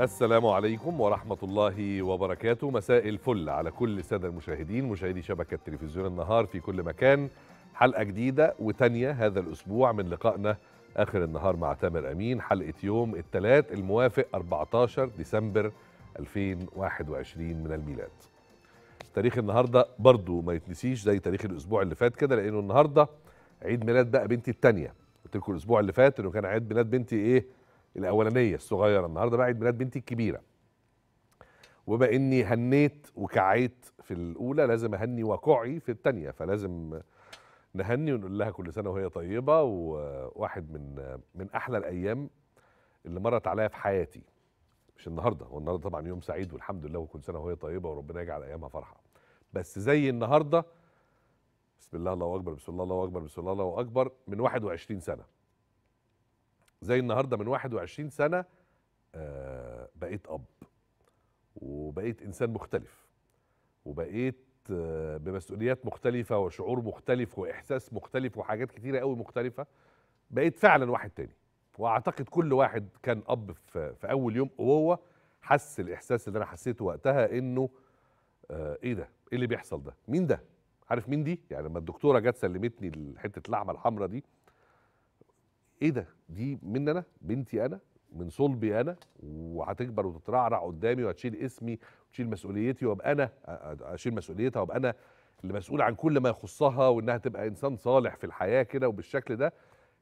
السلام عليكم ورحمة الله وبركاته مساء الفل على كل السادة المشاهدين مشاهدي شبكة تلفزيون النهار في كل مكان حلقة جديدة وتانية هذا الأسبوع من لقائنا آخر النهار مع تامر أمين حلقة يوم الثلاث الموافق 14 ديسمبر 2021 من الميلاد تاريخ النهاردة برضو ما يتنسيش زي تاريخ الأسبوع اللي فات كده لأنه النهاردة عيد ميلاد بقى بنتي التانية قلت لكم الأسبوع اللي فات إنه كان عيد ميلاد بنتي إيه الاولانيه الصغيره النهارده بقى عيد ميلاد بنتي الكبيره وبما اني هنيت وكعيت في الاولى لازم اهني وكعي في الثانيه فلازم نهني ونقول لها كل سنه وهي طيبه وواحد من من احلى الايام اللي مرت عليا في حياتي مش النهارده هو النهارده طبعا يوم سعيد والحمد لله وكل سنه وهي طيبه وربنا يجعل ايامها فرحه بس زي النهارده بسم الله الله اكبر بسم الله الله اكبر بسم الله الله اكبر من 21 سنه زي النهارده من 21 سنه آه، بقيت اب وبقيت انسان مختلف وبقيت آه، بمسؤوليات مختلفه وشعور مختلف واحساس مختلف وحاجات كتيره قوي مختلفه بقيت فعلا واحد تاني واعتقد كل واحد كان اب في, في اول يوم وهو حس الاحساس اللي انا حسيته وقتها انه آه ايه ده ايه اللي بيحصل ده مين ده عارف مين دي يعني لما الدكتوره جت سلمتني حته اللحمه الحمراء دي ايه ده دي مني انا بنتي انا من صلبي انا وهتكبر وتترعرع قدامي وهتشيل اسمي وتشيل مسؤوليتي وابقى انا اشيل مسؤوليتها وابقى انا اللي مسؤول عن كل ما يخصها وانها تبقى انسان صالح في الحياه كده وبالشكل ده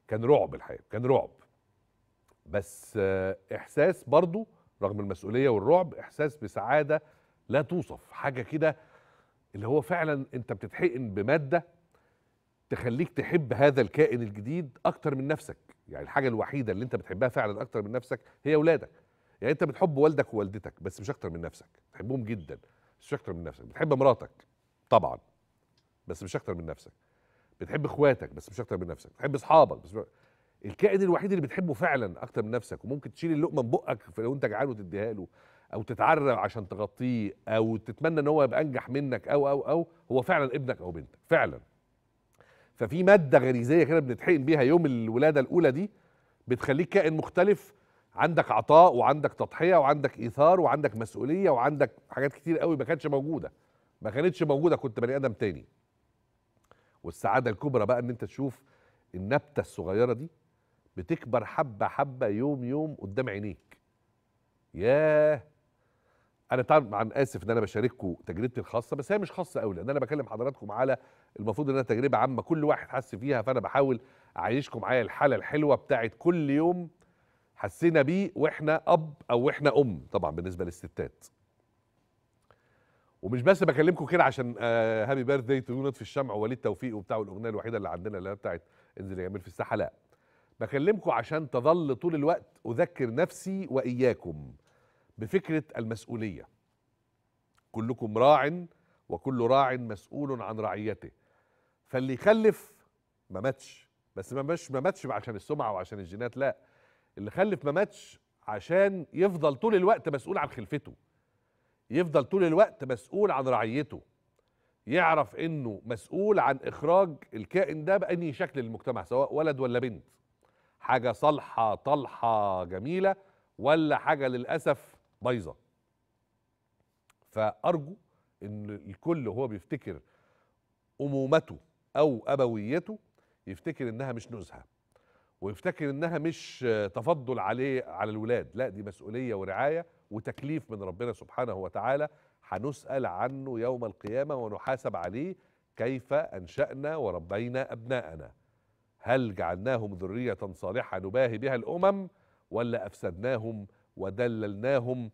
كان رعب الحقيقه كان رعب بس آه، احساس برضو رغم المسؤوليه والرعب احساس بسعاده لا توصف حاجه كده اللي هو فعلا انت بتتحقن بماده تخليك تحب هذا الكائن الجديد اكتر من نفسك يعني الحاجه الوحيده اللي انت بتحبها فعلا اكتر من نفسك هي اولادك يعني انت بتحب والدك ووالدتك بس مش اكتر من نفسك بتحبهم جدا بس مش اكتر من نفسك بتحب مراتك طبعا بس مش اكتر من نفسك بتحب اخواتك بس مش اكتر من نفسك بتحب اصحابك بس مش... الكائن الوحيد اللي بتحبه فعلا اكتر من نفسك وممكن تشيل اللقمه من بقك لو انت جعان وتديها له او تتعرى عشان تغطيه او تتمنى ان هو يبقى انجح منك او او او هو فعلا ابنك او بنتك فعلا ففي ماده غريزيه كده بنتحقن بيها يوم الولاده الاولى دي بتخليك كائن مختلف عندك عطاء وعندك تضحيه وعندك ايثار وعندك مسؤوليه وعندك حاجات كتير قوي ما كانتش موجوده ما كانتش موجوده كنت بني ادم تاني والسعاده الكبرى بقى ان انت تشوف النبته الصغيره دي بتكبر حبه حبه يوم يوم قدام عينيك ياه انا طبعا اسف ان انا بشارككم تجربتي الخاصه بس هي مش خاصه قوي لان انا بكلم حضراتكم على المفروض انها تجربه عامه كل واحد حس فيها فانا بحاول اعيشكم معايا الحاله الحلوه بتاعت كل يوم حسينا بيه واحنا اب او واحنا ام طبعا بالنسبه للستات ومش بس بكلمكم كده عشان هابي بيرث داي تو في الشمع ووليد توفيق وبتاع والاغنيه الوحيده اللي عندنا اللي هي بتاعت انزل يا جميل في الساحه لا بكلمكم عشان تظل طول الوقت اذكر نفسي واياكم بفكره المسؤوليه كلكم راع وكل راع مسؤول عن رعيته فاللي يخلف ما ماتش بس ما ماتش ما ماتش عشان السمعه وعشان الجينات لا اللي خلف ما ماتش عشان يفضل طول الوقت مسؤول عن خلفته يفضل طول الوقت مسؤول عن رعيته يعرف انه مسؤول عن اخراج الكائن ده باني شكل للمجتمع سواء ولد ولا بنت حاجه صالحه طالحه جميله ولا حاجه للاسف بايظه فارجو ان الكل وهو بيفتكر امومته او ابويته يفتكر انها مش نزهه ويفتكر انها مش تفضل عليه على الولاد لا دي مسؤوليه ورعايه وتكليف من ربنا سبحانه وتعالى هنسال عنه يوم القيامه ونحاسب عليه كيف انشانا وربينا ابناءنا هل جعلناهم ذريه صالحه نباهي بها الامم ولا افسدناهم ودللناهم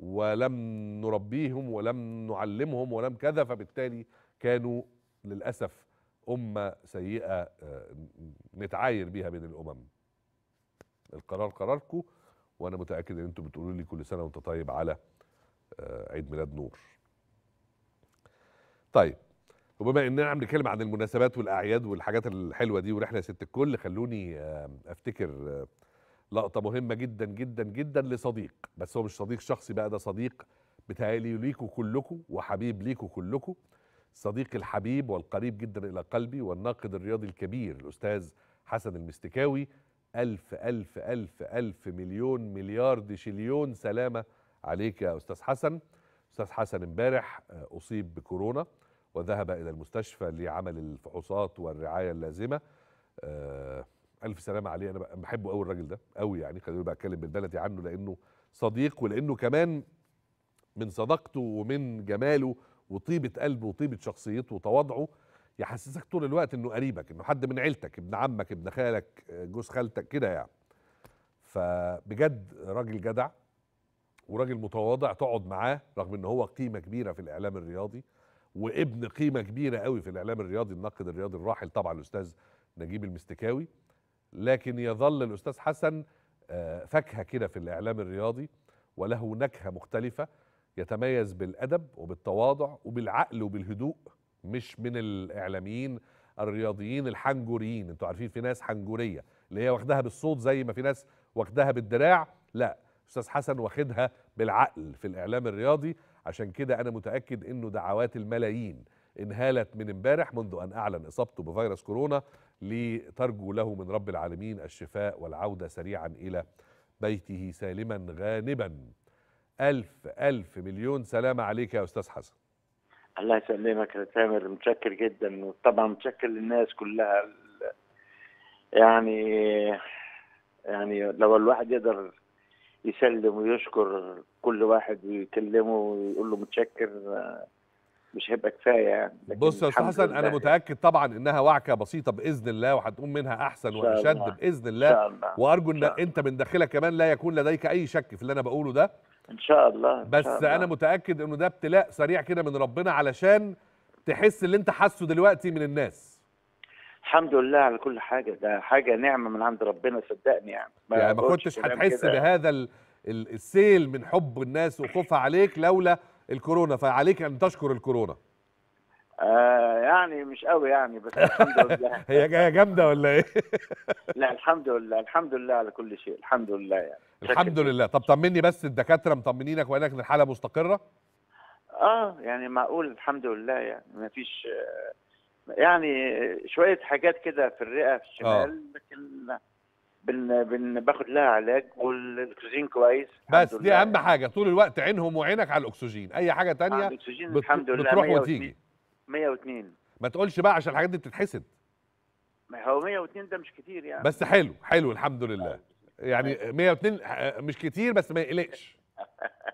ولم نربيهم ولم نعلمهم ولم كذا فبالتالي كانوا للأسف أمة سيئة آه، نتعاير بيها بين الأمم القرار قراركم وأنا متأكد أن أنتم بتقولوا لي كل سنة وأنت طيب على آه، عيد ميلاد نور طيب وبما اننا عم نتكلم عن المناسبات والاعياد والحاجات الحلوه دي ورحله ست الكل خلوني آه، افتكر لقطه مهمه جدا جدا جدا لصديق بس هو مش صديق شخصي بقى ده صديق بتهيألي ليكوا كلكوا وحبيب ليكوا كلكوا صديقي الحبيب والقريب جدا الى قلبي والناقد الرياضي الكبير الاستاذ حسن المستكاوي الف الف الف الف مليون مليار شليون سلامه عليك يا استاذ حسن استاذ حسن امبارح آه، اصيب بكورونا وذهب الى المستشفى لعمل الفحوصات والرعايه اللازمه أه الف سلامه عليه انا بحبه قوي الراجل ده قوي يعني خليني بقى اتكلم بالبلدي عنه لانه صديق ولانه كمان من صداقته ومن جماله وطيبه قلبه وطيبه شخصيته وتواضعه يحسسك طول الوقت انه قريبك انه حد من عيلتك ابن عمك ابن خالك جوز خالتك كده يعني فبجد راجل جدع وراجل متواضع تقعد معاه رغم ان هو قيمه كبيره في الاعلام الرياضي وابن قيمه كبيره قوي في الاعلام الرياضي الناقد الرياضي الراحل طبعا الاستاذ نجيب المستكاوي لكن يظل الاستاذ حسن آه، فاكهه كده في الاعلام الرياضي وله نكهه مختلفه يتميز بالادب وبالتواضع وبالعقل وبالهدوء مش من الاعلاميين الرياضيين الحنجوريين انتوا عارفين في ناس حنجوريه اللي هي واخداها بالصوت زي ما في ناس واخداها بالدراع لا استاذ حسن واخدها بالعقل في الاعلام الرياضي عشان كده انا متاكد انه دعوات الملايين انهالت من امبارح منذ ان اعلن اصابته بفيروس كورونا لترجو له من رب العالمين الشفاء والعوده سريعا الى بيته سالما غانبا الف الف مليون سلامه عليك يا استاذ حسن الله يسلمك يا تامر متشكر جدا وطبعا متشكر للناس كلها يعني يعني لو الواحد يقدر يسلم ويشكر كل واحد ويكلمه ويقول له متشكر مش هيبقى كفايه يعني بص يا استاذ حسن انا يعني. متاكد طبعا انها وعكه بسيطه باذن الله وهتقوم منها احسن واشد باذن الله, الله. وارجو ان انت من داخلك كمان لا يكون لديك اي شك في اللي انا بقوله ده ان شاء الله إن بس شاء الله. انا متاكد انه ده ابتلاء سريع كده من ربنا علشان تحس اللي انت حاسه دلوقتي من الناس الحمد لله على كل حاجه ده حاجه نعمه من عند ربنا صدقني يعني ما يعني ما كنتش هتحس بهذا السيل من حب الناس وخوفها عليك لولا الكورونا فعليك ان تشكر الكورونا آه يعني مش قوي يعني بس الحمد لله هي جايه جامده ولا ايه؟ لا الحمد لله الحمد لله على كل شيء الحمد لله يعني الحمد لله طب طمني بس الدكاتره مطمنينك وانك ان الحاله مستقره؟ اه يعني معقول الحمد لله يعني ما فيش آه، يعني شويه حاجات كده في الرئه في الشمال آه. لكن بن بن باخد لها علاج والاكسجين كويس بس دي اهم حاجه طول الوقت عينهم وعينك على الاكسجين اي حاجه ثانيه الاكسجين بت... الحمد لله بتروح وتيجي 102 ما تقولش بقى عشان الحاجات دي بتتحسد ما هو 102 ده مش كتير يعني بس حلو حلو الحمد لله يعني 102 آه، مش كتير بس ما يقلقش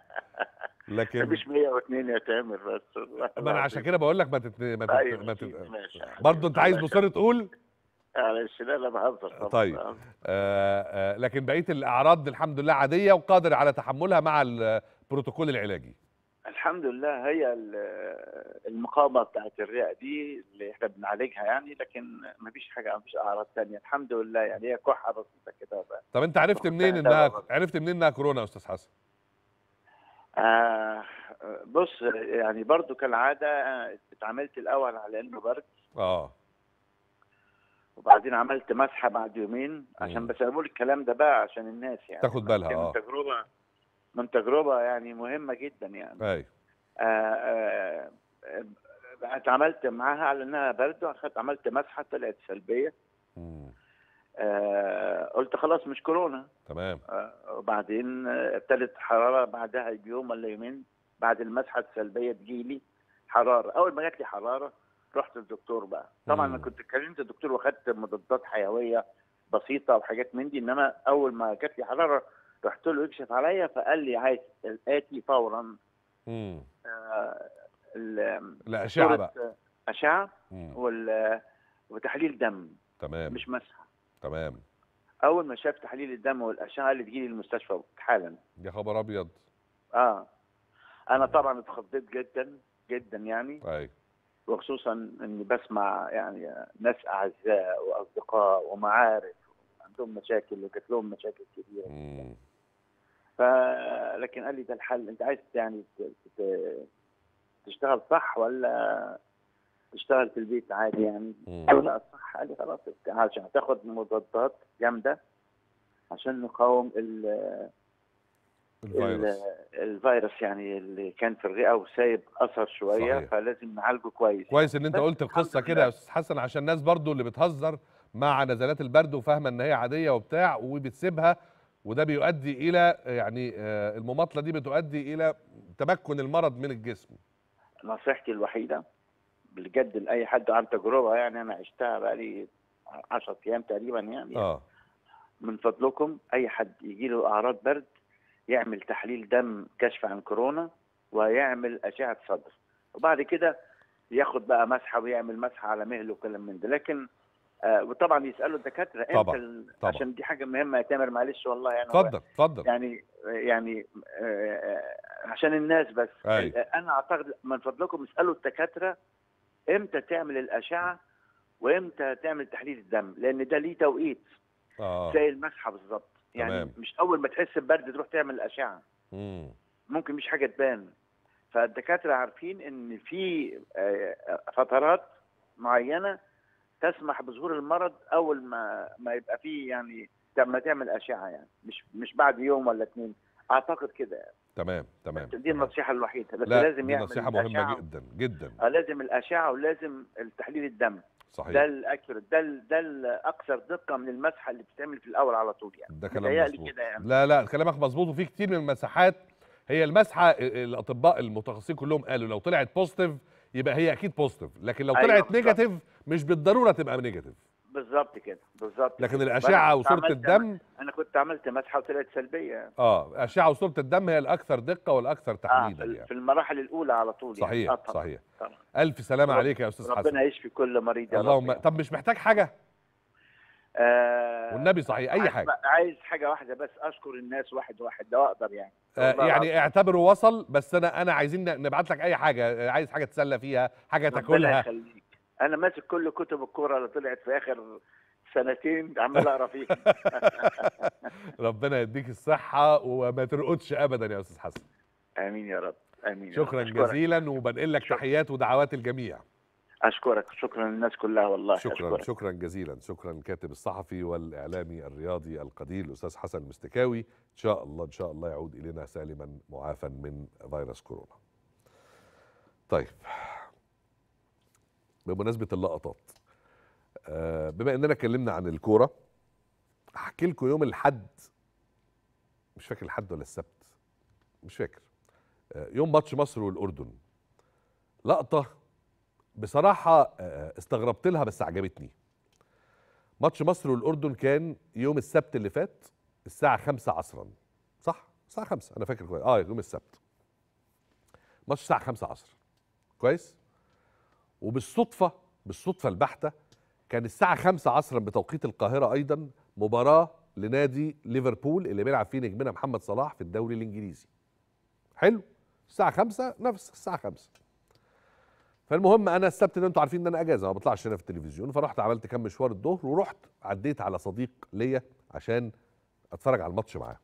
لكن مش 102 يا تامر بس ما انا عشان كده بقول لك ما تت... ما تت... طيب، ما تت... برضه انت عايز مصر تقول على السلالة بهزر طبعا طيب آآ آه، آآ آه، لكن بقية الأعراض الحمد لله عادية وقادر على تحملها مع البروتوكول العلاجي الحمد لله هي المقاومة بتاعت الرئة دي اللي احنا بنعالجها يعني لكن ما فيش حاجة ما فيش أعراض ثانية الحمد لله يعني هي كحة بسيطة كده طب أنت عرفت منين إنها عرفت منين إنها كورونا يا أستاذ حسن؟ آه بص يعني برضو كالعادة آه، اتعاملت الأول على إنه برد اه وبعدين عملت مسحه بعد يومين عشان بس اقول الكلام ده بقى عشان الناس يعني تاخد بالها اه من تجربه من تجربه يعني مهمه جدا يعني ايوه آه آه, آه، اتعاملت معاها على انها برد واخدت عملت مسحه طلعت سلبيه امم. آه قلت خلاص مش كورونا تمام آه وبعدين آه، ابتدت حراره بعدها بيوم ولا يومين بعد المسحه السلبيه تجيلي حراره اول ما جات لي حراره رحت للدكتور بقى طبعا انا كنت اتكلمت الدكتور واخدت مضادات حيويه بسيطه وحاجات من دي انما اول ما جت لي حراره رحت له يكشف عليا فقال لي عايز الاتي فورا امم آه الاشعه بقى اشعه وال وتحليل دم تمام مش مسحه تمام اول ما شاف تحليل الدم والاشعه اللي تجي لي المستشفى حالا يا خبر ابيض اه انا طبعا اتخضيت جدا جدا يعني ايوه وخصوصا اني بسمع يعني ناس اعزاء واصدقاء ومعارف عندهم مشاكل وقلت لهم مشاكل كبيره ف لكن قال لي ده الحل انت عايز يعني تشتغل صح ولا تشتغل في البيت عادي يعني لا الصح قال لي خلاص عشان تاخد مضادات جامده عشان نقاوم ال الفيروس الفيروس يعني اللي كان في الرئه وسايب اثر شويه صحيح. فلازم نعالجه كويس كويس ان انت قلت القصه كده يا استاذ حسن عشان الناس برضو اللي بتهزر مع نزلات البرد وفاهمه ان هي عاديه وبتاع وبتسيبها وده بيؤدي الى يعني آه، المماطله دي بتؤدي الى تمكن المرض من الجسم نصيحتي الوحيده بجد لاي حد عن تجربه يعني انا عشتها بقى لي 10 ايام تقريبا يعني اه من فضلكم اي حد يجي له اعراض برد يعمل تحليل دم كشف عن كورونا ويعمل اشعه صدر وبعد كده ياخد بقى مسحه ويعمل مسحه على مهله وكلام من ده لكن آه وطبعا يسالوا الدكاتره انت طبعا. طبعا. عشان دي حاجه مهمه يا تامر معلش والله يعني اتفضل اتفضل يعني يعني آه, آه، عشان الناس بس أي. انا اعتقد من فضلكم اسالوا الدكاتره امتى تعمل الاشعه وامتى تعمل تحليل الدم لان ده ليه توقيت آه. زي المسحه بالظبط يعني تمام. مش اول ما تحس ببرد تروح تعمل اشعه مم. ممكن مش حاجه تبان فالدكاتره عارفين ان في آه، آه، فترات معينه تسمح بظهور المرض اول ما ما يبقى فيه يعني لما تعمل اشعه يعني مش مش بعد يوم ولا اثنين اعتقد كده يعني. تمام تمام دي النصيحه الوحيده بس لا لازم يعمل نصيحه مهمه جدا جدا آه، لازم الاشعه ولازم التحليل الدم صحيح ده الاكثر ده ده الاكثر دقه من المسحه اللي بتتعمل في الاول على طول يعني ده كلام مظبوط يعني. لا لا كلامك مظبوط وفي كتير من المساحات هي المسحه الاطباء المتخصصين كلهم قالوا لو طلعت بوزيتيف يبقى هي اكيد بوزيتيف لكن لو طلعت أيوة نيجاتيف مش بالضروره تبقى نيجاتيف بالظبط كده بالظبط لكن الاشعه وصوره الدم انا كنت عملت مسحه وطلعت سلبيه اه الاشعه وصوره الدم هي الاكثر دقه والاكثر آه، تحديدا آه يعني في المراحل الاولى على طول صحيح يعني. صحيح, آه، صحيح. طبعا. الف سلامه طبعا. عليك يا استاذ حسن ربنا يشفي كل مريض يا اللهم رب يعني. طب مش محتاج حاجه آه والنبي صحيح اي حاجه عايز حاجه واحده بس اشكر الناس واحد واحد لو اقدر يعني آه يعني اعتبره وصل بس انا انا عايزين نبعت لك اي حاجه عايز حاجه تسلى فيها حاجه تاكلها انا ماسك كل كتب الكوره اللي طلعت في اخر سنتين عمال اقرا فيها ربنا يديك الصحه وما ترقدش ابدا يا استاذ حسن امين يا رب امين شكرا أشكرك. جزيلا وبنقل لك تحيات ودعوات الجميع اشكرك شكرا للناس كلها والله شكرا أشكرك. شكرا جزيلا شكرا الكاتب الصحفي والاعلامي الرياضي القدير الاستاذ حسن مستكاوي ان شاء الله ان شاء الله يعود الينا سالما معافا من فيروس كورونا طيب بمناسبه اللقطات آه، بما اننا اتكلمنا عن الكوره احكي لكم يوم الحد مش فاكر الحد ولا السبت مش فاكر آه، يوم ماتش مصر والاردن لقطه بصراحه آه، استغربت لها بس عجبتني ماتش مصر والاردن كان يوم السبت اللي فات الساعه 5 عصرا صح الساعه 5 انا فاكر كويس اه يوم السبت ماتش الساعه 5 عصر كويس وبالصدفه بالصدفه البحته كان الساعه 5 عصرا بتوقيت القاهره ايضا مباراه لنادي ليفربول اللي بيلعب فيه نجمنا محمد صلاح في الدوري الانجليزي حلو الساعه 5 نفس الساعه 5 فالمهم انا السبت ده انتوا عارفين ان انا اجازه ما بطلعش هنا في التلفزيون فرحت عملت كام مشوار الظهر ورحت عديت على صديق ليا عشان اتفرج على الماتش معاه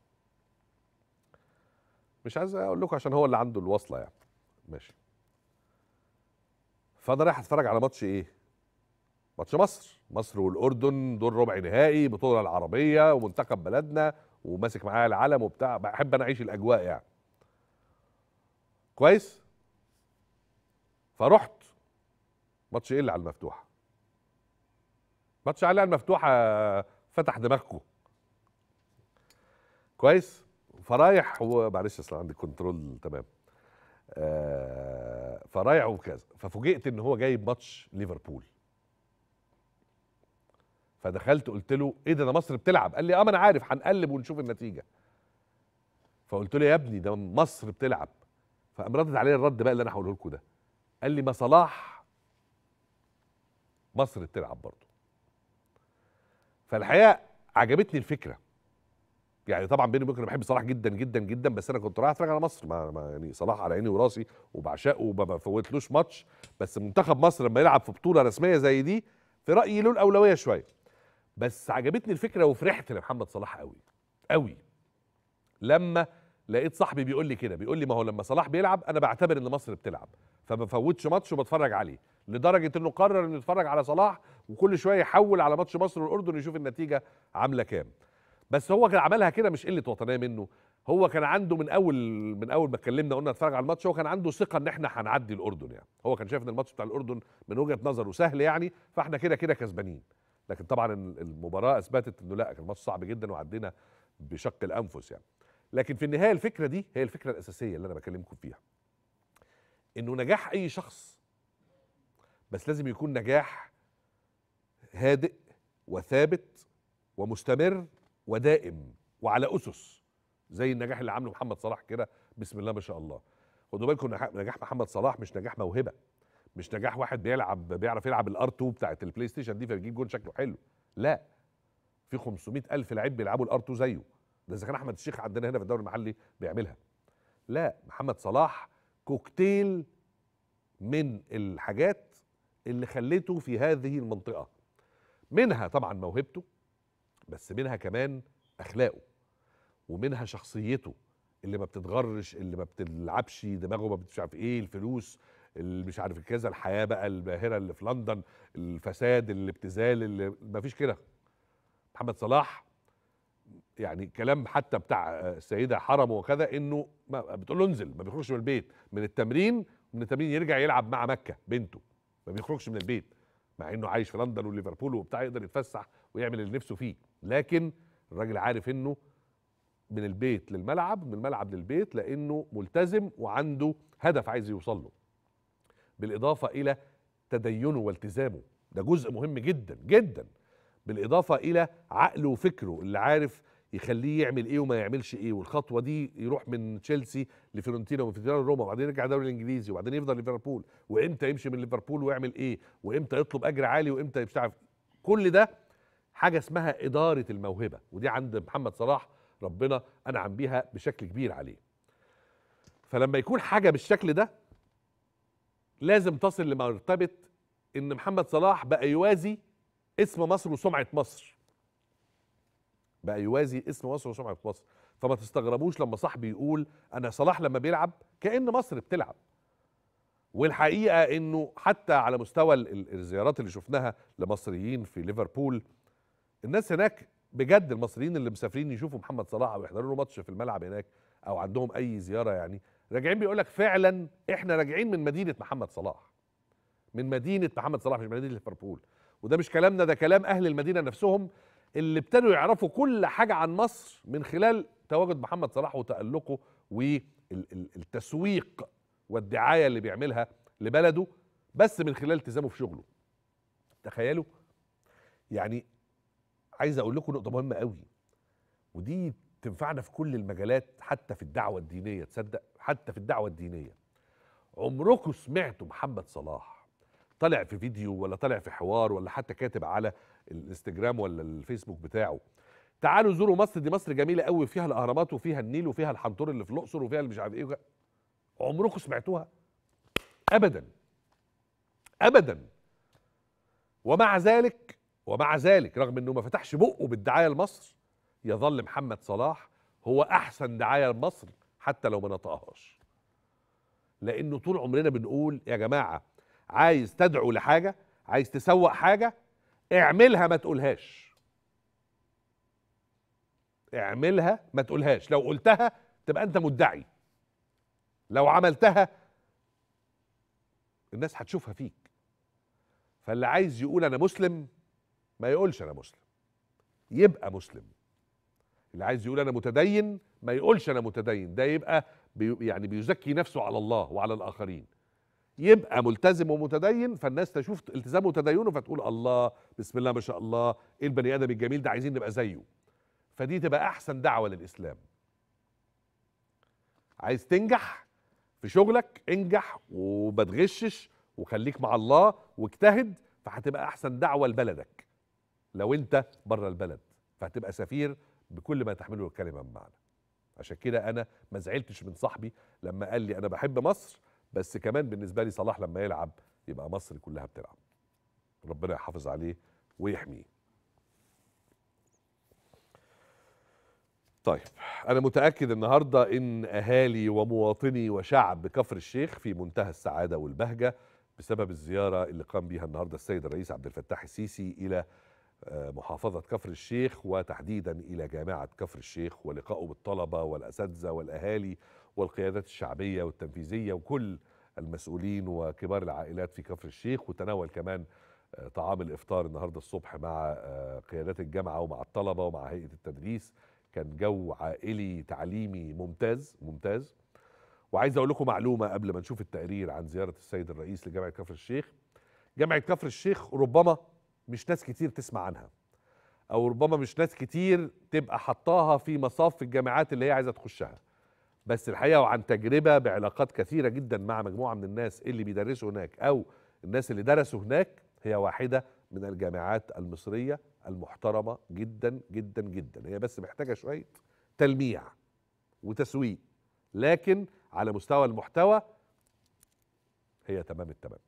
مش عايز اقول لكم عشان هو اللي عنده الوصله يعني ماشي فانا رايح اتفرج على ماتش ايه ماتش مصر مصر والاردن دور ربع نهائي بطوله العربيه ومنتخب بلدنا وماسك معايا العلم وبتاع بحب انا اعيش الاجواء يعني كويس فرحت ماتش ايه اللي على المفتوحه ماتش على المفتوحه آه، فتح دماغكم كويس فرايح ومعلش اصل عندي كنترول تمام آه، فرايع وكذا ففوجئت ان هو جايب ماتش ليفربول فدخلت قلت له ايه ده ده مصر بتلعب قال لي اه ما انا عارف هنقلب ونشوف النتيجه فقلت له يا ابني ده مصر بتلعب فقام ردت عليه الرد بقى اللي انا هقوله لكم ده قال لي ما صلاح مصر بتلعب برضه فالحقيقه عجبتني الفكره يعني طبعا بيني وبينك انا بحب صلاح جدا جدا جدا بس انا كنت رايح اتفرج على مصر ما يعني صلاح على عيني وراسي وبعشقه وما بفوتلوش ماتش بس منتخب مصر لما يلعب في بطوله رسميه زي دي في رايي له الاولويه شويه بس عجبتني الفكره وفرحت لمحمد صلاح قوي قوي لما لقيت صاحبي بيقول لي كده بيقول لي ما هو لما صلاح بيلعب انا بعتبر ان مصر بتلعب فما بفوتش ماتش وبتفرج عليه لدرجه انه قرر انه يتفرج على صلاح وكل شويه يحول على ماتش مصر والاردن يشوف النتيجه عامله كام بس هو كان عملها كده مش قله وطنيه منه هو كان عنده من اول من اول ما اتكلمنا قلنا اتفرج على الماتش هو كان عنده ثقه ان احنا هنعدي الاردن يعني هو كان شايف ان الماتش بتاع الاردن من وجهه نظره سهل يعني فاحنا كده كده كسبانين لكن طبعا المباراه اثبتت انه لا كان الماتش صعب جدا وعدينا بشق الانفس يعني لكن في النهايه الفكره دي هي الفكره الاساسيه اللي انا بكلمكم فيها انه نجاح اي شخص بس لازم يكون نجاح هادئ وثابت ومستمر ودائم وعلى اسس زي النجاح اللي عامله محمد صلاح كده بسم الله ما شاء الله خدوا بالكم نجاح محمد صلاح مش نجاح موهبه مش نجاح واحد بيلعب بيعرف يلعب الار 2 بتاعت البلاي ستيشن دي فبيجيب جون شكله حلو لا في 500 الف لعيب بيلعبوا الار 2 زيه ده اذا كان احمد الشيخ عندنا هنا في الدوري المحلي بيعملها لا محمد صلاح كوكتيل من الحاجات اللي خليته في هذه المنطقه منها طبعا موهبته بس منها كمان اخلاقه ومنها شخصيته اللي ما بتتغرش اللي ما بتلعبش دماغه ما إيه، مش عارف ايه الفلوس اللي مش عارف كذا الحياه بقى الباهره اللي في لندن الفساد الابتذال اللي ما فيش كده محمد صلاح يعني كلام حتى بتاع آه، السيده حرم وكذا انه بتقول له انزل ما بيخرجش من البيت من التمرين من التمرين يرجع يلعب مع مكه بنته ما بيخرجش من البيت مع انه عايش في لندن وليفربول وبتاع يقدر يتفسح ويعمل اللي نفسه فيه لكن الراجل عارف انه من البيت للملعب من الملعب للبيت لانه ملتزم وعنده هدف عايز يوصل له بالاضافه الى تدينه والتزامه ده جزء مهم جدا جدا بالاضافه الى عقله وفكره اللي عارف يخليه يعمل ايه وما يعملش ايه والخطوه دي يروح من تشيلسي لفيورنتينا ومن فيورنتينا لروما وبعدين يرجع الدوري الانجليزي وبعدين يفضل ليفربول وامتى يمشي من ليفربول ويعمل ايه وامتى يطلب اجر عالي وامتى مش عارف كل ده حاجه اسمها اداره الموهبه ودي عند محمد صلاح ربنا انعم بيها بشكل كبير عليه فلما يكون حاجه بالشكل ده لازم تصل لمرتبه ان محمد صلاح بقى يوازي اسم مصر وسمعه مصر بقى يوازي اسم مصر وسمعه مصر فما تستغربوش لما صاحبي يقول انا صلاح لما بيلعب كان مصر بتلعب والحقيقه انه حتى على مستوى الزيارات اللي شفناها لمصريين في ليفربول الناس هناك بجد المصريين اللي مسافرين يشوفوا محمد صلاح او يحضروا له ماتش في الملعب هناك او عندهم اي زياره يعني راجعين بيقول لك فعلا احنا راجعين من مدينه محمد صلاح من مدينه محمد صلاح مش مدينه ليفربول وده مش كلامنا ده كلام اهل المدينه نفسهم اللي ابتدوا يعرفوا كل حاجه عن مصر من خلال تواجد محمد صلاح وتالقه والتسويق والدعايه اللي بيعملها لبلده بس من خلال التزامه في شغله تخيلوا يعني عايز اقول لكم نقطه مهمه قوي ودي تنفعنا في كل المجالات حتى في الدعوه الدينيه تصدق حتى في الدعوه الدينيه عمركم سمعتوا محمد صلاح طلع في فيديو ولا طلع في حوار ولا حتى كاتب على الانستجرام ولا الفيسبوك بتاعه تعالوا زوروا مصر دي مصر جميله قوي فيها الاهرامات وفيها النيل وفيها الحنطور اللي في الاقصر وفيها اللي مش عارف ايه عمركم سمعتوها ابدا ابدا ومع ذلك ومع ذلك رغم انه ما فتحش بقه بالدعايه لمصر يظل محمد صلاح هو احسن دعايه لمصر حتى لو ما نطقهاش لانه طول عمرنا بنقول يا جماعه عايز تدعو لحاجه عايز تسوق حاجه اعملها ما تقولهاش اعملها ما تقولهاش لو قلتها تبقى انت مدعي لو عملتها الناس هتشوفها فيك فاللي عايز يقول انا مسلم ما يقولش انا مسلم يبقى مسلم اللي عايز يقول انا متدين ما يقولش انا متدين ده يبقى بي يعني بيزكي نفسه على الله وعلى الاخرين يبقى ملتزم ومتدين فالناس تشوف التزامه وتدينه فتقول الله بسم الله ما شاء الله ايه البني ادم الجميل ده عايزين نبقى زيه فدي تبقى احسن دعوه للاسلام عايز تنجح في شغلك انجح وما تغشش وخليك مع الله واجتهد فهتبقى احسن دعوه لبلدك لو انت بره البلد فهتبقى سفير بكل ما تحمله الكلمه من معنى عشان كده انا ما زعلتش من صاحبي لما قال لي انا بحب مصر بس كمان بالنسبه لي صلاح لما يلعب يبقى مصر كلها بتلعب ربنا يحافظ عليه ويحميه طيب انا متاكد النهارده ان اهالي ومواطني وشعب كفر الشيخ في منتهى السعاده والبهجه بسبب الزياره اللي قام بيها النهارده السيد الرئيس عبد الفتاح السيسي الى آه، محافظة كفر الشيخ وتحديدا إلى جامعة كفر الشيخ ولقائه بالطلبة والأساتذة والأهالي والقيادات الشعبية والتنفيذية وكل المسؤولين وكبار العائلات في كفر الشيخ وتناول كمان آه، طعام الإفطار النهاردة الصبح مع آه، قيادات الجامعة ومع الطلبة ومع هيئة التدريس كان جو عائلي تعليمي ممتاز ممتاز وعايز أقول لكم معلومة قبل ما نشوف التقرير عن زيارة السيد الرئيس لجامعة كفر الشيخ جامعة كفر الشيخ ربما مش ناس كتير تسمع عنها او ربما مش ناس كتير تبقى حطاها في مصاف الجامعات اللي هي عايزه تخشها بس الحقيقه وعن تجربه بعلاقات كثيره جدا مع مجموعه من الناس اللي بيدرسوا هناك او الناس اللي درسوا هناك هي واحده من الجامعات المصريه المحترمه جدا جدا جدا هي بس محتاجه شويه تلميع وتسويق لكن على مستوى المحتوى هي تمام التمام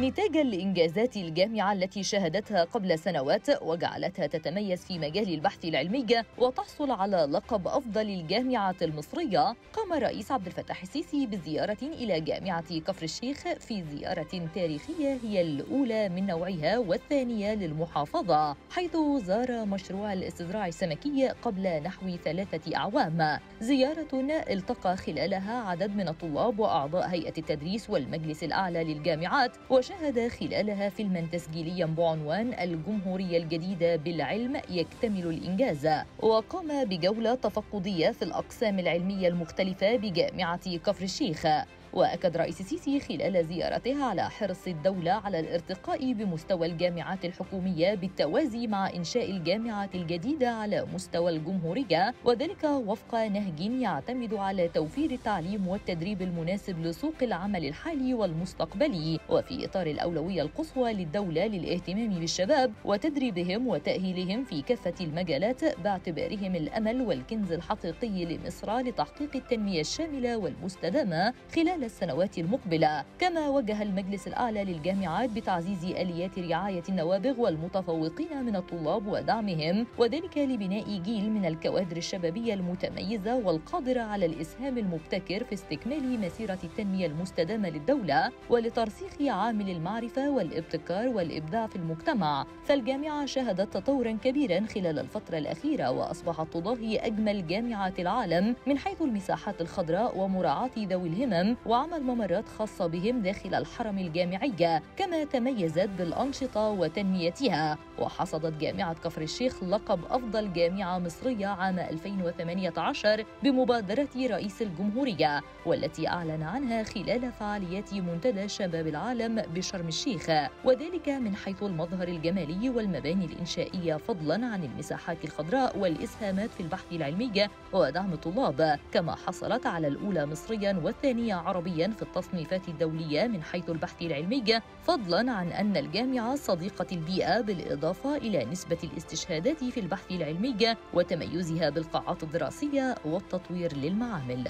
نتاجا لإنجازات الجامعة التي شهدتها قبل سنوات وجعلتها تتميز في مجال البحث العلمي وتحصل على لقب أفضل الجامعات المصرية قام الرئيس عبد الفتاح السيسي بزيارة إلى جامعة كفر الشيخ في زيارة تاريخية هي الأولى من نوعها والثانية للمحافظة حيث زار مشروع الاستزراع السمكي قبل نحو ثلاثة أعوام زيارة التقى خلالها عدد من الطلاب وأعضاء هيئة التدريس والمجلس الأعلى للجامعات وشهد خلالها فيلما تسجيليا بعنوان الجمهورية الجديدة بالعلم يكتمل الإنجاز وقام بجولة تفقدية في الأقسام العلمية المختلفة بجامعة كفر الشيخ وأكد رئيس السيسي خلال زيارتها على حرص الدولة على الارتقاء بمستوى الجامعات الحكومية بالتوازي مع إنشاء الجامعات الجديدة على مستوى الجمهورية وذلك وفق نهج يعتمد على توفير التعليم والتدريب المناسب لسوق العمل الحالي والمستقبلي وفي إطار الأولوية القصوى للدولة للاهتمام بالشباب وتدريبهم وتأهيلهم في كافة المجالات باعتبارهم الأمل والكنز الحقيقي لمصر لتحقيق التنمية الشاملة والمستدامة خلال السنوات المقبلة كما وجه المجلس الأعلى للجامعات بتعزيز آليات رعاية النوابغ والمتفوقين من الطلاب ودعمهم وذلك لبناء جيل من الكوادر الشبابية المتميزة والقادرة على الإسهام المبتكر في استكمال مسيرة التنمية المستدامة للدولة ولترسيخ عامل المعرفة والابتكار والإبداع في المجتمع فالجامعة شهدت تطورا كبيرا خلال الفترة الأخيرة وأصبحت تضاهي أجمل جامعات العالم من حيث المساحات الخضراء ومراعاة ذوي الهمم وعمل ممرات خاصة بهم داخل الحرم الجامعية كما تميزت بالأنشطة وتنميتها وحصدت جامعة كفر الشيخ لقب أفضل جامعة مصرية عام 2018 بمبادرة رئيس الجمهورية والتي أعلن عنها خلال فعاليات منتدى شباب العالم بشرم الشيخ وذلك من حيث المظهر الجمالي والمباني الإنشائية فضلا عن المساحات الخضراء والإسهامات في البحث العلمي ودعم الطلاب كما حصلت على الأولى مصريا والثانية عربيا في التصنيفات الدولية من حيث البحث العلمي فضلا عن أن الجامعة صديقة البيئة بالإضافة إلى نسبة الاستشهادات في البحث العلمي وتميزها بالقاعات الدراسية والتطوير للمعامل.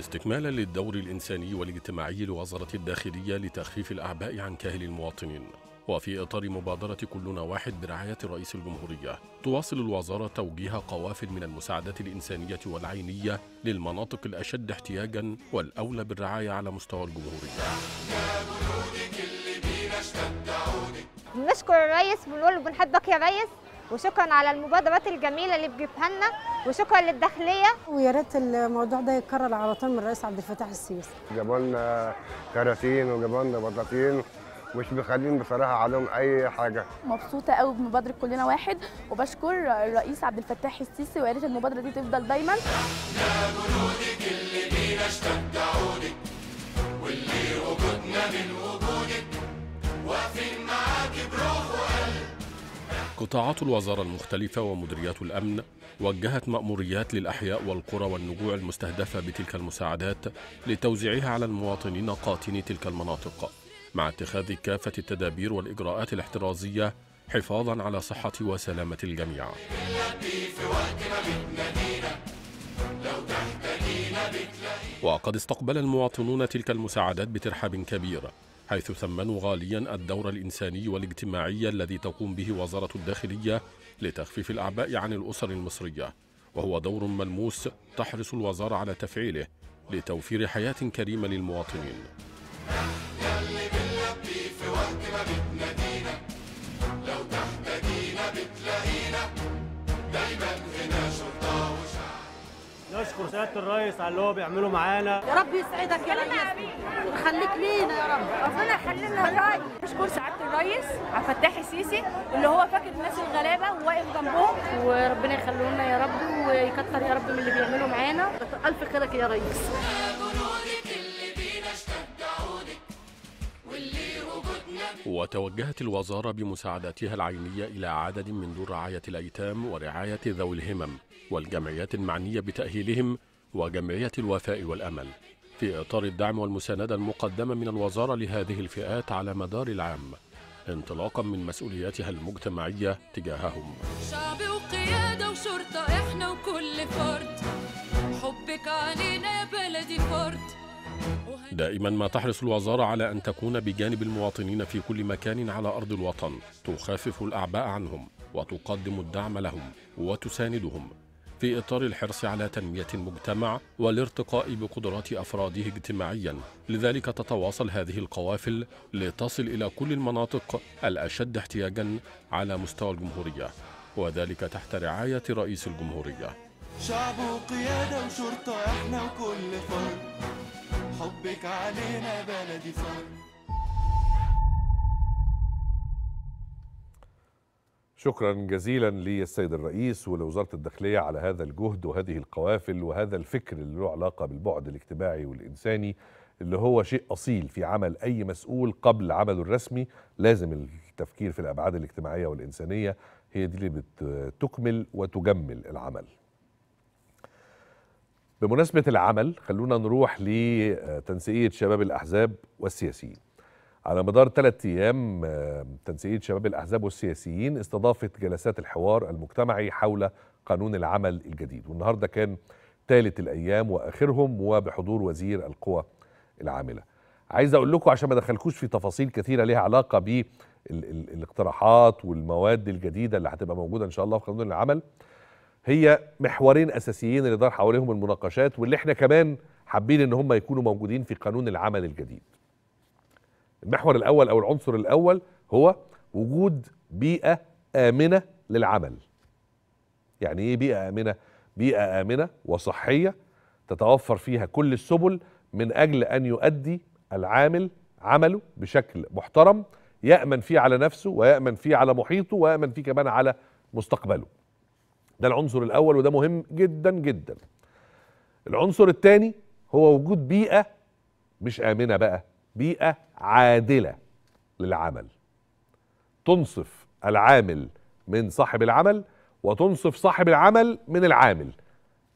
استكمالا للدور الإنساني والاجتماعي لوزارة الداخلية لتخفيف الأعباء عن كاهل المواطنين وفي إطار مبادرة كلنا واحد برعاية رئيس الجمهورية تواصل الوزارة توجيه قوافل من المساعدات الإنسانية والعينية للمناطق الأشد احتياجا والأولى بالرعاية على مستوى الجمهورية بنشكر الرئيس بنقول بنحبك يا ريس وشكرا على المبادرات الجميله اللي بتجيبها لنا وشكرا للداخليه ويا ريت الموضوع ده يتكرر على طول من الرئيس عبد الفتاح السيسي جابوا لنا كراتين وجابوا لنا بطاطين مش مخلين بصراحه عليهم اي حاجه مبسوطه قوي بمبادره كلنا واحد وبشكر الرئيس عبد الفتاح السيسي ويا ريت المبادره دي تفضل دايما يا جنودك اللي بينا عودك واللي وجودنا من وجودك واقفين قطاعات الوزارة المختلفة ومديريات الأمن وجهت مأموريات للأحياء والقرى والنجوع المستهدفة بتلك المساعدات لتوزيعها على المواطنين قاطني تلك المناطق مع اتخاذ كافة التدابير والإجراءات الاحترازية حفاظا على صحة وسلامة الجميع وقد استقبل المواطنون تلك المساعدات بترحاب كبير حيث ثمنوا غاليا الدور الإنساني والاجتماعي الذي تقوم به وزارة الداخلية لتخفيف الأعباء عن الأسر المصرية وهو دور ملموس تحرص الوزارة على تفعيله لتوفير حياة كريمة للمواطنين بشكر سياده الرئيس على اللي هو بيعمله معانا يا رب يسعدك يا ريس خليك لينا يا رب ربنا يحللنا يا رب بشكر سعاده الرئيس عبد الفتاح السيسي اللي هو فاكر الناس الغلابه وواقف جنبهم وربنا يخليه لنا يا رب ويكتر يا رب من اللي بيعمله معانا الف خيرك يا ريس واللي وتوجهت الوزارة بمساعداتها العينية إلى عدد من دور رعاية الأيتام ورعاية ذوي الهمم والجمعيات المعنية بتأهيلهم وجمعية الوفاء والأمل في إطار الدعم والمساندة المقدمة من الوزارة لهذه الفئات على مدار العام انطلاقا من مسؤولياتها المجتمعية تجاههم شعب وقيادة وشرطة احنا وكل فرد حبك علينا يا بلدي فرد دائما ما تحرص الوزارة على أن تكون بجانب المواطنين في كل مكان على أرض الوطن تخفف الأعباء عنهم وتقدم الدعم لهم وتساندهم في إطار الحرص على تنمية المجتمع والارتقاء بقدرات أفراده اجتماعيا لذلك تتواصل هذه القوافل لتصل إلى كل المناطق الأشد احتياجا على مستوى الجمهورية وذلك تحت رعاية رئيس الجمهورية شعب وقيادة وشرطة احنا وكل فرد حبك علينا بلدي فرد شكرا جزيلا للسيد الرئيس ولوزارة الداخلية على هذا الجهد وهذه القوافل وهذا الفكر اللي له علاقة بالبعد الاجتماعي والإنساني اللي هو شيء أصيل في عمل أي مسؤول قبل عمله الرسمي لازم التفكير في الأبعاد الاجتماعية والإنسانية هي دي اللي بتكمل وتجمل العمل بمناسبة العمل خلونا نروح لتنسيقية شباب الأحزاب والسياسيين على مدار ثلاثة أيام آه، تنسيقية شباب الأحزاب والسياسيين استضافت جلسات الحوار المجتمعي حول قانون العمل الجديد والنهاردة كان ثالث الأيام وآخرهم وبحضور وزير القوى العاملة عايز أقول لكم عشان ما دخلكوش في تفاصيل كثيرة لها علاقة بالاقتراحات والمواد الجديدة اللي هتبقى موجودة إن شاء الله في قانون العمل هي محورين اساسيين اللي دار حواليهم المناقشات واللي احنا كمان حابين ان هم يكونوا موجودين في قانون العمل الجديد. المحور الاول او العنصر الاول هو وجود بيئه امنه للعمل. يعني ايه بيئه امنه؟ بيئه امنه وصحيه تتوفر فيها كل السبل من اجل ان يؤدي العامل عمله بشكل محترم يامن فيه على نفسه ويامن فيه على محيطه ويامن فيه كمان على مستقبله. ده العنصر الاول وده مهم جدا جدا العنصر الثاني هو وجود بيئه مش امنه بقى بيئه عادله للعمل تنصف العامل من صاحب العمل وتنصف صاحب العمل من العامل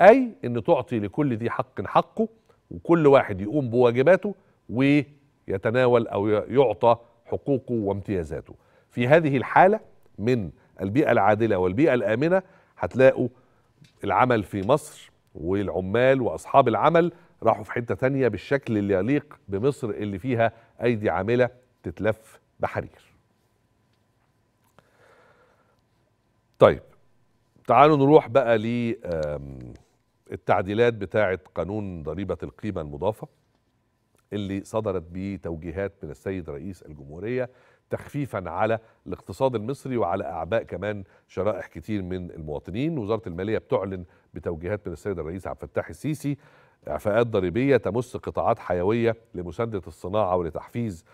اي ان تعطي لكل ذي حق حقه وكل واحد يقوم بواجباته ويتناول او يعطى حقوقه وامتيازاته في هذه الحاله من البيئه العادله والبيئه الامنه هتلاقوا العمل في مصر والعمال واصحاب العمل راحوا في حته تانية بالشكل اللي يليق بمصر اللي فيها ايدي عامله تتلف بحرير. طيب تعالوا نروح بقى للتعديلات بتاعه قانون ضريبه القيمه المضافه اللي صدرت بتوجيهات من السيد رئيس الجمهوريه تخفيفا على الاقتصاد المصري وعلى اعباء كمان شرائح كتير من المواطنين وزاره الماليه بتعلن بتوجيهات من السيد الرئيس عبد الفتاح السيسي اعفاءات ضريبيه تمس قطاعات حيويه لمسانده الصناعه ولتحفيز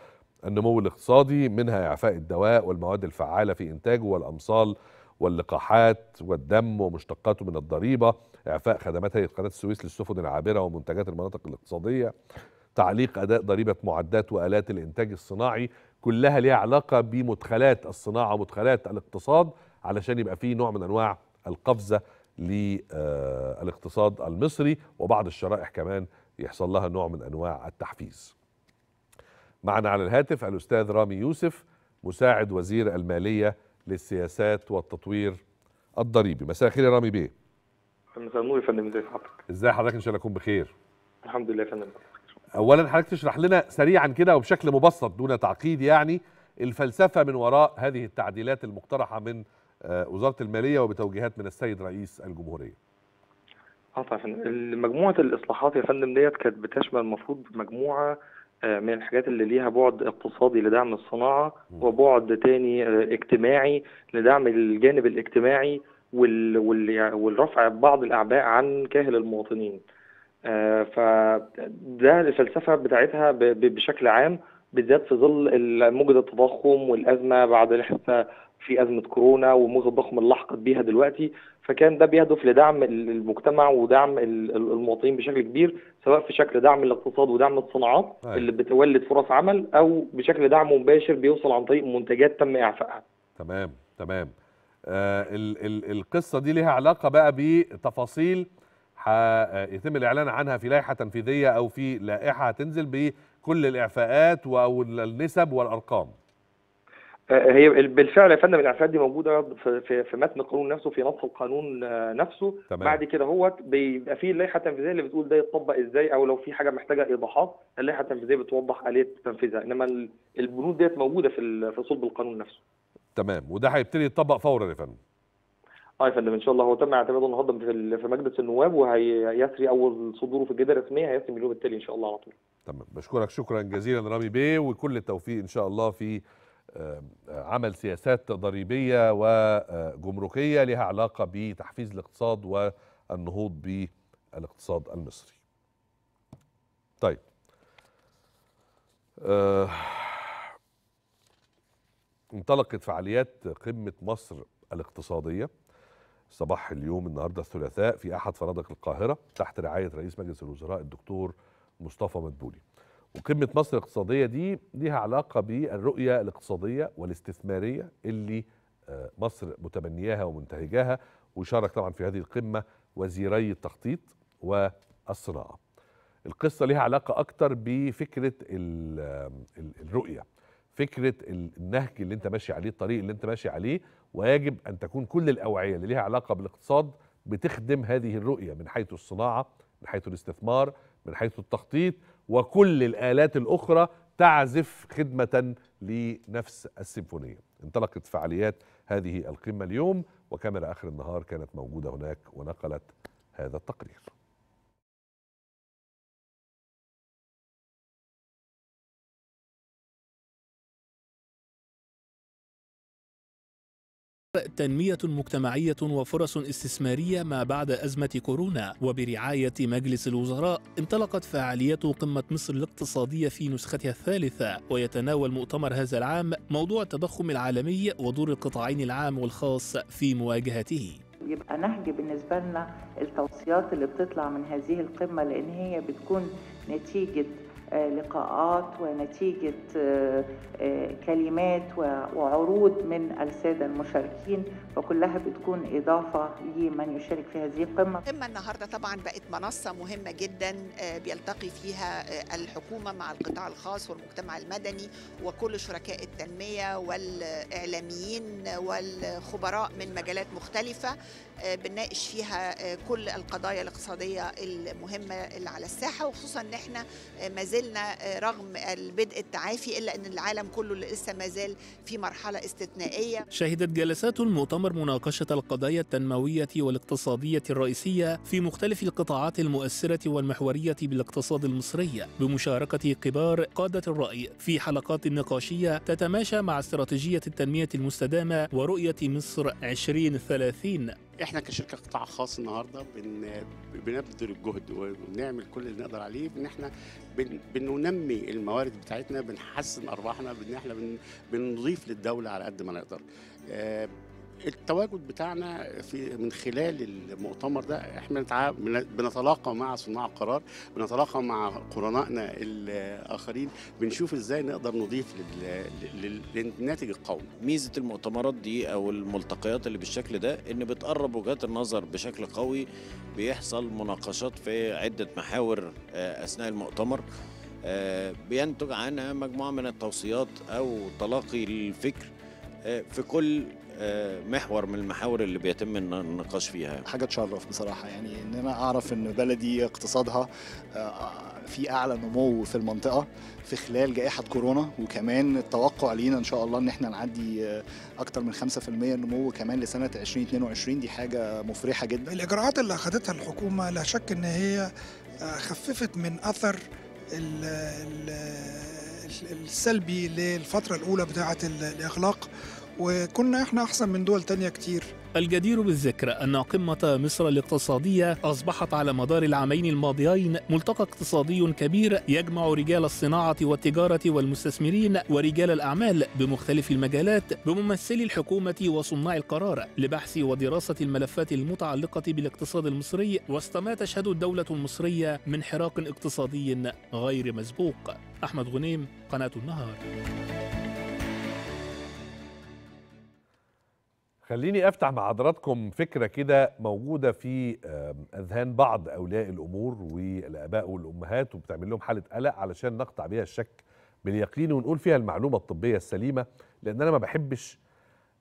النمو الاقتصادي منها اعفاء الدواء والمواد الفعاله في انتاجه والامصال واللقاحات والدم ومشتقاته من الضريبه اعفاء خدمات هيئه قناه السويس للسفن العابره ومنتجات المناطق الاقتصاديه تعليق اداء ضريبه معدات والات الانتاج الصناعي كلها ليها علاقه بمدخلات الصناعه ومدخلات الاقتصاد علشان يبقى في نوع من انواع القفزه للاقتصاد المصري وبعض الشرائح كمان يحصل لها نوع من انواع التحفيز. معنا على الهاتف الاستاذ رامي يوسف مساعد وزير الماليه للسياسات والتطوير الضريبي، مساء الخير يا رامي بيه. مساء النور يا فندم ازي حضرتك؟ ازي حضرتك ان شاء الله اكون بخير. الحمد لله يا فندم. اولا حضرتك تشرح لنا سريعا كده وبشكل مبسط دون تعقيد يعني الفلسفه من وراء هذه التعديلات المقترحه من آه، وزاره الماليه وبتوجيهات من السيد رئيس الجمهوريه اه طبعا مجموعه الاصلاحات يا فندم ديت كانت بتشمل المفروض مجموعه آه، من الحاجات اللي ليها بعد اقتصادي لدعم الصناعه وبعد تاني آه، اجتماعي لدعم الجانب الاجتماعي يعني والرفع بعض الاعباء عن كاهل المواطنين. آه، فده الفلسفة بتاعتها بشكل عام بالذات في ظل موجة التضخم والأزمة بعد لسه في أزمة كورونا وموجة التضخم اللي لحقت بيها دلوقتي فكان ده بيهدف لدعم المجتمع ودعم المواطنين بشكل كبير سواء في شكل دعم الاقتصاد ودعم الصناعات طيب. اللي بتولد فرص عمل أو بشكل دعم مباشر بيوصل عن طريق منتجات تم إعفائها تمام تمام آه ال ال القصة دي ليها علاقة بقى بتفاصيل هيتم آه، الاعلان عنها في لائحه تنفيذيه او في لائحه هتنزل بكل الاعفاءات او النسب والارقام آه، هي بالفعل يا فندم الاعفاءات دي موجوده في في متن القانون نفسه في نص القانون آه، نفسه تمام. بعد كده هو بيبقى في اللائحه التنفيذيه اللي بتقول ده يتطبق ازاي او لو في حاجه محتاجه ايضاحات اللائحه التنفيذيه بتوضح اليه تنفيذها انما البنود ديت موجوده في في صلب القانون نفسه تمام وده هيبتدي يتطبق فورا يا فندم اه طيب، يا فندم ان شاء الله هو تم اعتماده النهارده في في مجلس النواب وهيسري اول صدوره في الجريده الرسميه هيسري اليوم التالي ان شاء الله على طول. تمام بشكرك شكرا جزيلا رامي بيه وكل التوفيق ان شاء الله في آه، عمل سياسات ضريبيه وجمركيه لها علاقه بتحفيز الاقتصاد والنهوض بالاقتصاد المصري. طيب آه، انطلقت فعاليات قمه مصر الاقتصاديه صباح اليوم النهارده الثلاثاء في احد فنادق القاهره تحت رعايه رئيس مجلس الوزراء الدكتور مصطفى مدبولي. وقمه مصر الاقتصاديه دي ليها علاقه بالرؤيه الاقتصاديه والاستثماريه اللي آه، مصر متبنياها ومنتهجاها وشارك طبعا في هذه القمه وزيري التخطيط والصناعه. القصه ليها علاقه اكتر بفكره الرؤيه. فكره النهج اللي انت ماشي عليه الطريق اللي انت ماشي عليه ويجب أن تكون كل الأوعية اللي لها علاقة بالاقتصاد بتخدم هذه الرؤية من حيث الصناعة من حيث الاستثمار من حيث التخطيط وكل الآلات الأخرى تعزف خدمة لنفس السيمفونية انطلقت فعاليات هذه القمة اليوم وكاميرا آخر النهار كانت موجودة هناك ونقلت هذا التقرير تنمية مجتمعية وفرص استثمارية ما بعد أزمة كورونا وبرعاية مجلس الوزراء انطلقت فعاليات قمة مصر الاقتصادية في نسختها الثالثة ويتناول مؤتمر هذا العام موضوع التضخم العالمي ودور القطاعين العام والخاص في مواجهته يبقى نهج بالنسبة لنا التوصيات اللي بتطلع من هذه القمة لأن هي بتكون نتيجة آه، لقاءات ونتيجة آه، آه، كلمات وعروض من السادة المشاركين وكلها بتكون إضافة لمن يشارك في هذه القمة القمة النهاردة طبعا بقت منصة مهمة جدا بيلتقي فيها الحكومة مع القطاع الخاص والمجتمع المدني وكل شركاء التنمية والإعلاميين والخبراء من مجالات مختلفة بنناقش فيها كل القضايا الاقتصادية المهمة اللي على الساحة وخصوصا ان احنا مازال زلنا آه، رغم البدء التعافي إلا أن العالم كله لسه ما زال في مرحلة استثنائية شهدت جلسات المؤتمر مناقشة القضايا التنموية والاقتصادية الرئيسية في مختلف القطاعات المؤثرة والمحورية بالاقتصاد المصري بمشاركة كبار قادة الرأي في حلقات نقاشية تتماشى مع استراتيجية التنمية المستدامة ورؤية مصر 2030 احنا كشركه قطاع خاص النهارده بن... بنبذل الجهد وبنعمل كل اللي نقدر عليه ان احنا بن... بننمي الموارد بتاعتنا بنحسن ارباحنا بان احنا بن... بنضيف للدوله على قد ما نقدر آه، التواجد بتاعنا في من خلال المؤتمر ده احنا بنتلاقى مع صناع القرار بنتلاقى مع قرنائنا الاخرين بنشوف ازاي نقدر نضيف للناتج القومي ميزه المؤتمرات دي او الملتقيات اللي بالشكل ده ان بتقرب وجهات النظر بشكل قوي بيحصل مناقشات في عده محاور آه، اثناء المؤتمر آه، بينتج عنها مجموعه من التوصيات او تلاقي الفكر آه، في كل محور من المحاور اللي بيتم النقاش فيها حاجه تشرف بصراحه يعني ان انا اعرف ان بلدي اقتصادها آه، في اعلى نمو في المنطقه في خلال جائحه كورونا وكمان التوقع لينا ان شاء الله ان احنا نعدي آه، اكتر من 5% نمو كمان لسنه 2022 دي حاجه مفرحه جدا الاجراءات اللي اخذتها الحكومه لا شك ان هي آه، خففت من اثر ال السلبي للفتره الاولى بتاعه الاغلاق وكنا احنا احسن من دول تانية كتير الجدير بالذكر أن قمة مصر الاقتصادية أصبحت على مدار العامين الماضيين ملتقى اقتصادي كبير يجمع رجال الصناعة والتجارة والمستثمرين ورجال الأعمال بمختلف المجالات بممثلي الحكومة وصناع القرار لبحث ودراسة الملفات المتعلقة بالاقتصاد المصري وسط ما تشهد الدولة المصرية من حراك اقتصادي غير مسبوق أحمد غنيم قناة النهار خليني افتح مع حضراتكم فكره كده موجوده في اذهان بعض اولياء الامور والاباء والامهات وبتعمل لهم حاله قلق علشان نقطع بيها الشك باليقين ونقول فيها المعلومه الطبيه السليمه لان انا ما بحبش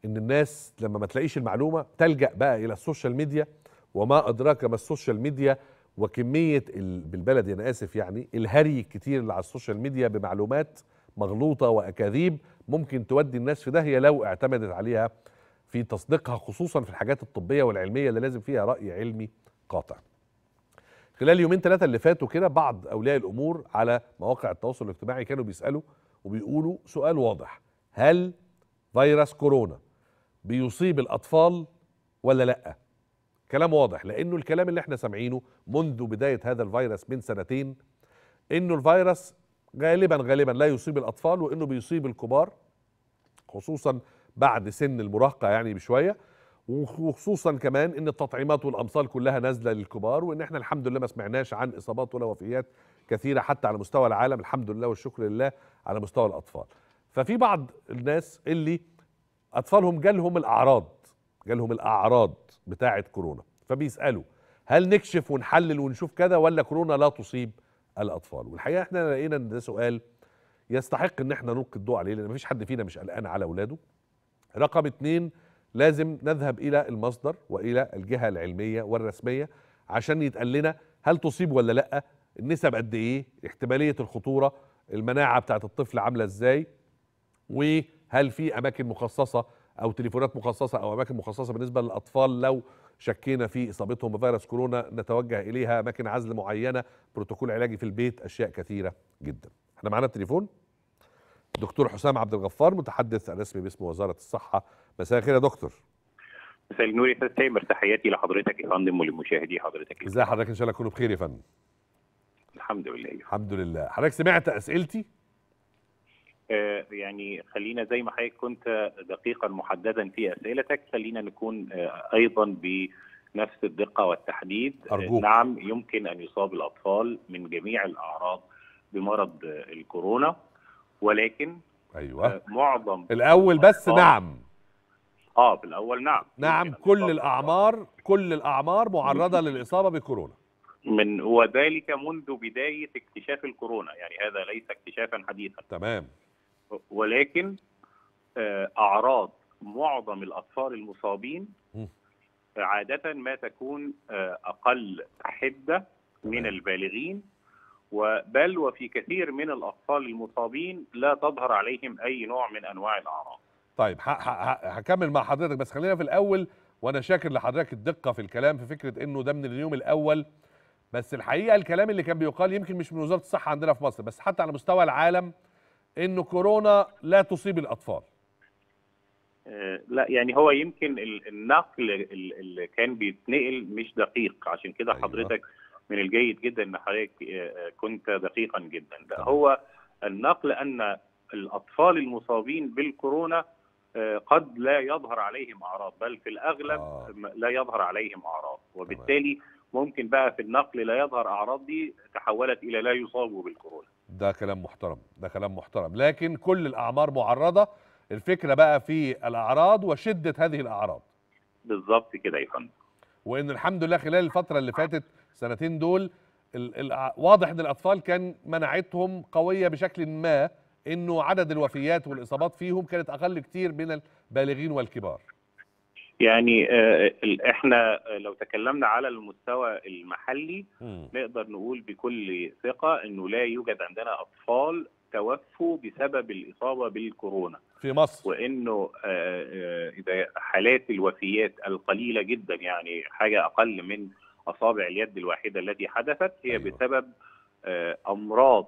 ان الناس لما ما تلاقيش المعلومه تلجا بقى الى السوشيال ميديا وما ادراك ما السوشيال ميديا وكميه بالبلدي انا اسف يعني الهري الكتير اللي على السوشيال ميديا بمعلومات مغلوطه واكاذيب ممكن تودي الناس في داهيه لو اعتمدت عليها في تصديقها خصوصا في الحاجات الطبيه والعلميه اللي لازم فيها راي علمي قاطع. خلال يومين ثلاثه اللي فاتوا كده بعض اولياء الامور على مواقع التواصل الاجتماعي كانوا بيسالوا وبيقولوا سؤال واضح هل فيروس كورونا بيصيب الاطفال ولا لا؟ كلام واضح لانه الكلام اللي احنا سامعينه منذ بدايه هذا الفيروس من سنتين انه الفيروس غالبا غالبا لا يصيب الاطفال وانه بيصيب الكبار خصوصا بعد سن المراهقه يعني بشويه وخصوصا كمان ان التطعيمات والامصال كلها نازله للكبار وان احنا الحمد لله ما سمعناش عن اصابات ولا وفيات كثيره حتى على مستوى العالم الحمد لله والشكر لله على مستوى الاطفال. ففي بعض الناس اللي اطفالهم جالهم الاعراض جالهم الاعراض بتاعه كورونا فبيسالوا هل نكشف ونحلل ونشوف كذا ولا كورونا لا تصيب الاطفال؟ والحقيقه احنا لقينا ان ده سؤال يستحق ان احنا نلقي الضوء عليه لان مفيش حد فينا مش قلقان على اولاده رقم اتنين لازم نذهب الى المصدر والى الجهه العلميه والرسميه عشان يتقال لنا هل تصيب ولا لا النسب قد ايه احتماليه الخطوره المناعه بتاعه الطفل عامله ازاي وهل في اماكن مخصصه او تليفونات مخصصه او اماكن مخصصه بالنسبه للاطفال لو شكينا في اصابتهم بفيروس كورونا نتوجه اليها اماكن عزل معينه بروتوكول علاجي في البيت اشياء كثيره جدا احنا معانا التليفون دكتور حسام عبد الغفار متحدث الرسمي باسم وزاره الصحه مساء الخير يا دكتور مساء النور يا استاذ تامر تحياتي لحضرتك يا فندم ولمشاهدي حضرتك ازي حضرتك ان شاء الله تكونوا بخير يا فندم الحمد لله الحمد لله حضرتك سمعت اسئلتي آه، يعني خلينا زي ما حضرتك كنت دقيقا محددا في اسئلتك خلينا نكون آه، ايضا بنفس الدقه والتحديد آه، أرجوك. نعم يمكن ان يصاب الاطفال من جميع الاعراض بمرض الكورونا ولكن ايوه آه، معظم الاول آه، بس نعم اه بالاول نعم نعم يعني كل الاعمار كل الاعمار معرضه للاصابه بكورونا من وذلك منذ بدايه اكتشاف الكورونا يعني هذا ليس اكتشافا حديثا تمام ولكن آه، اعراض معظم الاطفال المصابين عاده ما تكون اقل حده من البالغين وبل وفي كثير من الأطفال المصابين لا تظهر عليهم أي نوع من أنواع الأعراض طيب هكمل مع حضرتك بس خلينا في الأول وأنا شاكر لحضرتك الدقة في الكلام في فكرة أنه ده من اليوم الأول بس الحقيقة الكلام اللي كان بيقال يمكن مش من وزارة الصحة عندنا في مصر بس حتى على مستوى العالم أنه كورونا لا تصيب الأطفال آه، لا يعني هو يمكن النقل اللي كان بيتنقل مش دقيق عشان كده أيوة. حضرتك من الجيد جدا ان حضرتك آه، آه، كنت دقيقا جدا ده هو النقل ان الاطفال المصابين بالكورونا آه، قد لا يظهر عليهم اعراض بل في الاغلب لا يظهر عليهم اعراض وبالتالي ممكن بقى في النقل لا يظهر اعراض دي تحولت الى لا يصابوا بالكورونا ده كلام محترم ده كلام محترم لكن كل الاعمار معرضه الفكره بقى في الاعراض وشده هذه الاعراض بالظبط كده يا فندم وان الحمد لله خلال الفتره اللي فاتت السنتين دول واضح ان الاطفال كان مناعتهم قويه بشكل ما انه عدد الوفيات والاصابات فيهم كانت اقل كتير من البالغين والكبار يعني آه، احنا لو تكلمنا على المستوى المحلي م. نقدر نقول بكل ثقه انه لا يوجد عندنا اطفال توفوا بسبب الاصابه بالكورونا في مصر وانه آه، آه، اذا حالات الوفيات القليله جدا يعني حاجه اقل من اصابع اليد الواحده التي حدثت هي أيوة. بسبب آه، امراض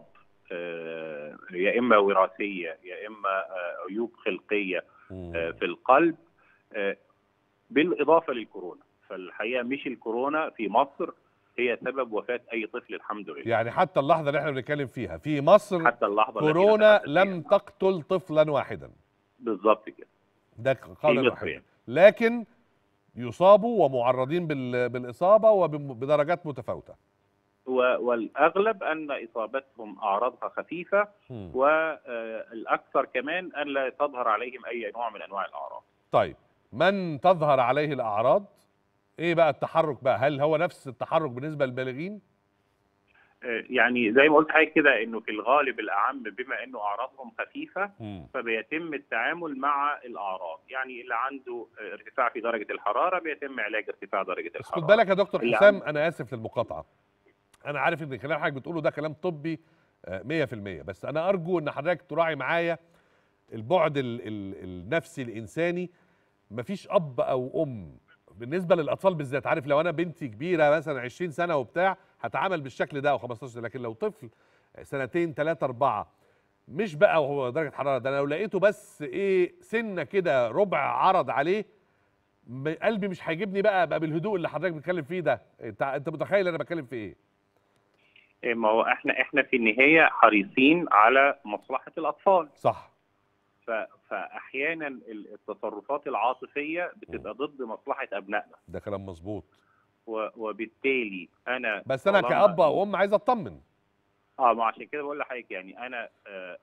آه، يا اما وراثيه يا اما آه، عيوب خلقيه في القلب بالاضافه للكورونا فالحقيقه مش الكورونا في مصر هي سبب وفاه اي طفل الحمد لله يعني حتى اللحظه اللي احنا بنتكلم فيها في مصر حتى اللحظه كورونا لم تقتل طفلا واحدا بالظبط كده ده قول لكن يصابوا ومعرضين بالاصابه وبدرجات متفاوته والاغلب ان اصابتهم اعراضها خفيفه والاكثر آه، كمان ان لا تظهر عليهم اي نوع من انواع الاعراض طيب من تظهر عليه الاعراض ايه بقى التحرك بقى هل هو نفس التحرك بالنسبه للبالغين يعني زي ما قلت حاجة كده انه في الغالب الاعم بما انه اعراضهم خفيفه فبيتم التعامل مع الاعراض يعني اللي عنده ارتفاع في درجه الحراره بيتم علاج ارتفاع درجه الحراره خد بالك يا دكتور حسام انا اسف للمقاطعه انا عارف ان الكلام حضرتك بتقوله ده كلام طبي 100% آه، بس انا ارجو ان حضرتك تراعي معايا البعد الـ الـ النفسي الانساني مفيش اب او ام بالنسبه للاطفال بالذات عارف لو انا بنتي كبيره مثلا 20 سنه وبتاع هتعامل بالشكل ده و15 لكن لو طفل آه، سنتين ثلاثة أربعة مش بقى وهو درجة حرارة ده أنا لو لقيته بس إيه سنة كده ربع عرض عليه قلبي مش هيجيبني بقى بقى بالهدوء اللي حضرتك بتتكلم فيه ده انت انت متخيل انا بتكلم في ايه؟, إيه، ما هو احنا احنا في النهايه حريصين على مصلحه الاطفال صح ف... فاحيانا التصرفات العاطفيه بتبقى ضد مصلحه ابنائنا ده كلام مظبوط وبالتالي انا بس انا كاب او ام عايز اطمن اه ما عشان كده بقول لحضرتك يعني انا آآ آه، آآ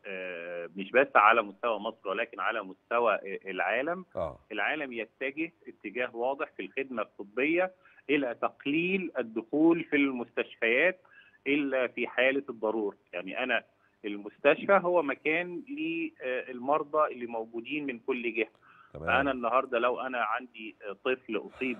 آه، مش بس على مستوى مصر ولكن على مستوى العالم آه. العالم يتجه اتجاه واضح في الخدمه الطبيه الى تقليل الدخول في المستشفيات الا في حاله الضروره يعني انا المستشفى هو مكان للمرضى آه، اللي موجودين من كل جهه تمام. فانا النهارده لو انا عندي طفل اصيب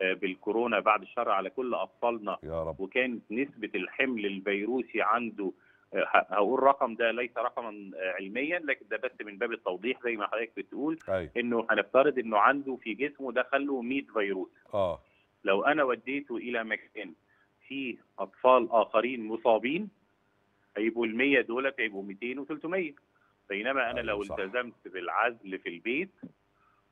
بالكورونا بعد الشر على كل اطفالنا يا رب. وكانت نسبه الحمل الفيروسي عنده آه، هقول رقم ده ليس رقما آه، علميا لكن ده بس من باب التوضيح زي ما حضرتك بتقول أي. انه هنفترض انه عنده في جسمه دخل له 100 فيروس اه لو انا وديته الى مكان فيه اطفال اخرين مصابين هيبقوا ال 100 دولت هيبقوا 200 و300 بينما انا أيوة، لو صح. التزمت بالعزل في البيت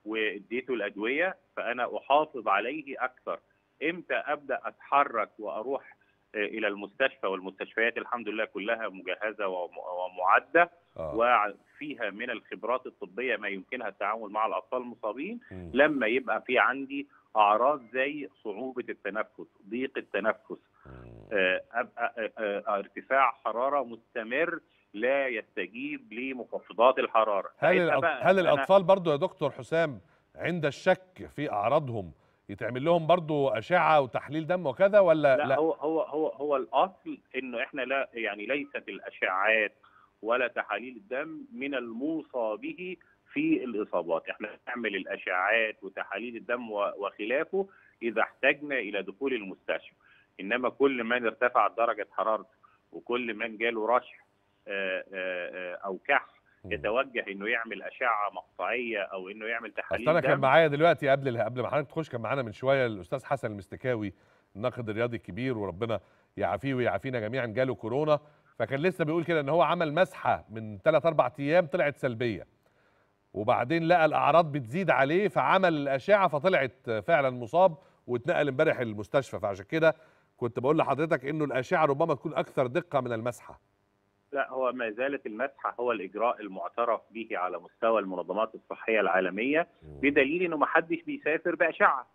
واديته الادويه فانا احافظ عليه اكثر امتى ابدا اتحرك واروح آه، الى المستشفى والمستشفيات الحمد لله كلها مجهزه ومعده آه. وفيها من الخبرات الطبيه ما يمكنها التعامل مع الاطفال المصابين م. لما يبقى في عندي اعراض زي صعوبه التنفس ضيق التنفس آه،, آه،, آه ارتفاع حراره مستمر لا يستجيب لمخفضات الحراره هل, الأط... هل الاطفال برضو يا دكتور حسام عند الشك في اعراضهم يتعمل لهم برضو اشعه وتحليل دم وكذا ولا لا, لا؟ هو هو هو هو الاصل انه احنا لا يعني ليست الاشعاعات ولا تحاليل الدم من الموصى به في الاصابات احنا بنعمل الاشعاعات وتحاليل الدم وخلافه اذا احتجنا الى دخول المستشفى انما كل من ارتفعت درجه حرارته وكل من جاله رشح آه، آه، آه، او كحف يتوجه انه يعمل اشعه مقطعيه او انه يعمل تحاليل انا كان معايا دلوقتي قبل قبل ما حضرتك تخش كان معانا من شويه الاستاذ حسن المستكاوي الناقد الرياضي الكبير وربنا يعافيه ويعافينا جميعا جاله كورونا فكان لسه بيقول كده ان هو عمل مسحه من 3 4 ايام طلعت سلبيه وبعدين لقى الاعراض بتزيد عليه فعمل الاشعه فطلعت فعلا مصاب واتنقل امبارح المستشفى فعشان كده كنت بقول لحضرتك انه الاشعه ربما تكون اكثر دقه من المسحه لا هو ما زالت المسحه هو الاجراء المعترف به على مستوى المنظمات الصحيه العالميه بدليل انه ما حدش بيسافر باشعه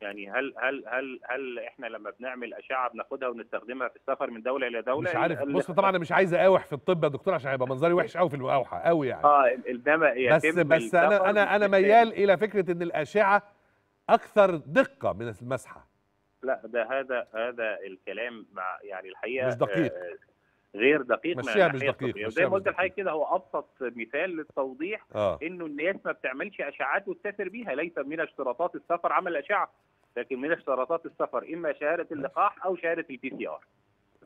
يعني هل هل هل هل احنا لما بنعمل اشعه بناخدها ونستخدمها في السفر من دوله الى دوله مش عارف بص طبعا انا مش عايز اقاوح في الطب يا دكتور عشان هيبقى منظري وحش قوي في المقاوحه قوي يعني اه انما بس بس انا انا انا ميال الى فكره ان الاشعه اكثر دقه من المسحه لا ده هذا هذا الكلام مع يعني الحقيقه مش دقيق آه غير دقيق مشيها مش دقيق زي ما قلت لحضرتك كده هو ابسط مثال للتوضيح آه. انه الناس ما بتعملش اشعات وتسافر بيها ليس من اشتراطات السفر عمل اشعه لكن من اشتراطات السفر اما شهاده اللقاح او شهاده البي سي ار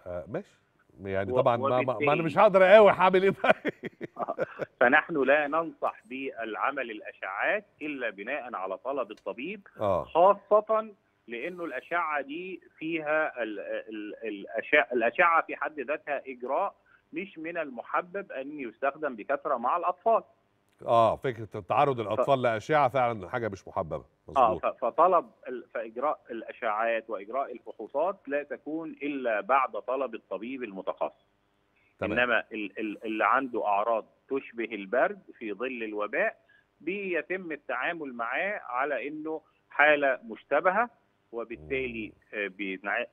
آه ماشي يعني طبعا ما, ما انا مش هقدر اقاوح هعمل ايه طيب؟ آه، فنحن لا ننصح بالعمل الاشعات الا بناء على طلب الطبيب آه. خاصه لانه الاشعه دي فيها الاشعه في حد ذاتها اجراء مش من المحبب ان يستخدم بكثره مع الاطفال. اه فكره تعرض الاطفال ف... لاشعه فعلا حاجه مش محببه آه، مظبوط اه فطلب فاجراء الاشعاعات واجراء الفحوصات لا تكون الا بعد طلب الطبيب المتخصص. تمام. انما اللي عنده اعراض تشبه البرد في ظل الوباء بيتم التعامل معاه على انه حاله مشتبهه وبالتالي آه،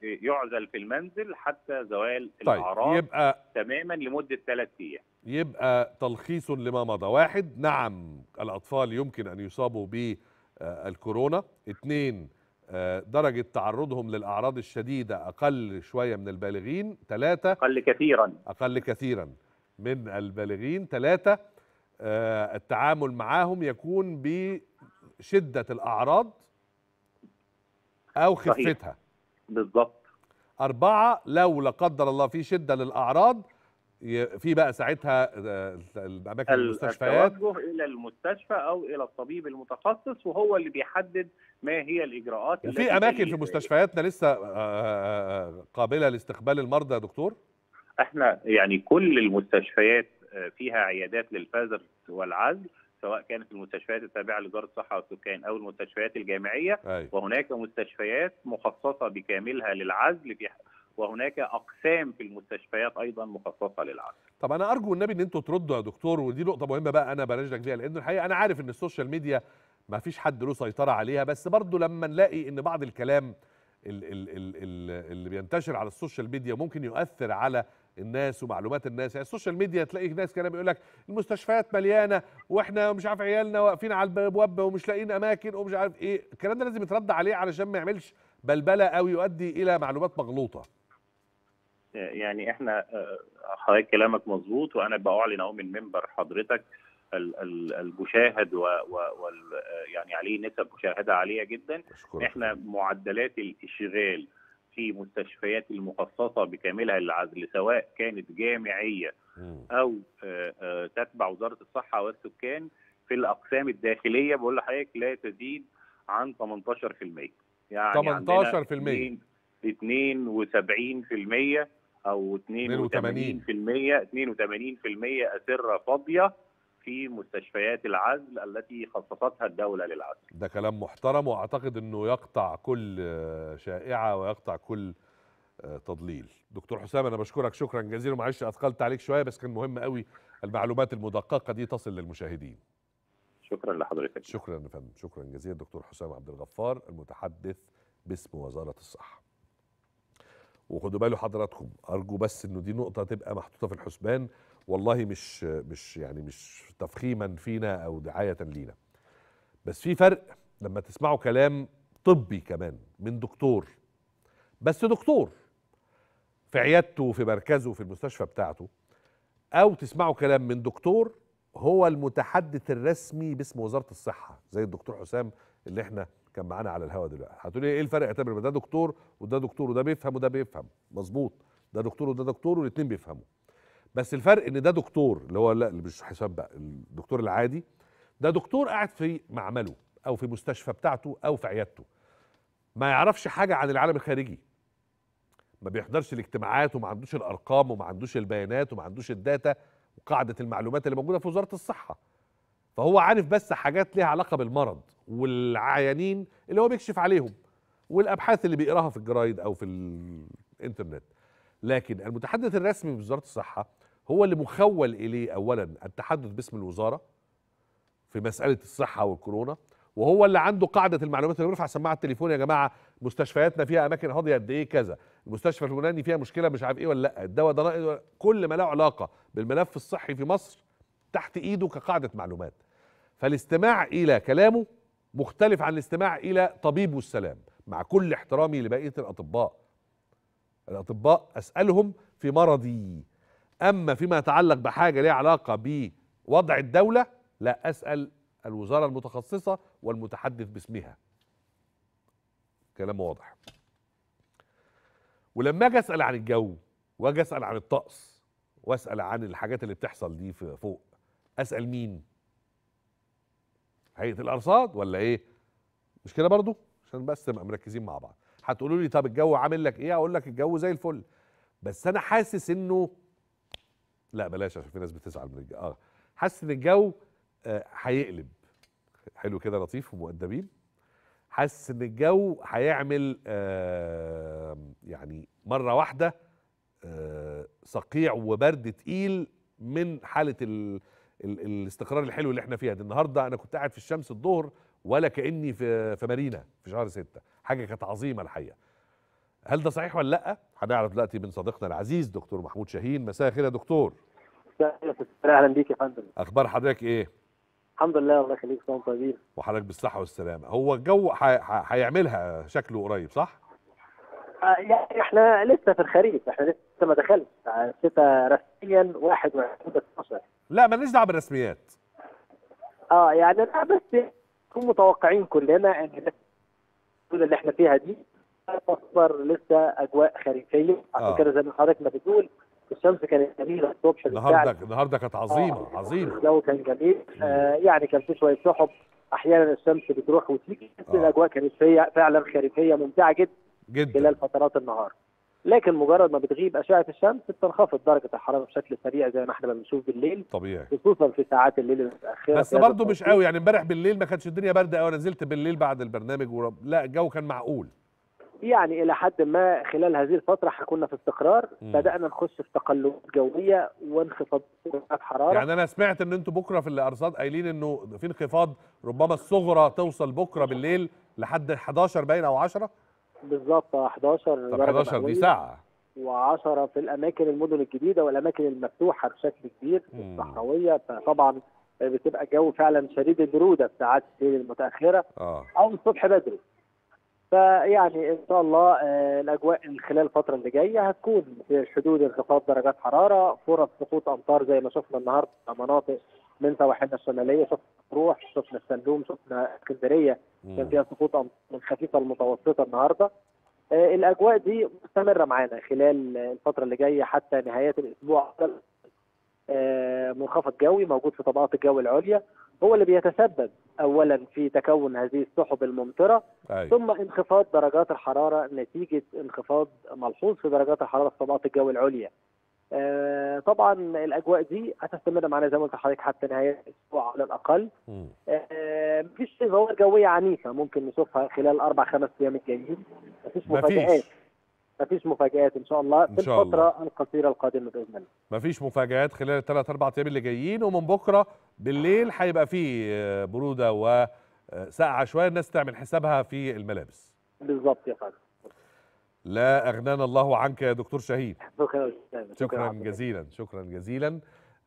يعزل في المنزل حتى زوال طيب الاعراض يبقى تماما لمده ثلاث ايام يبقى تلخيص لما مضى واحد نعم الاطفال يمكن ان يصابوا بالكورونا اثنين آه، درجة تعرضهم للأعراض الشديدة أقل شوية من البالغين ثلاثة أقل كثيرا أقل كثيرا من البالغين ثلاثة آه، التعامل معاهم يكون بشدة الأعراض او خفتها بالظبط أربعة لو لا قدر الله في شدة للأعراض في بقى ساعتها آه، الأماكن المستشفيات التوجه إلى المستشفى أو إلى الطبيب المتخصص وهو اللي بيحدد ما هي الإجراءات وفي أماكن في مستشفياتنا لسه آه، آه، قابلة لاستقبال المرضى يا دكتور؟ احنا يعني كل المستشفيات فيها عيادات للفازر والعزل سواء كانت المستشفيات التابعه لوزاره الصحه والسكان او المستشفيات الجامعيه أي. أيوة. وهناك مستشفيات مخصصه بكاملها للعزل في وهناك اقسام في المستشفيات ايضا مخصصه للعزل. طب انا ارجو النبي ان انتوا تردوا يا دكتور ودي نقطه مهمه بقى انا برجلك فيها لان الحقيقه انا عارف ان السوشيال ميديا ما فيش حد له سيطره عليها بس برضه لما نلاقي ان بعض الكلام اللي بينتشر على السوشيال ميديا ممكن يؤثر على الناس ومعلومات الناس يعني السوشيال ميديا تلاقي ناس كلام يقول لك المستشفيات مليانه واحنا مش عارف عيالنا واقفين على البوابه ومش لاقيين اماكن ومش عارف ايه الكلام ده لازم يترد عليه علشان ما يعملش بلبله او يؤدي الى معلومات مغلوطه يعني احنا آه، حضرتك كلامك مظبوط وانا بعلن اهو من منبر حضرتك المشاهد و, و, و آه، يعني عليه نسب مشاهده عاليه جدا احنا معدلات الاشغال في مستشفيات المخصصه بكاملها للعزل سواء كانت جامعيه او آه، آه، تتبع وزاره الصحه والسكان في الاقسام الداخليه بقول لحضرتك لا تزيد عن 18% يعني 18% 72% او 82% 82% اسره فاضيه في مستشفيات العزل التي خصصتها الدولة للعزل ده كلام محترم وأعتقد أنه يقطع كل شائعة ويقطع كل آه، تضليل دكتور حسام أنا بشكرك شكرا جزيلا معلش أثقلت عليك شوية بس كان مهم قوي المعلومات المدققة دي تصل للمشاهدين شكرا لحضرتك شكرا يا فندم شكرا جزيلا دكتور حسام عبد الغفار المتحدث باسم وزارة الصحة وخدوا بالوا حضراتكم أرجو بس أنه دي نقطة تبقى محطوطة في الحسبان والله مش مش يعني مش تفخيما فينا او دعايه لينا بس في فرق لما تسمعوا كلام طبي كمان من دكتور بس دكتور في عيادته في مركزه في المستشفى بتاعته او تسمعوا كلام من دكتور هو المتحدث الرسمي باسم وزاره الصحه زي الدكتور حسام اللي احنا كان معانا على الهوا دلوقتي هتقولي ايه الفرق اعتبر ده دكتور وده دكتور وده بيفهم وده بيفهم مظبوط ده دكتور وده دكتور والاثنين بيفهموا بس الفرق ان ده دكتور اللي هو لا اللي مش حساب بقى الدكتور العادي ده دكتور قاعد في معمله او في مستشفى بتاعته او في عيادته ما يعرفش حاجه عن العالم الخارجي ما بيحضرش الاجتماعات وما عندوش الارقام وما عندوش البيانات وما عندوش الداتا وقاعده المعلومات اللي موجوده في وزاره الصحه فهو عارف بس حاجات ليها علاقه بالمرض والعيانين اللي هو بيكشف عليهم والابحاث اللي بيقراها في الجرايد او في الانترنت لكن المتحدث الرسمي في وزاره الصحه هو اللي مخول اليه اولا التحدث باسم الوزاره في مساله الصحه والكورونا وهو اللي عنده قاعده المعلومات اللي بيرفع سماعه التليفون يا جماعه مستشفياتنا فيها اماكن فاضيه قد ايه كذا المستشفى الفلاني فيها مشكله مش عارف ايه ولا لا الدواء ده كل ما له علاقه بالملف الصحي في مصر تحت ايده كقاعده معلومات فالاستماع الى كلامه مختلف عن الاستماع الى طبيب والسلام مع كل احترامي لبقيه الاطباء الاطباء اسالهم في مرضي اما فيما يتعلق بحاجه ليها علاقه بوضع الدوله لا اسال الوزاره المتخصصه والمتحدث باسمها كلام واضح ولما اجي اسال عن الجو واجي اسال عن الطقس واسال عن الحاجات اللي بتحصل دي فوق اسال مين هيئه الارصاد ولا ايه مش كده برضو عشان بس نبقى مركزين مع بعض هتقولوا لي طب الجو عامل لك ايه اقول لك الجو زي الفل بس انا حاسس انه لا بلاش عشان في ناس بتزعل من الجو اه حاسس ان الجو آه، هيقلب آه حلو كده لطيف ومؤدبين حاسس ان الجو هيعمل آه يعني مره واحده آه صقيع وبرد تقيل من حاله ال ال الاستقرار الحلو اللي احنا فيها دي النهارده انا كنت قاعد في الشمس الظهر ولا كاني في في مارينا في شهر ستة حاجه كانت عظيمه الحقيقه هل ده صحيح ولا لا هنعرف دلوقتي من صديقنا العزيز دكتور محمود شاهين مساء الخير يا دكتور اهلا بيك يا فندم اخبار حضرتك ايه؟ الحمد لله الله يخليك طول طيبين وحضرتك بالصحه والسلامه هو الجو هيعملها حي... شكله قريب صح؟ آه، يعني احنا لسه في الخريف احنا لسه ما دخلش الشتاء آه، رسميا 21 12 لا ماليش دعوه بالرسميات اه يعني لا بس نكون متوقعين كلنا ان اللي احنا فيها دي تصدر لسه اجواء خريفيه عشان كده زي ما حضرتك ما بتقول الشمس كانت جميله الصبح النهارده النهارده كانت عظيمه آه. عظيمه الجو كان جميل آه يعني كان في شويه سحب احيانا الشمس بتروح وتيجي بس آه. الاجواء كانت فعلا خريفيه ممتعه جدا جدا خلال فترات النهار لكن مجرد ما بتغيب اشعه الشمس بتنخفض درجه الحراره بشكل سريع زي ما احنا بنشوف بالليل طبيعي خصوصا في ساعات الليل المتاخره بس برضه مش قوي يعني امبارح بالليل ما كانتش الدنيا بارده قوي انا نزلت بالليل بعد البرنامج ورب... لا الجو كان معقول يعني الى حد ما خلال هذه الفتره كنا في استقرار مم. بدانا نخش في تقلبات جويه وانخفاض حراره يعني انا سمعت ان انتوا بكره في الارصاد قايلين انه في انخفاض ربما الصغرى توصل بكره بالليل لحد 11 باين او 10 بالظبط 11 طب 11 دي ساعه و10 في الاماكن المدن الجديده والاماكن المفتوحه بشكل كبير الصحراويه فطبعا بتبقى جو فعلا شديد البروده في ساعات الليل المتاخره آه. او الصبح بدري فيعني ان شاء الله آه، الاجواء خلال الفتره اللي جايه هتكون في حدود انخفاض درجات حراره فرص سقوط امطار زي ما شفنا النهارده مناطق من سواحلنا الشماليه شفنا روح شفنا السلوم شفنا اسكندريه كان فيها سقوط امطار من خفيفه المتوسطه النهارده آه، الاجواء دي مستمره معانا خلال الفتره اللي جايه حتى نهايه الاسبوع آه، منخفض جوي موجود في طبقات الجو العليا هو اللي بيتسبب اولا في تكون هذه السحب الممطره أيوة. ثم انخفاض درجات الحراره نتيجه انخفاض ملحوظ في درجات الحراره في طبقات الجو العليا. آه طبعا الاجواء دي هتستمر معانا زي ما قلت لحضرتك حتى نهايه الاسبوع على الاقل. آه مفيش ظواهر جويه عنيفه ممكن نشوفها خلال اربع خمس ايام الجايين. مفيش مفاجات مفيش مفاجآت إن شاء الله في شاء الفترة الله. القصيرة القادمة بإذن الله مفيش مفاجآت خلال الثلاث أربع أيام اللي جايين ومن بكرة بالليل هيبقى فيه آه، برودة وسقعة آه، شوية الناس تعمل حسابها في الملابس بالظبط يا فندم لا أغنانا الله عنك يا دكتور شاهين شكرا جزيلا شكرا جزيلا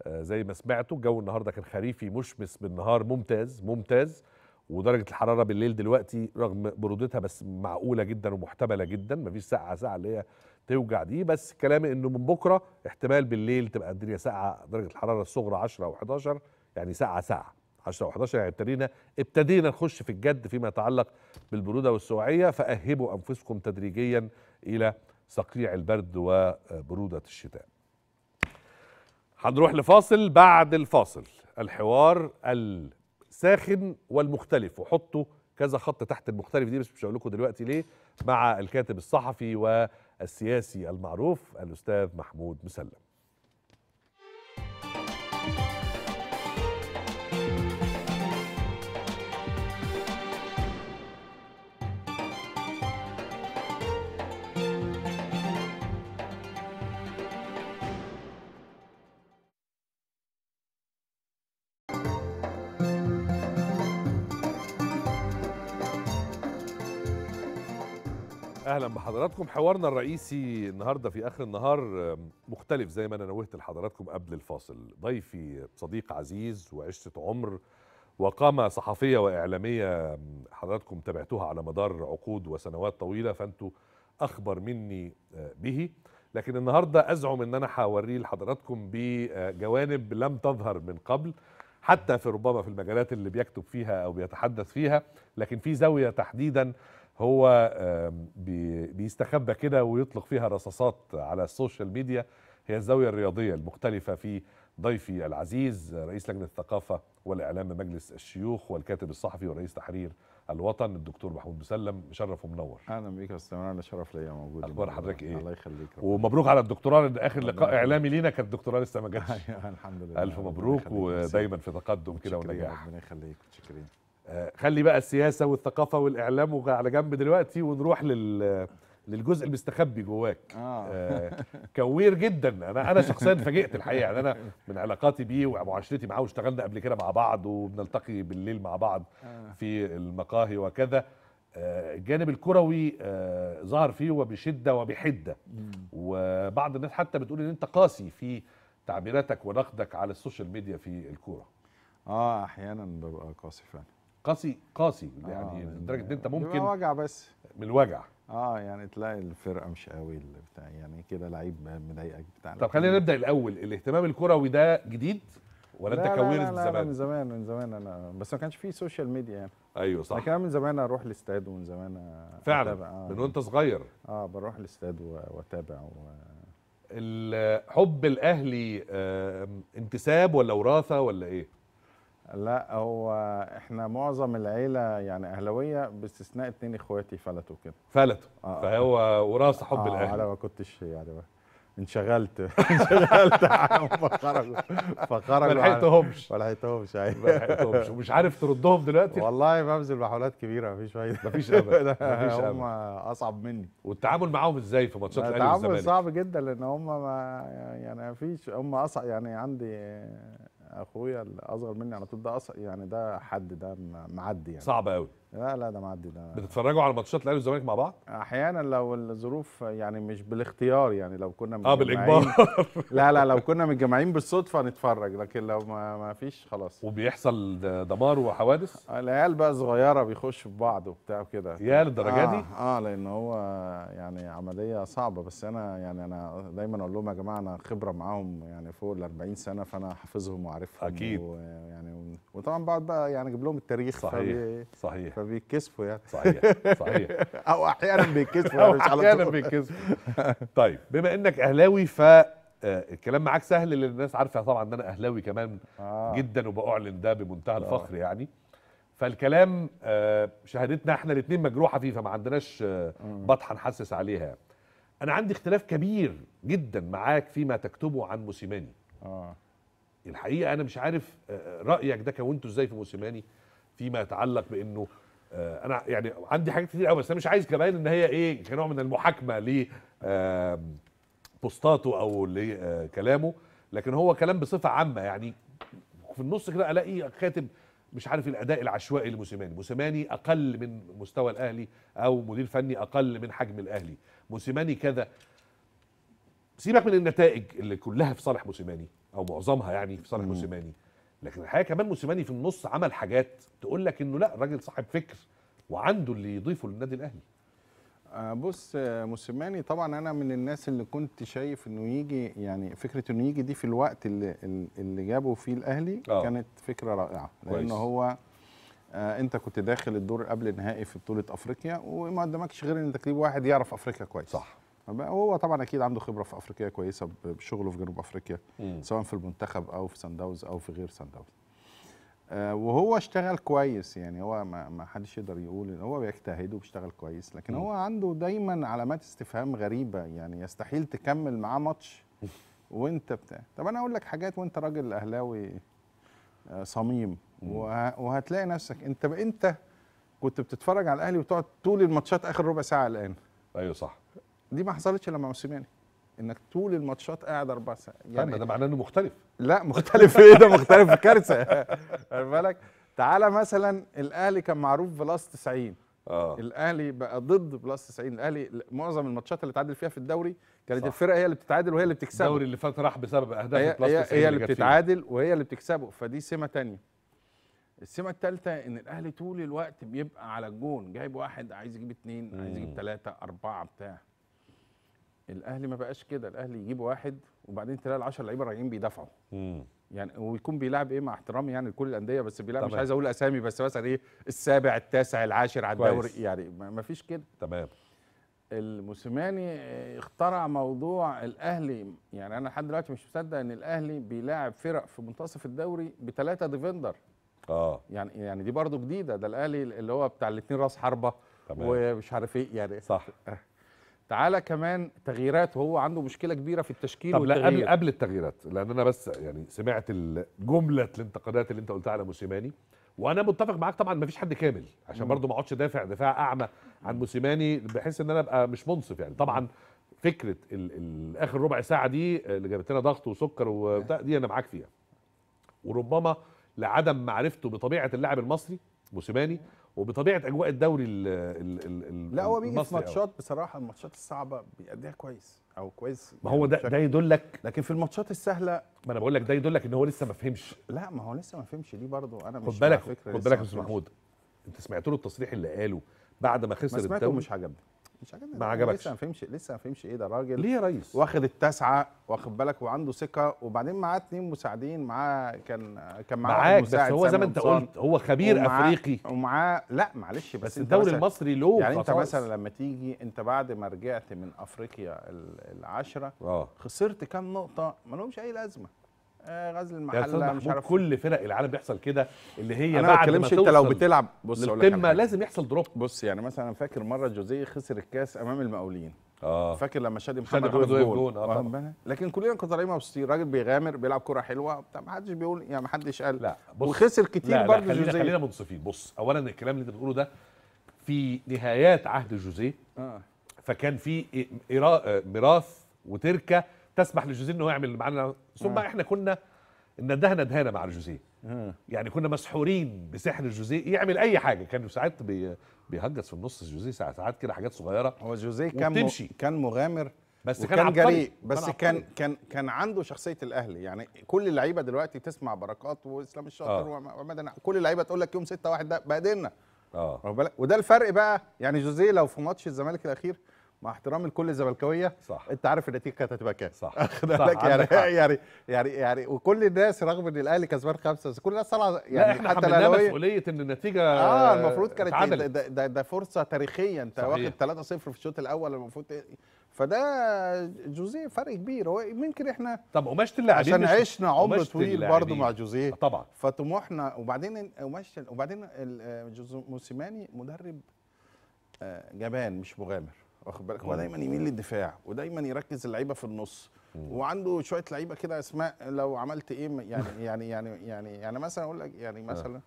آه، زي ما سمعتوا الجو النهارده كان خريفي مشمس بالنهار ممتاز ممتاز ودرجه الحراره بالليل دلوقتي رغم برودتها بس معقوله جدا ومحتمله جدا مفيش ساعه ساعه اللي هي توجع دي بس كلامي انه من بكره احتمال بالليل تبقى الدنيا ساقعه درجه الحراره الصغرى 10 او 11 يعني ساعه ساعه 10 او 11 يعني ابتدينا ابتدينا نخش في الجد فيما يتعلق بالبروده والسوعيه فاهبوا انفسكم تدريجيا الى صقيع البرد وبروده الشتاء. هنروح لفاصل بعد الفاصل الحوار ال الساخن والمختلف وحطوا كذا خط تحت المختلف دي بس مش هقول لكم دلوقتي ليه مع الكاتب الصحفي والسياسي المعروف الاستاذ محمود مسلم بحضراتكم حوارنا الرئيسي النهارده في اخر النهار مختلف زي ما انا نوهت لحضراتكم قبل الفاصل ضيفي صديق عزيز وعشره عمر وقامه صحفيه واعلاميه حضراتكم تابعتوها على مدار عقود وسنوات طويله فانتوا اخبر مني آه، به لكن النهارده ازعم ان انا حوريه لحضراتكم بجوانب لم تظهر من قبل حتى في ربما في المجالات اللي بيكتب فيها او بيتحدث فيها لكن في زاويه تحديدا هو بيستخبى كده ويطلق فيها رصاصات على السوشيال ميديا هي الزاوية الرياضية المختلفة في ضيفي العزيز رئيس لجنة الثقافة والإعلام بمجلس الشيوخ والكاتب الصحفي ورئيس تحرير الوطن الدكتور محمود مسلم مشرف ومنور اهلا بيك يا استاذ انا شرف ليا موجود اخبار حضرتك ايه الله يخليك ومبروك على الدكتوراه اخر لقاء اعلامي لينا كانت الدكتوراه لسه ما جاتش أيوة، الحمد لله الف مبروك ودايما في تقدم كده ونجاح ربنا يخليك متشكرين خلي بقى السياسه والثقافه والاعلام على جنب دلوقتي ونروح لل للجزء المستخبي جواك آه. آه كوير جدا انا انا شخصيا فاجئت الحقيقه يعني انا من علاقاتي بيه ومعاشرتي معاه واشتغلنا قبل كده مع بعض وبنلتقي بالليل مع بعض آه. في المقاهي وكذا آه الجانب الكروي آه ظهر فيه وبشده وبحده وبعض الناس حتى بتقول ان انت قاسي في تعبيراتك ونقدك على السوشيال ميديا في الكوره اه احيانا ببقى قاسي فعلا قاسي قاسي يعني آه، لدرجه ان انت ممكن من وجع بس من الوجع اه يعني تلاقي الفرقه مش قوي بتاع يعني كده لعيب مضايقك بتاع طب خلينا نبدا الاول الاهتمام الكروي ده جديد ولا انت كونت من زمان؟ لا من زمان من زمان انا بس ما كانش في سوشيال ميديا يعني ايوه صح كان من زمان اروح الاستاد ومن زمان فعلا آه من يعني. وانت صغير اه بروح الاستاد واتابع و... حب الاهلي آه انتساب ولا وراثه ولا ايه؟ لا هو احنا معظم العيله يعني اهلاويه باستثناء اتنين اخواتي فلتوا كده فلتوا آه فهو وراث حب آه الاهلي انا ما كنتش يعني بقى. انشغلت انشغلت فخرجوا فخرجوا ما لحقتهمش أيوة. ما لحقتهمش ومش عارف تردهم دلوقتي والله ببذل محاولات كبيره مفيش فايده مفيش ابدا مفيش هم اصعب مني والتعامل معاهم ازاي في ماتشات الاهلي والزمالك التعامل صعب جدا لان هم ما يعني مفيش هم اصعب يعني عندي اخويا الاصغر مني على طول ده يعني ده حد ده معدي يعني صعب قوي لا لا ده معدي ده بتتفرجوا على ماتشات الاهلي والزمالك مع بعض؟ احيانا لو الظروف يعني مش بالاختيار يعني لو كنا آه، متجمعين اه بالاجبار لا لا لو كنا متجمعين بالصدفه نتفرج لكن لو ما, ما فيش خلاص وبيحصل دمار وحوادث؟ آه، العيال بقى صغيره بيخشوا في بعض وبتاع وكده يا للدرجه آه دي؟ اه لان هو يعني عمليه صعبه بس انا يعني انا دايما اقول لهم يا جماعه انا خبره معاهم يعني فوق ال 40 سنه فانا حافظهم وعارفهم اكيد ويعني وطبعا بقعد بقى يعني اجيب لهم التاريخ صحيح صحيح فبيتكسفوا يعني صحيح صحيح او احيانا بيتكسفوا يعني، او احيانا بيتكسفوا طيب بما انك اهلاوي ف آه، الكلام معاك سهل لان الناس عارفه طبعا ان انا اهلاوي كمان آه. جدا وبأعلن ده بمنتهى آه. الفخر يعني فالكلام آه، شهادتنا احنا الاثنين مجروحه فيه فما عندناش آه، بطحه نحسس عليها انا عندي اختلاف كبير جدا معاك فيما تكتبه عن موسيماني آه. الحقيقه انا مش عارف رايك ده كونته ازاي في موسيماني فيما يتعلق بانه آه، انا يعني عندي حاجات كتير قوي بس انا مش عايز كمان ان هي ايه كنوع من المحاكمه ل بوستاته او لكلامه آه، لكن هو كلام بصفه عامه يعني في النص كده الاقي كاتب مش عارف الاداء العشوائي لموسيماني موسيماني اقل من مستوى الاهلي او مدير فني اقل من حجم الاهلي موسيماني كذا سيبك من النتائج اللي كلها في صالح موسيماني او معظمها يعني في صالح موسيماني لكن الحقيقه كمان موسيماني في النص عمل حاجات تقول لك انه لا راجل صاحب فكر وعنده اللي يضيفه للنادي الاهلي آه، بص آه، موسيماني طبعا انا من الناس اللي كنت شايف انه يجي يعني فكره انه يجي دي في الوقت اللي اللي جابه فيه الاهلي أوه. كانت فكره رائعه لان هو آه انت كنت داخل الدور قبل النهائي في بطوله افريقيا وما قدامكش غير ان تجيب واحد يعرف افريقيا كويس صح هو طبعا اكيد عنده خبره في افريقيا كويسه بشغله في جنوب افريقيا مم. سواء في المنتخب او في سان داونز او في غير سان داونز آه، وهو اشتغل كويس يعني هو ما, حدش يقدر يقول ان هو بيجتهد وبيشتغل كويس لكن هو عنده دايما علامات استفهام غريبه يعني يستحيل تكمل معاه ماتش وانت بتاع طب انا اقول لك حاجات وانت راجل اهلاوي آه، صميم وهتلاقي نفسك انت انت كنت بتتفرج على الاهلي وتقعد طول الماتشات اخر ربع ساعه الان ايوه صح دي ما حصلتش لما موسيماني انك طول الماتشات قاعد اربع ساعات يعني ده معناه انه مختلف لا مختلف ايه ده مختلف كارثه خلي بالك تعالى مثلا الاهلي كان معروف بلاس 90 اه الاهلي بقى ضد بلس 90 الاهلي معظم الماتشات اللي اتعادل فيها في الدوري كانت صح. الفرقه هي اللي بتتعادل وهي اللي بتكسبه الدوري اللي فات راح بسبب اهداف بلاس بلس هي, هي اللي, اللي بتتعادل وهي اللي بتكسبه فدي سمه تانية السمه الثالثه ان الاهلي طول الوقت بيبقى على الجون جايب واحد عايز يجيب اثنين عايز يجيب ثلاثه اربعه بتاع الاهلي ما بقاش كده الاهلي يجيب واحد وبعدين تلاقي ال10 لعيبه راجعين بيدافعوا يعني ويكون بيلعب ايه مع احترامي يعني لكل الانديه بس بيلعب طبعا. مش عايز اقول اسامي بس مثلا ايه السابع التاسع العاشر على الدوري يعني ما فيش كده تمام الموسيماني اخترع موضوع الاهلي يعني انا لحد دلوقتي مش مصدق ان الاهلي بيلاعب فرق في منتصف الدوري بثلاثه ديفندر اه يعني يعني دي برضو جديده ده الاهلي اللي هو بتاع الاثنين راس حربه تمام. ومش عارف ايه يعني صح أه. تعالى كمان تغييرات وهو عنده مشكله كبيره في التشكيل طب والتغيير قبل قبل التغييرات لان انا بس يعني سمعت جمله الانتقادات اللي انت قلتها على موسيماني وانا متفق معاك طبعا ما فيش حد كامل عشان برضه ما اقعدش دافع دفاع اعمى عن موسيماني بحيث ان انا ابقى مش منصف يعني طبعا فكره الـ الـ اخر ربع ساعه دي آه، اللي جابت لنا ضغط وسكر وبتاع دي انا معاك فيها وربما لعدم معرفته بطبيعه اللاعب المصري موسيماني وبطبيعه اجواء الدوري ال ال ال لا هو بيجي في ماتشات بصراحه الماتشات الصعبه بيأديها كويس او كويس ما هو يعني ده ده يدلك لكن في الماتشات السهله ما انا بقول لك ده يدلك ان هو لسه ما فهمش لا ما هو لسه ما فهمش دي برضه انا مش خد بالك خد بالك يا استاذ محمود انت سمعت له التصريح اللي قاله بعد ما خسر الدوري ما سمعته مش عجبني مش ما عجبكش لسه ما فهمش لسه ما فهمش ايه ده راجل ليه يا ريس واخد التاسعه واخد بالك وعنده ثقه وبعدين معاه اثنين مساعدين معاه كان كان معاه معاك بس هو زي ما انت قلت هو خبير ومعاه افريقي ومعاه لا معلش بس, بس الدوري المصري له يعني انت مثلا لما تيجي انت بعد ما رجعت من افريقيا العشره آه. خسرت كام نقطه ما لهمش اي لازمه آه، غزل يعني المحله يعني مش عارف كل فرق العالم بيحصل كده اللي هي أنا بعد ما بتكلمش انت لو بتلعب بص للقمه لازم يحصل دروب بص يعني مثلا انا فاكر مره جوزيه خسر الكاس امام المقاولين اه فاكر لما شادي محمد وقف جول آه لكن كلنا كنا طالعين مبسوطين راجل بيغامر بيلعب كره حلوه بتاع ما حدش بيقول يعني ما حدش قال لا بص وخسر كتير برضه جوزيه خلينا, خلينا منصفين بص اولا الكلام اللي انت بتقوله ده في نهايات عهد جوزيه آه. فكان في ميراث وتركه تسمح لجوزيه انه يعمل معانا ثم آه. احنا كنا ندهنا دهانه مع الجوزيه يعني كنا مسحورين بسحر الجوزيه يعمل اي حاجه كان ساعات بي بيهجس في النص الجوزيه ساعات, ساعات كده حاجات صغيره هو جوزيه كان م... كان مغامر بس كان جريء بس كان كان كان, كان عنده شخصيه الاهلي يعني كل اللعيبه دلوقتي تسمع بركات واسلام الشاطر آه. ومدن كل اللعيبه تقول لك يوم 6 1 ده بقى اه وده الفرق بقى يعني جوزيه لو في ماتش الزمالك الاخير مع احترامي لكل الزملكاويه صح انت عارف النتيجه كانت هتبقى كام صح, صح. لك يعني, يعني يعني يعني يعني وكل الناس رغم ان الاهلي كسبان خمسه بس كل الناس طالعه يعني لا احنا حتى الاهلاويه مسؤوليه ان النتيجه اه المفروض كانت إيه، ده, ده, ده فرصه تاريخيه انت واخد 3-0 في الشوط الاول المفروض إيه، فده جوزيه فرق كبير هو يمكن احنا طب قماشة اللاعبين عشان عشنا عمر طويل برضه مع جوزيه آه، طبعا فطموحنا وبعدين قماشة وبعدين آه، موسيماني مدرب آه، جبان مش مغامر واخد بالك هو دايما يميل للدفاع ودايما يركز اللعيبه في النص وعنده شويه لعيبه كده اسماء لو عملت ايه يعني يعني يعني يعني يعني مثلا اقول لك يعني آه. مثلا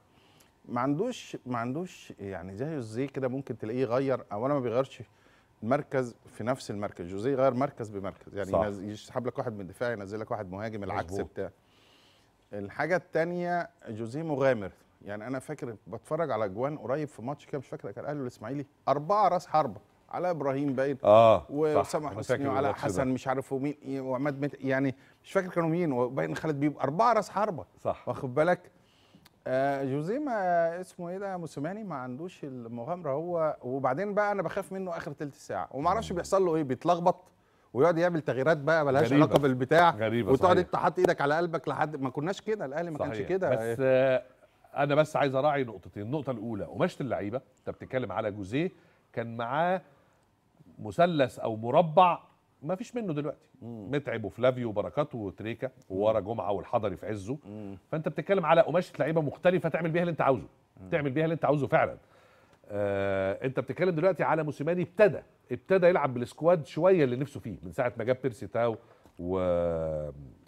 ما عندوش ما عندوش يعني زي جوزيه كده ممكن تلاقيه يغير اولا ما بيغيرش المركز في نفس المركز جوزيه يغير مركز بمركز يعني يسحب لك واحد من الدفاع ينزل لك واحد مهاجم العكس بتاع الحاجه الثانيه جوزيه مغامر يعني انا فاكر بتفرج على اجوان قريب في ماتش كده مش فاكر كان الاهلي والاسماعيلي اربعه راس حربه على ابراهيم باين اه وسامح حسني وعلى حسن مش عارف مين وعماد يعني مش فاكر كانوا مين وباين خالد بيب اربعه راس حربه صح واخد بالك آه جوزيه ما اسمه ايه ده موسيماني ما عندوش المغامره هو وبعدين بقى انا بخاف منه اخر ثلث ساعه وما اعرفش بيحصل له ايه بيتلخبط ويقعد يعمل تغييرات بقى ملهاش علاقه بالبتاع غريبة وتقعد انت حاطط ايدك على قلبك لحد ما كناش كده الاهلي ما صحيح. كانش كده بس آه انا بس عايز اراعي نقطتين النقطه الاولى قماشه اللعيبه انت بتتكلم على جوزيه كان معاه مثلث او مربع ما فيش منه دلوقتي مم. متعب وفلافيو وبركات وتريكا وورا جمعه والحضري في عزه مم. فانت بتتكلم على قماشه لعيبه مختلفه تعمل بيها اللي انت عاوزه مم. تعمل بيها اللي انت عاوزه فعلا آه انت بتتكلم دلوقتي على موسيماني ابتدى ابتدى يلعب بالسكواد شويه اللي نفسه فيه من ساعه ما جاب بيرسي تاو و...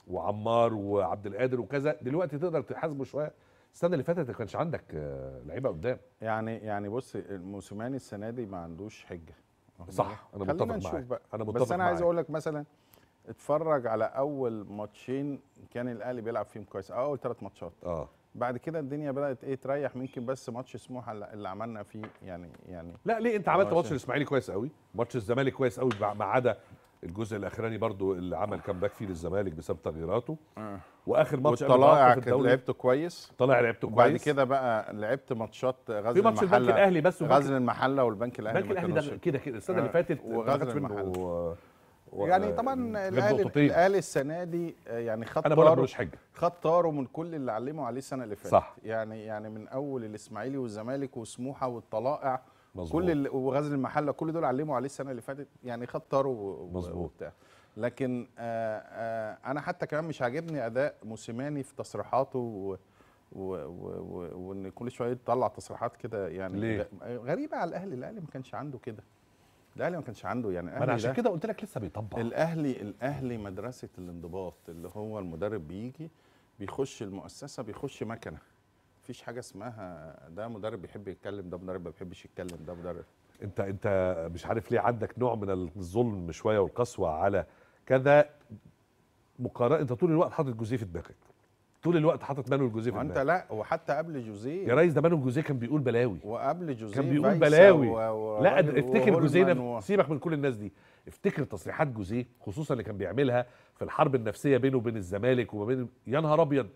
وعمار وعبد القادر وكذا دلوقتي تقدر تحاسبه شويه السنه اللي فاتت ما كانش عندك آه، لعيبه قدام يعني يعني بص موسيماني السنه دي ما عندوش حجه صح انا متفق معاك بقى. انا متفق بس انا عايز اقول لك مثلا اتفرج على اول ماتشين كان الاهلي بيلعب فيهم كويس او آه، اول ثلاث ماتشات اه بعد كده الدنيا بدات ايه تريح ممكن بس ماتش سموحه اللي عملنا فيه يعني يعني لا ليه انت عملت ماتش الاسماعيلي كويس قوي ماتش الزمالك كويس قوي ما عدا الجزء الاخراني برضو اللي عمل باك فيه للزمالك بسبب تغييراته آه. واخر ماتش طلائع لعبته كويس طلع لعبته كويس بعد كده بقى لعبت ماتشات غزل في ماتش البنك الاهلي بس غزل المحله والبنك الاهلي البنك الاهلي ده كده كده السنه اللي آه. فاتت وغزل المحله و... و... يعني طبعا الاهلي الاهلي السنه دي آه، يعني خد انا بقول مش حجه خد طاره من كل اللي علمه عليه السنه اللي فاتت صح يعني يعني من اول الاسماعيلي والزمالك وسموحه والطلائع مظبوط. كل وغزل المحله كل دول علموا عليه السنه اللي فاتت يعني خطروا مظبوط وبتاع لكن آآ آه، آآ آه، انا حتى كمان مش عاجبني اداء موسيماني في تصريحاته وان كل شويه يطلع تصريحات كده يعني ليه؟ غريبه على الاهلي الاهلي ما كانش عنده كده الاهلي ما كانش عنده يعني انا عشان كده قلت لك لسه بيطبق الاهلي الاهلي مدرسه الانضباط اللي هو المدرب بيجي بيخش المؤسسه بيخش مكنه فيش حاجه اسمها ده مدرب بيحب يتكلم ده مدرب ما بيحبش يتكلم ده مدرب انت انت مش عارف ليه عندك نوع من الظلم شويه والقسوه على كذا مقارنه انت طول الوقت حاطط جوزيه في دماغك طول الوقت حاطط مانويل جوزيه في دماغك انت لا وحتى قبل جوزيه يا ريس ده مانويل جوزيه كان بيقول بلاوي وقبل جوزيه كان بيقول بلاوي لا افتكر جوزيه سيبك من كل الناس دي افتكر تصريحات جوزيه خصوصا اللي كان بيعملها في الحرب النفسيه بينه وبين الزمالك وما بين يا نهار ابيض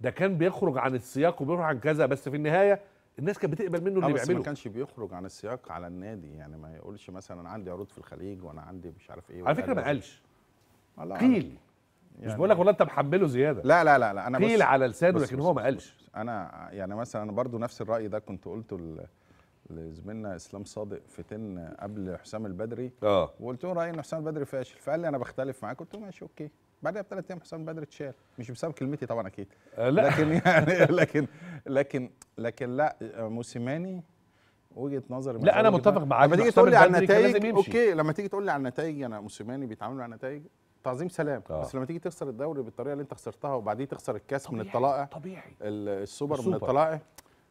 ده كان بيخرج عن السياق وبيروح عن كذا بس في النهايه الناس كانت بتقبل منه اللي آه، بس بيعمله ما كانش بيخرج عن السياق على النادي يعني ما يقولش مثلا انا عندي عروض في الخليج وانا عندي مش عارف ايه على فكره ما قالش آه، قيل يعني مش بقول لك والله انت محمله زياده لا لا لا, لا انا قيل على لسانه لكن هو ما قالش انا يعني مثلا انا برضو نفس الراي ده كنت قلته لزميلنا اسلام صادق في تن قبل حسام البدري اه وقلت له رايي ان حسام البدري فاشل فقال لي انا بختلف معاك قلت له ماشي اوكي بعدها بثلاث ايام حسام بدر اتشال مش بسبب كلمتي طبعا اكيد آه، لا. لكن يعني لكن لكن لكن لا موسيماني وجهه نظري لا انا متفق معاك لما تيجي تقول لي على النتائج اوكي لما تيجي تقول لي على النتائج انا موسيماني بيتعاملوا على النتائج تعظيم سلام آه. بس لما تيجي تخسر الدوري بالطريقه اللي انت خسرتها وبعديه تخسر الكاس طبيعي. من الطلائع طبيعي السوبر, السوبر. من الطلائع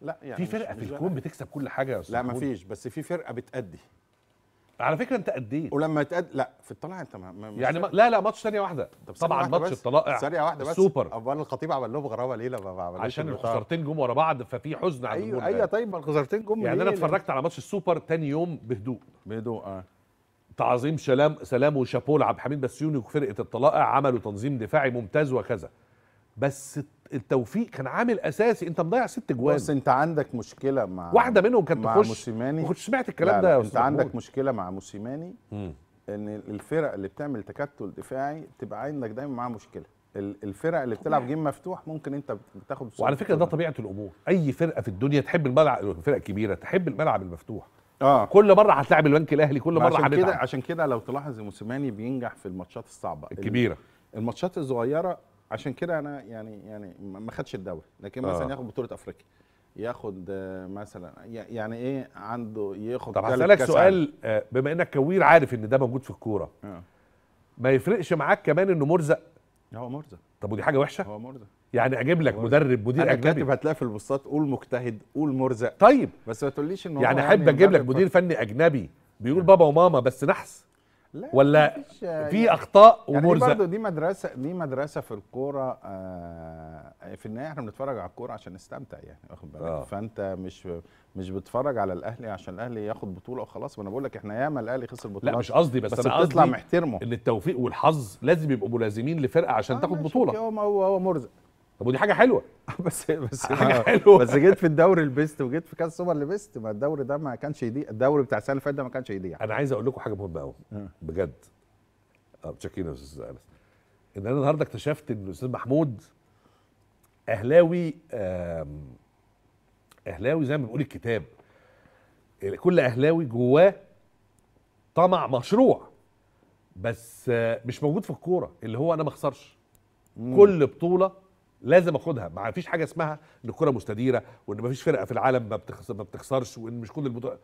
لا يعني في فرقه في الكون بتكسب كل حاجه يا لا مفيش بس في فرقه بتأدي على فكره انت ايه ولما تقد لا في الطلائع انت ما ما يعني ما... لا لا ماتش ثانيه واحده طب طبعا ماتش الطلائع ثانيه واحده بس سوبر امال الخطيب عمل لهم غرابه ليه لما ما عملش عشان الخسارتين جم ورا بعض ففي حزن على الجمهور ايوه ايوه طيب ما الخسارتين جم يعني انا اتفرجت على ماتش السوبر ثاني يوم بهدوء بهدوء اه تعظيم سلام سلام وشابول لعبد الحميد بسيوني وفرقه الطلائع عملوا تنظيم دفاعي ممتاز وكذا بس التوفيق كان عامل اساسي انت مضيع ست جوان بس انت عندك مشكله مع واحده منهم كانت تخش مع موسيماني ما كنتش سمعت الكلام ده يا انت عندك محمود. مشكله مع موسيماني ان الفرق اللي بتعمل تكتل دفاعي بتبقى عندك دايما معاها مشكله الفرق اللي بتلعب جيم مفتوح ممكن انت بتاخد وعلى فكره ده طبيعه الامور اي فرقه في الدنيا تحب الملعب فرق كبيره تحب الملعب المفتوح اه كل مره هتلاعب البنك الاهلي كل مره عشان كده عشان كده لو تلاحظ موسيماني بينجح في الماتشات الصعبه الكبيره الماتشات الصغيره عشان كده انا يعني يعني ما خدش الدوري لكن مثلا آه. ياخد بطوله افريقيا ياخد مثلا يعني ايه عنده ياخد طب هسالك سؤال آه، بما انك كوير عارف ان ده موجود في الكوره آه. ما يفرقش معاك كمان انه مرزق هو مرزق طب ودي حاجه وحشه هو مرزق يعني اجيب لك مدرب مدير أنا اجنبي كاتب هتلاقي في البوستات قول مجتهد قول مرزق طيب بس ما تقوليش ان يعني, يعني احب يعني اجيب لك مدير فني اجنبي بيقول بابا وماما بس نحس ولا في يعني اخطاء يعني ومرزق يعني برضه دي مدرسه دي مدرسه في الكوره آه في النهايه احنا بنتفرج على الكوره عشان نستمتع يعني واخد بالك آه. فانت مش مش بتتفرج على الاهلي عشان الاهلي ياخد بطوله وخلاص ما انا بقول لك احنا ياما الاهلي خسر بطوله لا مش قصدي بس, بس انا قصدي محترمه ان التوفيق والحظ لازم يبقوا ملازمين لفرقه عشان آه تاخد بطوله هو هو مرزق طب ودي حاجه حلوه بس بس حاجه آه. حلوه بس جيت في الدوري البيست وجيت في كاس سوبر البيست ما الدوري ده ما كانش يضيع الدوري بتاع السنه اللي فاتت ده ما كانش يضيع انا عايز اقول لكم حاجه مهمه قوي آه. بجد اه متشكرين يا استاذ انس ان انا النهارده اكتشفت ان الاستاذ محمود اهلاوي اهلاوي زي ما بيقول الكتاب كل اهلاوي جواه طمع مشروع بس مش موجود في الكوره اللي هو انا ما اخسرش كل بطوله لازم اخدها ما فيش حاجه اسمها ان الكره مستديره وان ما فيش فرقه في العالم ما, بتخسر ما بتخسرش وان مش كل البطولات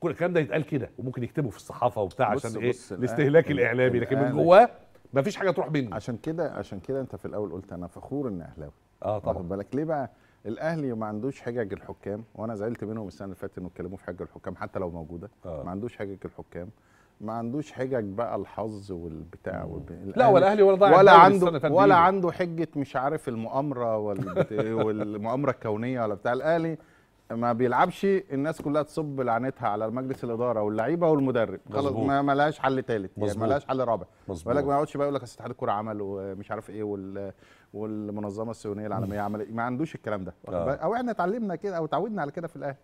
كل الكلام ده يتقال كده وممكن يكتبه في الصحافه وبتاع بص عشان إيه؟ بص ايه الاستهلاك الاعلامي لكن من جواه ما فيش حاجه تروح بينه عشان كده عشان كده انت في الاول قلت انا فخور اني اهلاوي اه طبعا واخد بالك ليه بقى الاهلي ما عندوش حجج الحكام وانا زعلت منهم السنه اللي فاتت انه اتكلموا في حجج الحكام حتى لو موجوده آه. ما عندوش حجج الحكام ما عندوش حجج بقى الحظ والبتاع لا ولا اهلي ولا ضايع ولا عنده ولا عنده حجه مش عارف المؤامره والمؤامره الكونيه ولا بتاع الاهلي ما بيلعبش الناس كلها تصب لعنتها على مجلس الاداره واللعيبه والمدرب خلاص ما ملهاش حل ثالث يعني لهاش حل رابع بالك ما يقعدش بقى يقول لك اتحاد الكوره عمل ومش عارف ايه وال... والمنظمه الصهيونيه العالميه عملت ما عندوش الكلام ده آه. او احنا اتعلمنا كده او اتعودنا على كده في الاهلي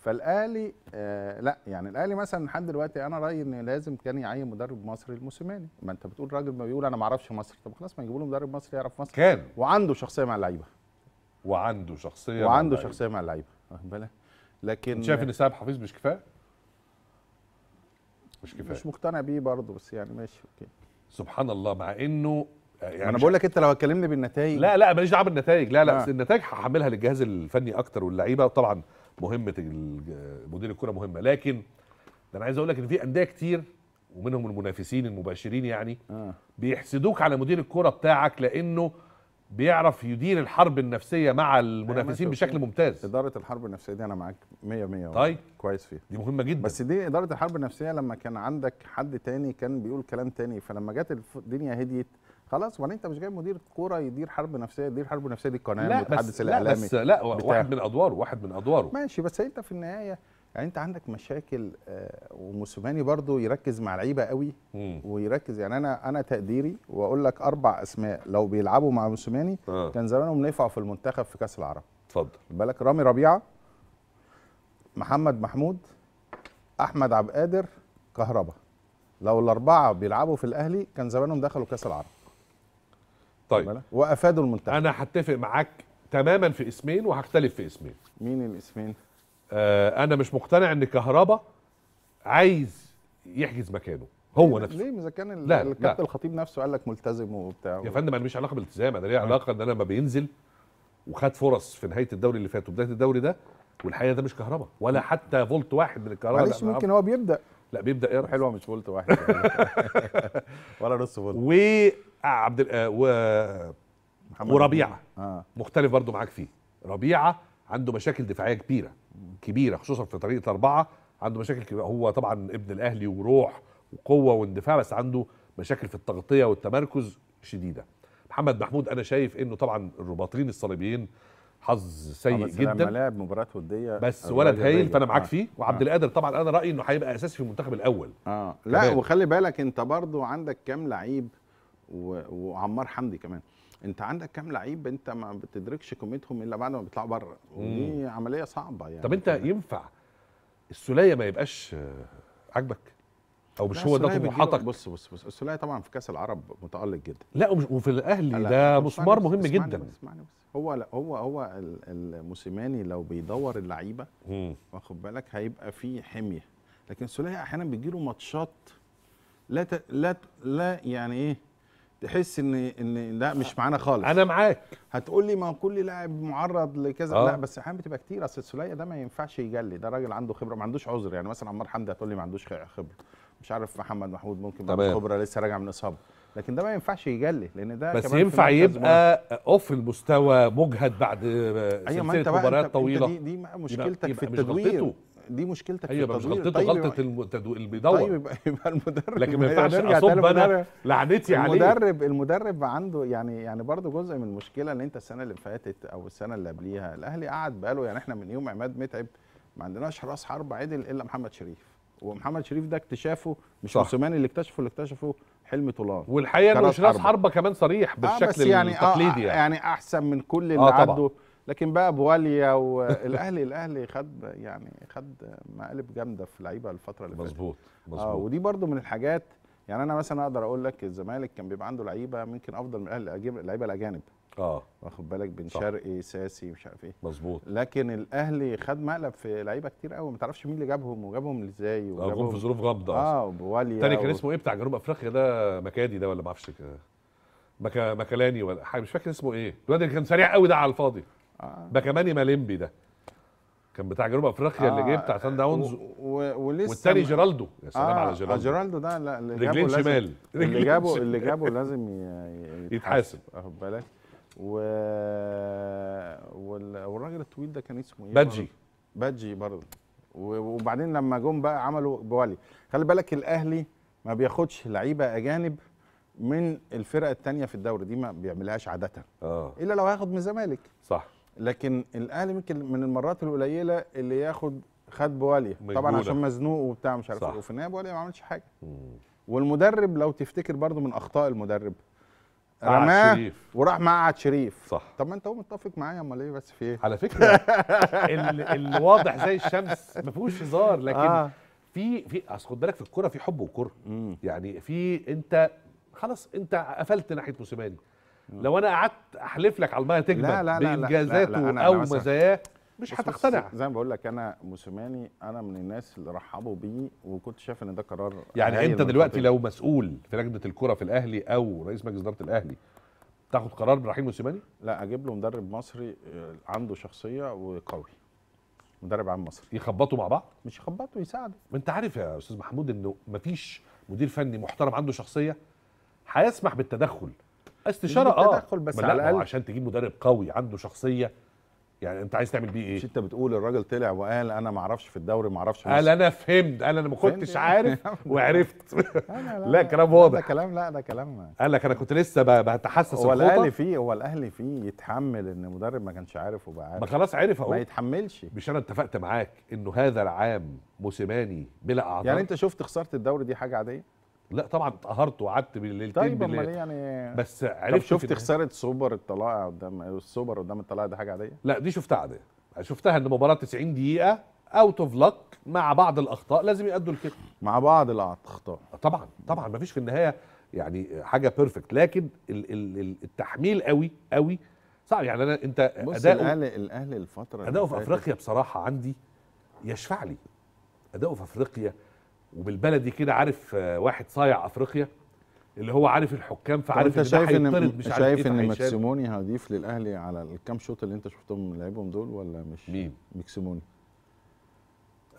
فالاهلي آه لا يعني الاهلي مثلا لحد دلوقتي انا رايي ان لازم كان يعين مدرب مصري الموسيماني ما انت بتقول راجل ما بيقول انا ما اعرفش مصر طب خلاص ما يجيبوا له مدرب مصري يعرف مصر كان وعنده شخصيه مع اللعيبه وعنده شخصيه وعنده مع شخصيه مع اللعيبه واخد بالك لكن شايف ان سعد حفيظ مش كفايه مش كفايه مش مقتنع بيه برضه بس يعني ماشي اوكي سبحان الله مع انه آه، يعني انا بقول لك انت لو هتكلمني بالنتائج لا لا ماليش دعوه بالنتائج لا لا آه. بس النتائج هحملها للجهاز الفني اكتر واللعيبه طبعا مهمه مدير الكره مهمه لكن ده انا عايز اقول لك ان في انديه كتير ومنهم المنافسين المباشرين يعني آه. بيحسدوك على مدير الكره بتاعك لانه بيعرف يدير الحرب النفسيه مع يعني المنافسين بشكل ممتاز اداره الحرب النفسيه دي انا معاك 100 100 طيب كويس فيها دي مهمه جدا بس دي اداره الحرب النفسيه لما كان عندك حد تاني كان بيقول كلام تاني فلما جت الدنيا هديت خلاص وانا انت مش جايب مدير كوره يدير حرب نفسيه يدير حرب نفسيه دي القناه المتحدث الاعلامي لا بس لا واحد من ادواره واحد من ادواره ماشي بس انت في النهايه يعني انت عندك مشاكل آه، وموسيماني برضو يركز مع لعيبه قوي ويركز يعني انا انا تقديري واقول لك اربع اسماء لو بيلعبوا مع موسيماني آه. كان زمانهم نفعوا في المنتخب في كاس العرب اتفضل بالك رامي ربيعه محمد محمود احمد عبد القادر كهربا لو الاربعه بيلعبوا في الاهلي كان زمانهم دخلوا كاس العرب طيب وافادوا المنتخب انا هتفق معاك تماما في اسمين وهختلف في اسمين مين الاسمين آه انا مش مقتنع ان كهربا عايز يحجز مكانه هو ليه نفسه ليه اذا كان الكابتن الخطيب نفسه قال لك ملتزم وبتاع يا فندم انا مش علاقه بالالتزام انا ليه آه. علاقه ان انا لما بينزل وخد فرص في نهايه الدوري اللي فات وبدايه الدوري ده والحقيقه ده مش كهربا ولا حتى فولت واحد من الكهرباء معلش ممكن هو بيبدا لا بيبدا يرى حلوه مش فولت واحد ولا نص فولت وعبد آه، و محمد وربيعه آه. مختلف برضو معاك فيه ربيعه عنده مشاكل دفاعيه كبيره كبيره خصوصا في طريقه اربعه عنده مشاكل كبيرة. هو طبعا ابن الاهلي وروح وقوه واندفاع بس عنده مشاكل في التغطيه والتمركز شديده محمد محمود انا شايف انه طبعا الرباطين الصليبيين حظ سيء جدا لما لعب مباراه وديه بس ولد هايل فانا معاك آه. فيه وعبد آه. القادر طبعا انا رايي انه هيبقى اساسي في المنتخب الاول اه لا كمان. وخلي بالك انت برضو عندك كام لعيب و... وعمار حمدي كمان انت عندك كام لعيب انت ما بتدركش قيمتهم الا بعد ما بيطلعوا بره ودي عمليه صعبه يعني طب انت كمان. ينفع السوليه ما يبقاش عاجبك او مش هو ده طموحاتك بص بص بص السوليه طبعا في كاس العرب متالق جدا لا وفي الاهلي ده مسمار مهم جدا اسمعني بس هو لا هو هو الموسيماني لو بيدور اللعيبه واخد بالك هيبقى في حميه لكن سوليه احيانا بيجيله ماتشات لا ت... لا لا يعني ايه تحس ان ان لا مش معانا خالص انا معاك هتقول لي ما كل لاعب معرض لكذا آه. لا بس احيانا بتبقى كتير اصل سوليه ده ما ينفعش يجلي ده راجل عنده خبره ما عندوش عذر يعني مثلا عمار حمدي هتقول لي ما عندوش خبره مش عارف محمد محمود ممكن عنده خبره لسه راجع من اصابه لكن ده ما ينفعش يجلي لان ده بس ينفع يبقى اوف المستوى مجهد بعد أيوة، سلسله مباريات طويله دي, دي مشكلتك في أيوة، التدوير مش دي مشكلتك أيوة في التدوير مش غلطته طيب غلطه طيب، المدور بيدور طيب يبقى المدرب لكن ما ينفعش يعني اصب انا لعنتي عليه المدرب المدرب عنده يعني يعني برضه جزء من المشكله ان انت السنه اللي فاتت او السنه اللي قبليها الاهلي قعد بقاله يعني احنا من يوم عماد متعب ما عندناش راس حرب عدل الا محمد شريف ومحمد شريف ده اكتشافه مش موسيماني اللي اكتشفه اللي اكتشفه حلمي طولان والحقيقه انه مش راس حربه كمان صريح آه، بالشكل يعني، آه،, آه يعني التقليدي يعني. آه يعني احسن من كل اللي آه عدوا لكن بقى بواليا والاهلي الاهلي خد يعني خد مقالب جامده في لعيبه الفتره اللي فاتت مظبوط آه، مظبوط آه ودي برده من الحاجات يعني انا مثلا اقدر اقول لك الزمالك كان بيبقى عنده لعيبه ممكن افضل من الاهلي اللعيبه الاجانب اه واخد بالك بن شرقي ساسي مش عارف ايه مظبوط لكن الاهلي خد مقلب في لعيبه كتير قوي ما تعرفش مين اللي جابهم وجابهم ازاي آه، وجابهم في ظروف غامضه اه وبواليا الثاني كان اسمه ايه بتاع جنوب افريقيا ده مكادي ده ولا ما اعرفش مكا مكلاني ولا حاجه مش فاكر اسمه ايه الواد اللي كان سريع قوي ده على الفاضي آه. بكماني مالمبي ده كان بتاع جنوب افريقيا آه اللي جه آه، بتاع سان داونز ولسه والتاني جيرالدو يا سلام آه على جيرالدو آه جيرالدو ده لا اللي رجلين شمال اللي جابه اللي جابه لازم يتحاسب واخد بالك و... وال... والراجل الطويل ده كان اسمه ايه بادجي بادجي برضه وبعدين لما جم بقى عملوا بوالي خلي بالك الاهلي ما بياخدش لعيبه اجانب من الفرقه الثانيه في الدوري دي ما بيعملهاش عاده اه الا لو هياخد من الزمالك صح لكن الاهلي يمكن من المرات القليله اللي ياخد خد بوالي طبعا عشان مزنوق وبتاع مش عارف ايه وفي النهايه بوالي ما عملش حاجه مم. والمدرب لو تفتكر برضه من اخطاء المدرب رماه وراح مقعد شريف صح طب ما انت هو متفق معايا امال ايه بس في ايه على فكره الواضح زي الشمس ما فيهوش هزار لكن آه. في في اصل خد بالك في الكوره في حب وكره يعني في انت خلاص انت قفلت ناحيه موسيماني لو انا قعدت احلف لك على الميه تجمع لا لا لا بانجازاته لا لا لا لا او مزاياه مش هتقتنع زي ما بقول لك انا موسيماني انا من الناس اللي رحبوا بيه وكنت شايف ان ده قرار يعني انت دلوقتي لو مسؤول في لجنه الكره في الاهلي او رئيس مجلس اداره الاهلي تاخد قرار برحيل موسيماني؟ لا اجيب له مدرب مصري آه، عنده شخصيه وقوي مدرب عام مصري يخبطوا مع بعض؟ مش يخبطوا يساعدوا انت عارف يا استاذ محمود انه مفيش مدير فني محترم عنده شخصيه هيسمح بالتدخل استشاره اه بس على الاقل عشان تجيب مدرب قوي عنده شخصيه يعني انت عايز تعمل بيه ايه؟ مش انت بتقول الراجل طلع وقال انا ما اعرفش في الدوري ما اعرفش قال انا فهمت قال انا ما كنتش عارف وعرفت لا, لا كلام واضح ده كلام لا ده كلام قال لك انا كنت لسه بتحسس هو الاهلي فيه هو الاهلي فيه يتحمل ان مدرب ما كانش عارف وبقى عارف ما خلاص عرف اهو ما يتحملش مش انا اتفقت معاك انه هذا العام موسيماني بلا اعذار يعني انت شفت خساره الدوري دي حاجه عاديه؟ لا طبعا اتقهرت وقعدت بالليل طيب امال إيه يعني بس عرفت شفت خساره سوبر الطلائع قدام السوبر قدام الطلائع دي حاجه عاديه؟ لا دي شفتها عاديه شفتها ان مباراه 90 دقيقه اوت اوف لك مع بعض الاخطاء لازم يأدوا لكده مع بعض الاخطاء طبعا طبعا ما فيش في النهايه يعني حاجه بيرفكت لكن التحميل قوي قوي صعب يعني انا انت بص الاهلي الاهلي الفتره اداؤه في افريقيا بصراحه عندي يشفع لي اداؤه في افريقيا وبالبلدي كده عارف آه، واحد صايع افريقيا اللي هو عارف الحكام فعارف انت شايف ان مش شايف إيه ان ماكسيموني هضيف للاهلي على الكام شوط اللي انت شفتهم لعيبهم دول ولا مش مين ماكسيموني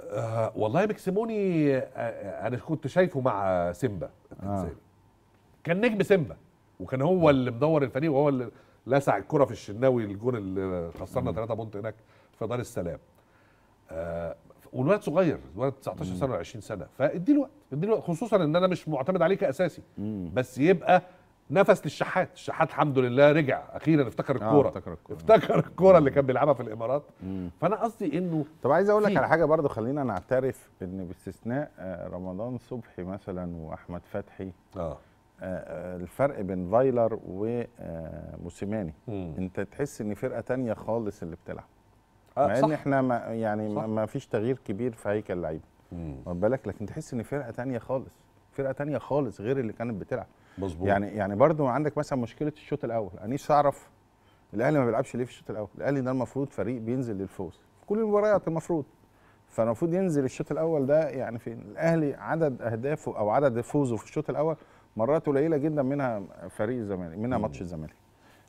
آه والله ماكسيموني آه, آه، انا كنت شايفه مع سيمبا آه. كان نجم سيمبا وكان هو اللي مدور الفريق وهو اللي لسع الكره في الشناوي الجون اللي خسرنا ثلاثة بونت هناك في دار السلام آه والولد صغير الولد 19 سنه ولا 20 سنه فادي له وقت ادي له وقت خصوصا ان انا مش معتمد عليه كاساسي بس يبقى نفس للشحات الشحات الحمد لله رجع اخيرا افتكر آه، الكوره آه افتكر الكوره افتكر الكوره اللي كان بيلعبها في الامارات مم. فانا قصدي انه طب عايز اقول لك على حاجه برضو خلينا نعترف ان باستثناء آه، رمضان صبحي مثلا واحمد فتحي اه, آه، الفرق بين فايلر وموسيماني انت تحس ان فرقه تانية خالص اللي بتلعب آه، مع ان احنا ما يعني صح. ما فيش تغيير كبير في هيكل اللعيبه واخد بالك لكن تحس ان فرقه ثانيه خالص فرقه ثانيه خالص غير اللي كانت بتلعب مظبوط يعني يعني برضو عندك مثلا مشكله الشوط الاول انا نفسي اعرف الاهلي ما بيلعبش ليه في الشوط الاول الاهلي ده المفروض فريق بينزل للفوز في كل المباريات المفروض فالمفروض ينزل الشوط الاول ده يعني في الاهلي عدد اهدافه او عدد فوزه في الشوط الاول مرات قليله جدا منها فريق الزمالك منها ماتش الزمالك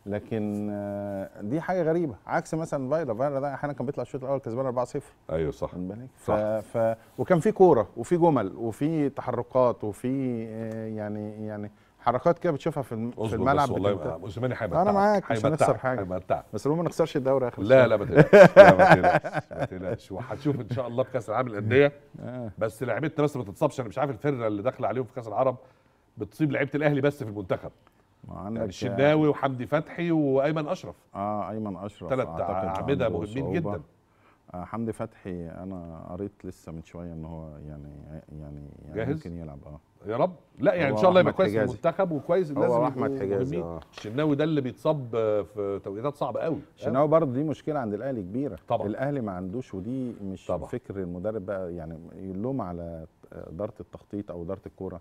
لكن آه، دي حاجه غريبه عكس مثلا فايلا فايلا ده احيانا كان بيطلع الشوط الاول كسبان 4-0 ايوه صح ف... ف... وكان في كوره وفي جمل وفي تحركات وفي آه، يعني يعني حركات كده بتشوفها في, في الملعب بس والله موسيماني هيمتعك انا معاك مش هنخسر حاجه بس المهم ما نخسرش الدوري اخر لا لا ما تقلقش لا ما تقلقش ما تقلقش وهتشوف ان شاء الله في كاس العالم الانديه آه. بس لعيبتنا بس ما تتصابش انا مش عارف الفرقه اللي داخله عليهم في كاس العرب بتصيب لعيبه الاهلي بس في المنتخب عندك يعني الشداوي وحمدي فتحي وايمن اشرف اه ايمن اشرف ثلاث اعبده مهمين جدا آه حمدي فتحي انا قريت لسه من شويه ان هو يعني يعني, يعني جاهز؟ ممكن يلعب اه يا رب لا يعني ان شاء الله يبقى كويس في المنتخب وكويس لازم احمد حجازي اه الشناوي ده اللي بيتصاب في توقيتات صعبه قوي الشناوي آه. برضه دي مشكله عند الاهلي كبيره طبعا الاهلي ما عندوش ودي مش طبعا. فكر المدرب بقى يعني يلوم على اداره التخطيط او اداره الكوره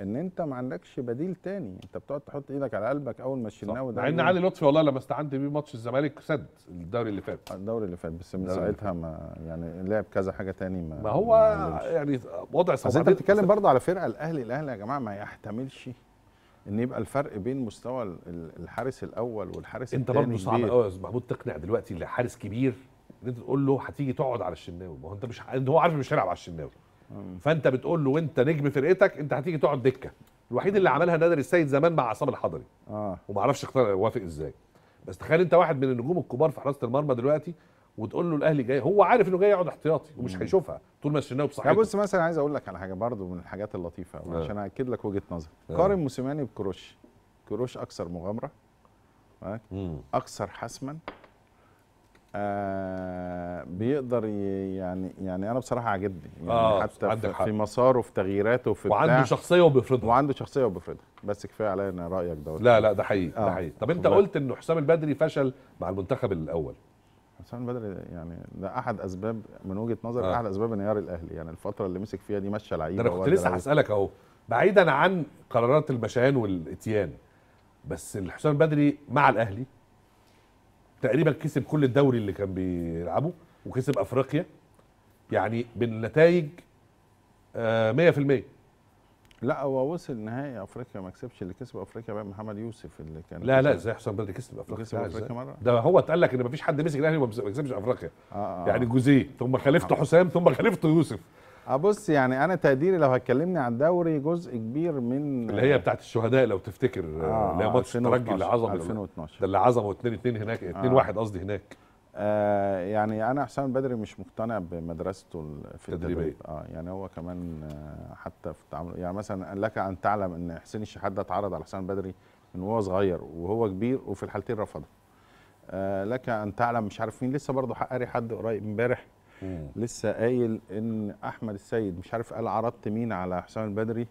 ان انت ما عندكش بديل تاني انت بتقعد تحط ايدك على قلبك اول ما الشناوي ده مع ان علي لطفي والله لما استعنت بيه ماتش الزمالك سد الدوري اللي فات الدوري اللي فات بس من ساعتها ما يعني لعب كذا حاجه تاني ما ما هو ما يعني وضع صعب بس انت بتتكلم برضه على فرقه الاهلي الاهلي يا جماعه ما يحتملش ان يبقى الفرق بين مستوى الحارس الاول والحارس الثاني انت برضه صعب قوي يا استاذ محمود تقنع دلوقتي اللي حارس كبير ان انت تقول له هتيجي تقعد على الشناوي ما هو انت مش هو عارف مش هيلعب على الشناوي فانت بتقول له وانت نجم فرقتك انت هتيجي تقعد دكه الوحيد اللي عملها نادر السيد زمان مع عصام الحضري اه وما اعرفش وافق ازاي بس تخيل انت واحد من النجوم الكبار في حراسه المرمى دلوقتي وتقول له الاهلي جاي هو عارف انه جاي يقعد احتياطي ومش هيشوفها طول ما الشناوي بصحته بص مثلا عايز اقول لك على حاجه برضو من الحاجات اللطيفه آه. عشان اكد لك وجهه نظري آه. قارن موسيماني بكروش كروش اكثر مغامره اكثر حسما آه، بيقدر يعني يعني انا بصراحه عاجبني يعني آه حتى في, في مساره في تغييراته في وعنده شخصيه وبيفرضها وعنده شخصيه وبيفرضها بس كفايه عليا ان رايك دوت لا لا ده حقيقي آه ده حقيقي طب انت قلت ان حسام البدري فشل مع المنتخب الاول حسام البدري يعني ده احد اسباب من وجهه نظري آه. احد اسباب انهيار الاهلي يعني الفتره اللي مسك فيها دي مشى لعيبه انا كنت لسه هسالك اهو بعيدا عن قرارات المشان والاتيان بس حسام البدري مع الاهلي تقريبا كسب كل الدوري اللي كان بيلعبه وكسب افريقيا يعني بالنتائج 100% آه، لا هو وصل نهائي افريقيا ما كسبش اللي كسب افريقيا بقى محمد يوسف اللي كان لا لا ازاي حسام بدري كسب افريقيا كسب افريقيا مره ده هو اتقال لك ان ما فيش حد مسك الاهلي وما كسبش افريقيا آه آه يعني آه. جوزيه ثم خلفته آه. حسام ثم خلفته يوسف ابص يعني انا تقديري لو هتكلمني عن الدوري جزء كبير من اللي هي بتاعت الشهداء لو تفتكر آه اللي هي آه، ماتش الترجي اللي عظم 2012 ده اللي عظمه 2 2 هناك 2 آه. 1 قصدي هناك آه يعني انا حسام بدري مش مقتنع بمدرسته في التدريب اه يعني هو كمان آه حتى في التعامل يعني مثلا لك ان تعلم ان حسين الشحات ده اتعرض على حسام بدري من وهو صغير وهو كبير وفي الحالتين رفضه آه لك ان تعلم مش عارف مين لسه برضه حقري حد قريب امبارح مم. لسه قايل ان احمد السيد مش عارف قال عرضت مين على حسام البدري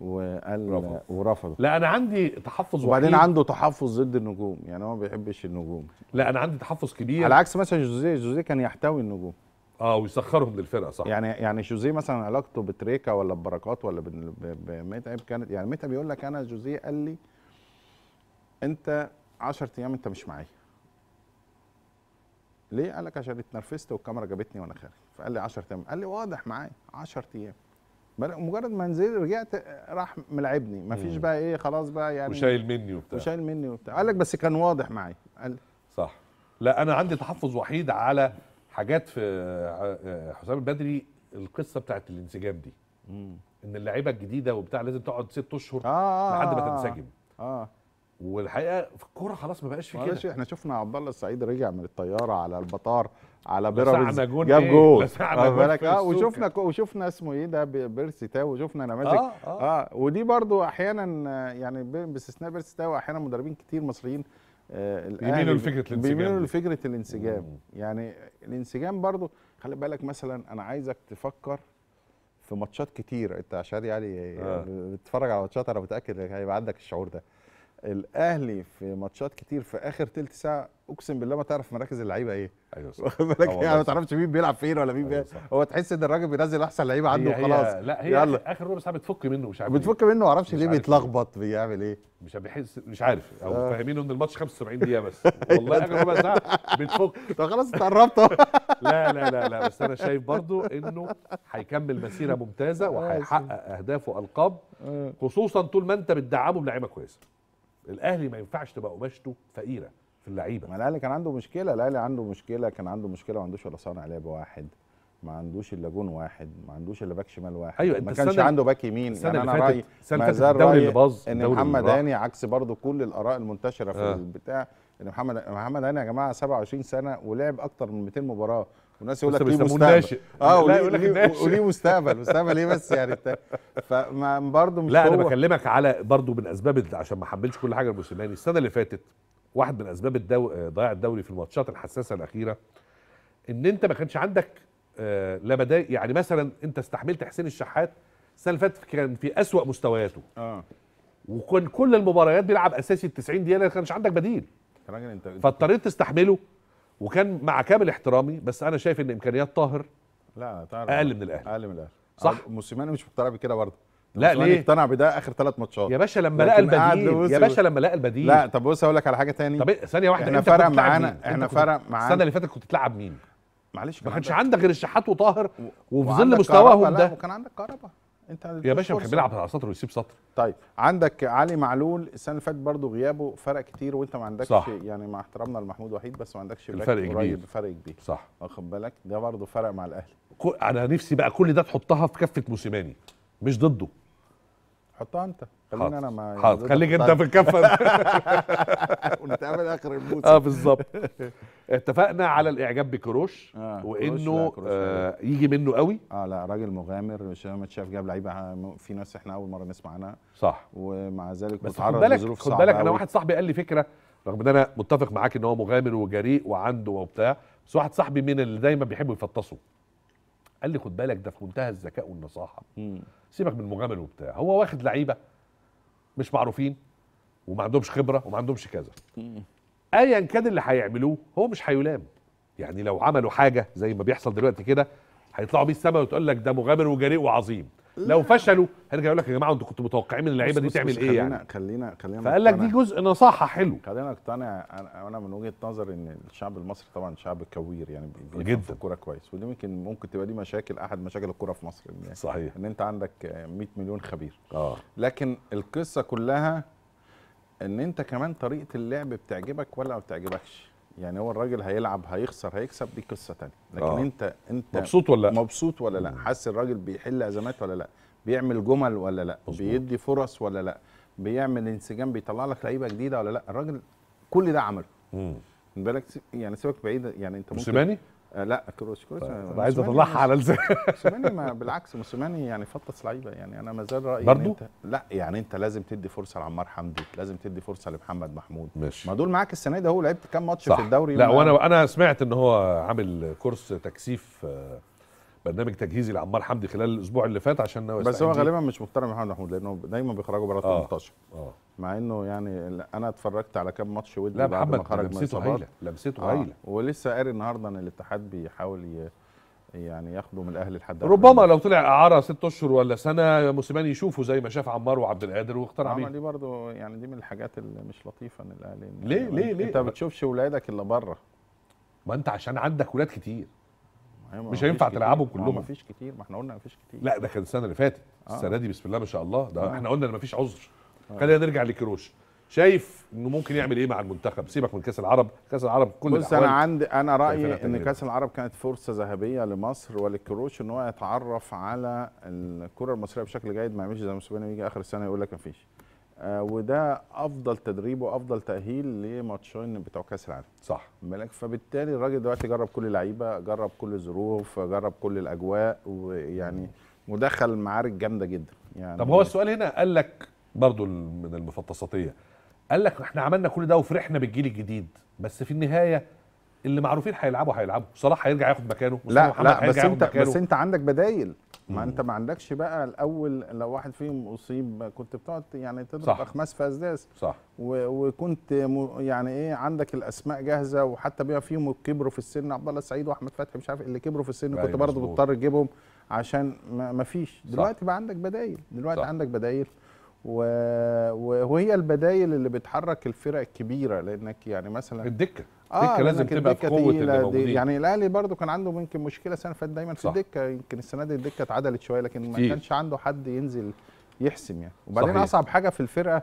وقال رفض. ورفضه لا انا عندي تحفظ وبعدين عنده تحفظ ضد النجوم يعني هو ما بيحبش النجوم لا انا عندي تحفظ كبير على عكس مثلا جوزيه جوزيه كان يحتوي النجوم اه ويسخرهم للفرقه صح يعني يعني جوزيه مثلا علاقته بتريكا ولا ببركات ولا بمتعب كانت يعني متعب بيقول لك انا جوزيه قال لي انت 10 ايام انت مش معايا ليه؟ قال لك عشان اتنرفزت والكاميرا جابتني وانا خارج فقال لي 10 ايام قال لي واضح معايا 10 ايام مجرد ما نزلت رجعت راح ملعبني مفيش بقى ايه خلاص بقى يعني وشايل مني وبتاع وشايل مني وبتاع قال لك بس كان واضح معايا قال صح لا انا عندي تحفظ وحيد على حاجات في حسام البدري القصه بتاعت الانسجام دي مم. ان اللعيبه الجديده وبتاع لازم تقعد ست اشهر آه, آه، لحد ما آه، آه. تنسجم آه. والحقيقه في الكوره خلاص ما بقاش في كده احنا شفنا عبد الله السعيد رجع من الطياره على البطار على بيراميدز جاب ايه؟ جول اه وشفنا وشفنا اسمه ايه ده بيرسي تاو وشفنا نماذج آه, آه. اه ودي برضو احيانا يعني باستثناء بيرسي تاو احيانا مدربين كتير مصريين آه بيميلوا لفكره الانسجام بيميلوا لفكره الانسجام يعني الانسجام برضو خلي بالك مثلا انا عايزك تفكر في ماتشات كتير انت عشان يعني آه. بتتفرج على ماتشات انا متاكد هيبقى عندك الشعور ده الاهلي في ماتشات كتير في اخر ثلث ساعه اقسم بالله ما تعرف مراكز اللعيبه ايه ايوه صح آه، يعني ما تعرفش مين بيلعب فين ولا مين أيوة هو تحس ان الراجل بينزل احسن لعيبه عنده وخلاص لا هي يلا. اخر ربع ساعه بتفك منه مش عارف بتفك منه ما اعرفش ليه بيتلخبط بيعمل ايه مش بيحس مش عارف او آه. فاهمين ان الماتش 75 دقيقه بس أيوة. والله اخر ربع ساعه بتفك طب خلاص انت لا لا لا لا بس انا شايف برضو انه هيكمل مسيره ممتازه آه، وهيحقق أيوة اهداف والقاب آه. خصوصا طول ما انت بتدعمه بلعيبه كويسه الاهلي ما ينفعش تبقى قماشته فقيره في اللعيبه ما الاهلي كان عنده مشكله الاهلي عنده مشكله كان عنده مشكله ما عندوش الا صانع لعب واحد ما عندوش الا جون واحد ما عندوش الا باك شمال واحد أيوة ما كانش عنده باك يمين يعني انا رايي ما زال رايي ان محمد هاني عكس برضو كل الاراء المنتشره في آه. البتاع ان محمد محمد هاني يا جماعه 27 سنه ولعب اكتر من 200 مباراه والناس آه، يقول لك ليه مستقبل اه وليه مستقبل مستقبل ايه بس يعني فما برضه مش لا انا بكلمك على برضه من اسباب عشان ما احملش كل حاجه لموسيماني السنه اللي فاتت واحد من اسباب الدو... ضياع الدوري في الماتشات الحساسه الاخيره ان انت ما كانش عندك آه، لا بدائل يعني مثلا انت استحملت حسين الشحات السنه اللي فاتت كان في اسوا مستوياته اه وكان كل المباريات بيلعب اساسي ال 90 دقيقه ما كانش عندك بديل راجل انت فاضطريت تستحمله وكان مع كامل احترامي بس انا شايف ان امكانيات طاهر لا تعرف اقل من الاهلي اقل من الاهلي صح موسيماني مش مقتنع بكده برضه لا ليه اقتنع بده اخر ثلاث ماتشات يا باشا لما لقى البديل يا باشا لما لقى البديل لا طب بص اقول لك على حاجه تاني طب إيه، ثانيه واحده احنا فرق معانا احنا فرق معانا السنه اللي فاتت كنت تلعب مين معلش ما كانش عندك غير الشحات وطاهر وفي ظل مستواهم ده وكان عندك كهربا انت يا باشا مش بيلعب على سطر ويسيب سطر طيب عندك علي معلول السنه اللي فاتت برضه غيابه فرق كتير وانت ما عندكش صح. يعني مع احترامنا لمحمود وحيد بس ما عندكش الفرق كبير فرق كبير صح واخد بالك ده برضه فرق مع الاهلي انا نفسي بقى كل ده تحطها في كفه موسيماني مش ضده حطها انت خلينا انا ما حاضر خليك انت طيب. في الكفه ونتقابل اخر الموسم اه بالظبط اتفقنا على الاعجاب بكروش آه وانه آه أيوه. يجي منه قوي اه لا راجل مغامر شباب شاف جاب لعيبه آه، في ناس احنا اول مره نسمع عنها صح ومع ذلك بس خد بالك خد بالك انا واحد صاحبي قال لي فكره رغم ان انا متفق معاك ان هو مغامر وجريء وعنده وبتاع بس واحد صاحبي من اللي دايما بيحبوا يفطسوا قال لي خد بالك ده في منتهى الذكاء والنصاحه سيبك من مجامل وبتاع هو واخد لعيبه مش معروفين وما عندهمش خبره وما عندهمش كذا ايا كان اللي هيعملوه هو مش هيلام يعني لو عملوا حاجه زي ما بيحصل دلوقتي كده هيطلعوا بيه السما وتقول لك ده مغامر وجريء وعظيم لو فشلوا هيرجع يقول لك يا جماعه انتوا كنتوا متوقعين من اللعيبه دي تعمل ايه خلينا يعني خلينا خلينا فقال لك دي جزء نصاحه حلو خلينا اقتنع انا من وجهه نظري ان الشعب المصري طبعا شعب كوير يعني بيفهم الكوره كويس ودي ممكن ممكن تبقى دي مشاكل احد مشاكل الكوره في مصر يعني صحيح ان انت عندك 100 مليون خبير اه لكن القصه كلها ان انت كمان طريقه اللعب بتعجبك ولا ما بتعجبكش يعني هو الراجل هيلعب هيخسر هيكسب دي قصه ثانيه لكن آه. انت انت مبسوط ولا لا مبسوط ولا لا حاسس الراجل بيحل ازمات ولا لا بيعمل جمل ولا لا مزبوط. بيدي فرص ولا لا بيعمل انسجام بيطلع لك لعيبه جديده ولا لا الراجل كل ده عمله بالك يعني سيبك بعيد يعني انت ممكن موسيماني آه لا كروس كروس طيب، انا عايز اطلعها على الزمالك موسيماني بالعكس موسيماني يعني فطس لعيبه يعني انا ما زال رايي برضو؟ انت لا يعني انت لازم تدي فرصه لعمار حمدي لازم تدي فرصه لمحمد محمود ماشي ما دول معاك السنه دي هو لعبت كام ماتش في الدوري لا وانا انا سمعت ان هو عامل كورس تكثيف آه برنامج تجهيزي لعمار حمدي خلال الاسبوع اللي فات عشان ناوي بس هو غالبا مش مختار محمد محمود لانه دايما بيخرجوا بره آه، 18 اه مع انه يعني انا اتفرجت على كام ماتش ودي لا محمد خرج لمسته هايله لمسته آه. هايله ولسه قاري النهارده ان الاتحاد بيحاول يعني ياخده من الاهلي لحد ربما لو طلع اعاره ست اشهر ولا سنه موسيماني يشوفه زي ما شاف عمار وعبد القادر واختار عميل دي برضه يعني دي من الحاجات اللي مش لطيفه ان الاهلي ليه ليه ليه انت ما بتشوفش ولادك الا بره ما انت عشان عندك ولاد كتير مش هينفع تلعبوا كلهم مفيش كتير ما احنا قلنا مفيش كتير لا ده كان السنه اللي فاتت آه. السنه دي بسم الله ما شاء الله ده آه. احنا قلنا مفيش عذر آه. خلينا نرجع لكروش شايف انه ممكن يعمل ايه مع المنتخب سيبك من كاس العرب كاس العرب كل بص انا عندي انا رايي ان كاس العرب كانت فرصه ذهبيه لمصر ولكروش ان هو يتعرف على الكره المصريه بشكل جيد ما يعملش زي ما يجي اخر السنه يقول لك مفيش آه، وده افضل تدريب وافضل تاهيل لماتشين بتوع كاس العالم صح ملك فبالتالي الراجل دلوقتي جرب كل اللعيبه جرب كل الظروف جرب كل الاجواء ويعني ودخل معارك جامده جدا يعني طب هو السؤال هنا قال لك برضو من المفطساتيه قال لك احنا عملنا كل ده وفرحنا بالجيل الجديد بس في النهايه اللي معروفين هيلعبوا هيلعبوا صلاح هيرجع ياخد مكانه لا لا بس انت بس انت عندك بدايل ما انت ما عندكش بقى الاول لو واحد فيهم اصيب كنت بتقعد يعني تضرب صح. اخماس في اسداس صح وكنت يعني ايه عندك الاسماء جاهزه وحتى بيبقى فيهم كبروا في السن عبد الله السعيد واحمد فتحي مش عارف اللي كبروا في السن كنت أيوة، برضه بتضطر تجيبهم عشان ما فيش دلوقتي صح. بقى عندك بدايل دلوقتي صح. عندك بدايل وهي البدايل اللي بتحرك الفرق الكبيره لانك يعني مثلا الدكه آه، الدكه آه لازم تبقى في قوه اللي موجودين يعني الاهلي برضو كان عنده يمكن مشكله السنه اللي فاتت دايما في الدكه يمكن السنه دي الدكه اتعدلت شويه لكن ما كانش عنده حد ينزل يحسم يعني وبعدين صحيح. اصعب حاجه في الفرقه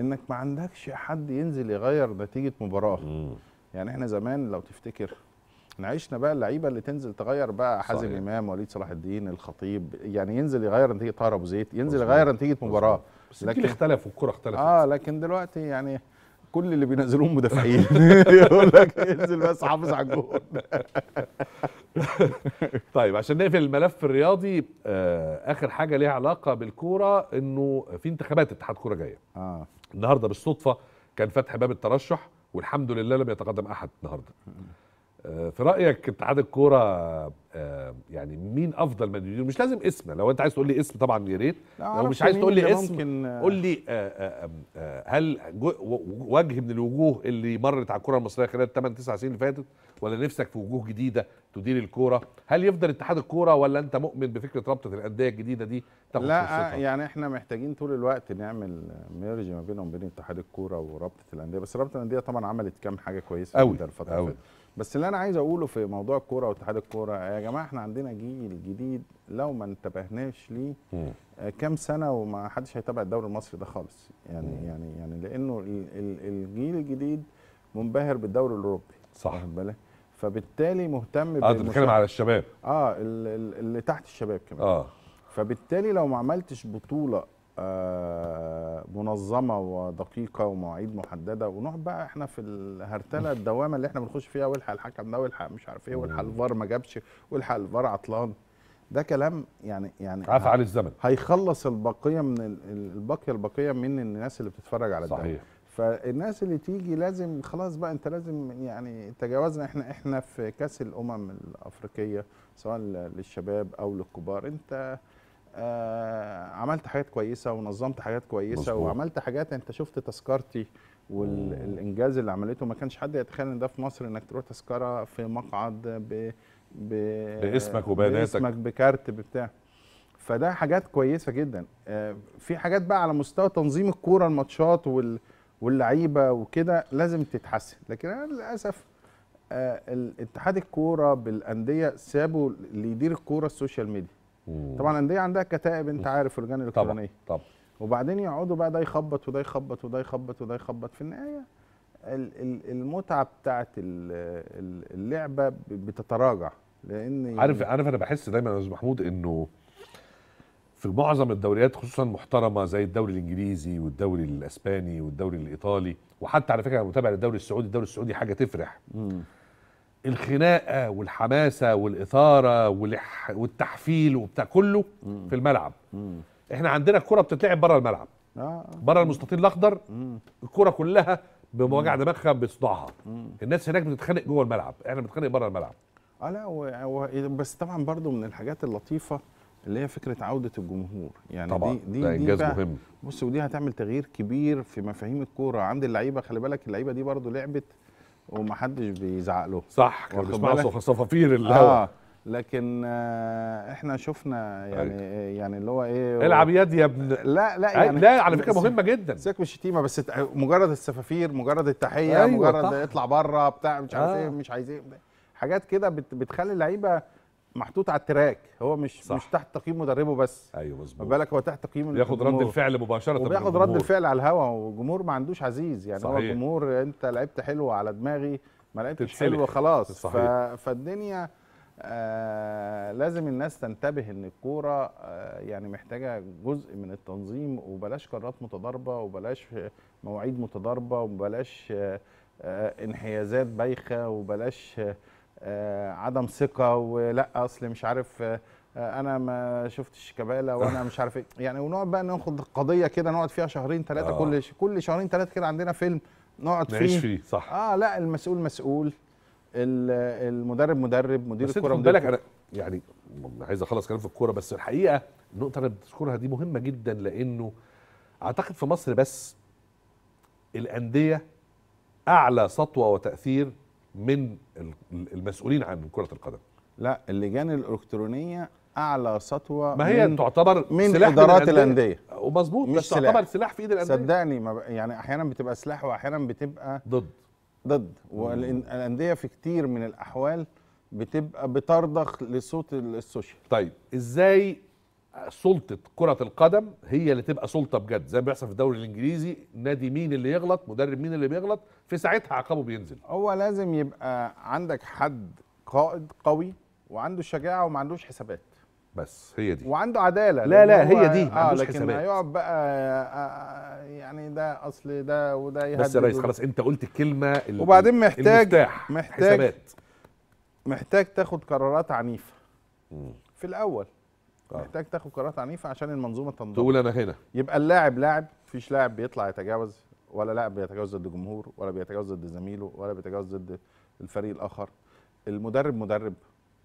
انك ما عندكش حد ينزل يغير نتيجه مباراه مم. يعني احنا زمان لو تفتكر احنا عشنا بقى اللعيبه اللي تنزل تغير بقى حازم امام وليد صلاح الدين الخطيب يعني ينزل يغير نتيجه طاهر ابو زيد ينزل يغير نتيجه مباراه بس لكن اختلف والكره اختلفت اه لكن دلوقتي يعني كل اللي بينزلوهم مدافعين يقول لك انزل بس حافظ على الجول طيب عشان نقفل الملف الرياضي آه اخر حاجه ليها علاقه بالكوره انه في انتخابات اتحاد كوره جايه اه النهارده بالصدفه كان فتح باب الترشح والحمد لله لم يتقدم احد النهارده آه، في رايك اتحاد الكوره آه، يعني مين افضل من مش لازم اسم لو انت عايز تقول لي اسم طبعا يا ريت لو مش عايز تقول لي اسم آه. قول لي هل وجه من الوجوه اللي مرت على الكره المصريه خلال 8 9 سنين اللي فاتت ولا نفسك في وجوه جديده تدير الكوره هل يفضل اتحاد الكوره ولا انت مؤمن بفكره رابطه الانديه الجديده دي تاخد لا يعني احنا محتاجين طول الوقت نعمل ميرج ما بينهم وبين اتحاد الكوره ورابطه الانديه بس رابطه الانديه طبعا عملت كام حاجه كويسه قوي الفتره اللي بس اللي انا عايز اقوله في موضوع الكوره واتحاد الكوره يا جماعه احنا عندنا جيل جديد لو ما انتبهناش ليه آه، كام سنه وما حدش هيتابع الدوري المصري ده خالص يعني مم. يعني يعني لانه الجيل الجديد منبهر بالدوري الاوروبي صح واخد بالك فبالتالي مهتم اه بتتكلم على الشباب اه اللي تحت الشباب كمان اه فبالتالي لو ما عملتش بطوله آه، منظمه ودقيقه ومواعيد محدده ونقعد بقى احنا في الهرتله الدوامه اللي احنا بنخش فيها والحق الحكم ده والحق مش عارف ايه والحق الفار ما جابش والحق الفار عطلان ده كلام يعني يعني عفى عن الزمن هيخلص البقيه من الباقيه البقيه من الناس اللي بتتفرج على صحيح فالناس اللي تيجي لازم خلاص بقى انت لازم يعني تجاوزنا احنا احنا في كاس الامم الافريقيه سواء للشباب او للكبار انت آه عملت حاجات كويسه ونظمت حاجات كويسه مزبوط. وعملت حاجات انت شفت تذكرتي والانجاز اللي عملته ما كانش حد يتخيل ان ده في مصر انك تروح تذكره في مقعد ب ب باسمك وبياناتك باسمك بكارت بتاع فده حاجات كويسه جدا آه في حاجات بقى على مستوى تنظيم الكوره الماتشات وال واللعيبه وكده لازم تتحسن لكن انا للاسف آه الاتحاد الكوره بالانديه سابوا اللي يدير الكوره السوشيال ميديا مم. طبعا الانديه عندها كتائب انت عارف الجان الالكترونيه طبعا طبعا وبعدين يقعدوا بقى ده يخبط وده يخبط وده يخبط وده يخبط في النهايه المتعه بتاعت اللعبه بتتراجع لان يعني عارف عارف انا بحس دايما يا استاذ محمود انه في معظم الدوريات خصوصا محترمه زي الدوري الانجليزي والدوري الاسباني والدوري الايطالي وحتى على فكره متابع للدوري السعودي الدوري السعودي حاجه تفرح مم. الخناقه والحماسه والاثاره والتحفيل وبتاع كله في الملعب احنا عندنا الكره بتتلعب بره الملعب آه. بره المستطيل الاخضر الكره كلها بمواجع دماغها بصداعها الناس هناك بتتخانق جوه الملعب احنا بنتخانق بره الملعب اه لا و... و... بس طبعا برضو من الحاجات اللطيفه اللي هي فكره عوده الجمهور يعني طبعا دي دي ده انجاز مهم بص ودي هتعمل تغيير كبير في مفاهيم الكوره عند اللعيبه خلي بالك اللعيبه دي برضو لعبت ومحدش بيزعق له صح كان بيسمعوا صفافير الهوا آه. لكن آه، احنا شفنا يعني أيوة. إيه، يعني اللي هو ايه العب يد يا ابن لا لا يعني لا على فكره مهمه جدا سيبك من الشتيمه بس مجرد السفافير مجرد التحيه أيوة مجرد طح. اطلع بره بتاع مش عارف آه. ايه مش عايزين إيه، حاجات كده بتخلي اللعيبه محطوط على التراك هو مش صح. مش تحت تقييم مدربه بس ايوه مظبوط بالك هو تحت تقييم بياخد رد الفعل مباشره بياخد رد الفعل على الهواء والجمهور ما عندوش عزيز يعني صحيح. هو الجمهور انت لعبت حلو على دماغي ما لعبتش حلو خلاص ف... فالدنيا آه لازم الناس تنتبه ان الكوره آه يعني محتاجه جزء من التنظيم وبلاش قرارات متضاربه وبلاش مواعيد متضاربه وبلاش آه, آه، انحيازات بايخه وبلاش آه آه، عدم ثقه ولا اصل مش عارف آه، آه، انا ما شفتش كباله وانا مش عارف ايه يعني ونقعد بقى ناخد قضيه كده نقعد فيها شهرين ثلاثه آه. كل كل شهرين ثلاثه كده عندنا فيلم نقعد فيه نعيش فيه صح اه لا المسؤول مسؤول المدرب مدرب مدير الكوره مدير بالك انا يعني عايز اخلص كلام في الكوره بس الحقيقه النقطه اللي بتذكرها دي مهمه جدا لانه اعتقد في مصر بس الانديه اعلى سطوه وتاثير من المسؤولين عن كره القدم لا اللجان الالكترونيه اعلى سطوه ما هي من تعتبر من سلاح ادارات الانديه ومظبوط مش بس سلاح. تعتبر سلاح في ايد الانديه صدقني ما يعني احيانا بتبقى سلاح واحيانا بتبقى ضد ضد والانديه في كتير من الاحوال بتبقى بترضخ لصوت السوشيال طيب ازاي سلطه كره القدم هي اللي تبقى سلطه بجد زي ما بيحصل في الدوري الانجليزي نادي مين اللي يغلط مدرب مين اللي بيغلط في ساعتها عقابه بينزل هو لازم يبقى عندك حد قائد قوي وعنده شجاعه وما عندوش حسابات بس هي دي وعنده عداله لا لا هي دي ما آه، عندوش لكن حسابات هيقعد بقى آه، آه، يعني ده اصل ده وده يهدد بس يا ريس خلاص انت قلت الكلمه وبعدين محتاج محتاج حسابات. محتاج تاخد قرارات عنيفه في الاول آه. محتاج تاخد قرارات عنيفه عشان المنظومه تنضبط تقول انا هنا يبقى اللاعب لاعب مفيش لاعب بيطلع يتجاوز ولا لاعب بيتجاوز ضد جمهور ولا بيتجاوز ضد زميله ولا بيتجاوز ضد الفريق الاخر المدرب مدرب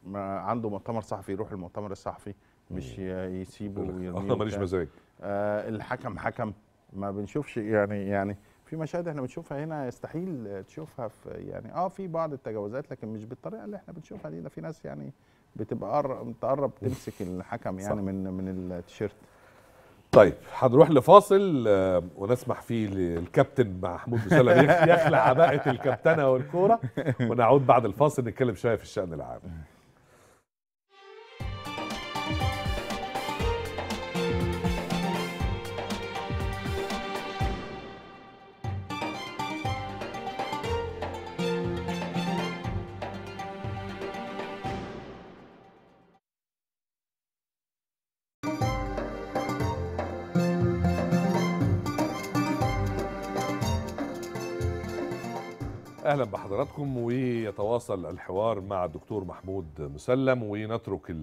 ما عنده مؤتمر صحفي يروح المؤتمر الصحفي مش يسيبه ويرميه اه ماليش مزاج آه الحكم حكم ما بنشوفش يعني يعني في مشاهد احنا بنشوفها هنا يستحيل تشوفها في يعني اه في بعض التجاوزات لكن مش بالطريقه اللي احنا بنشوفها دي ده في ناس يعني بتبقى تقرب تمسك الحكم يعني صح. من من التيشيرت طيب هنروح لفاصل آه، ونسمح فيه للكابتن محمود مسلم يخلع عباءه الكابتنه والكوره ونعود بعد الفاصل نتكلم شويه في الشان العام اهلا بحضراتكم ويتواصل الحوار مع الدكتور محمود مسلم ونترك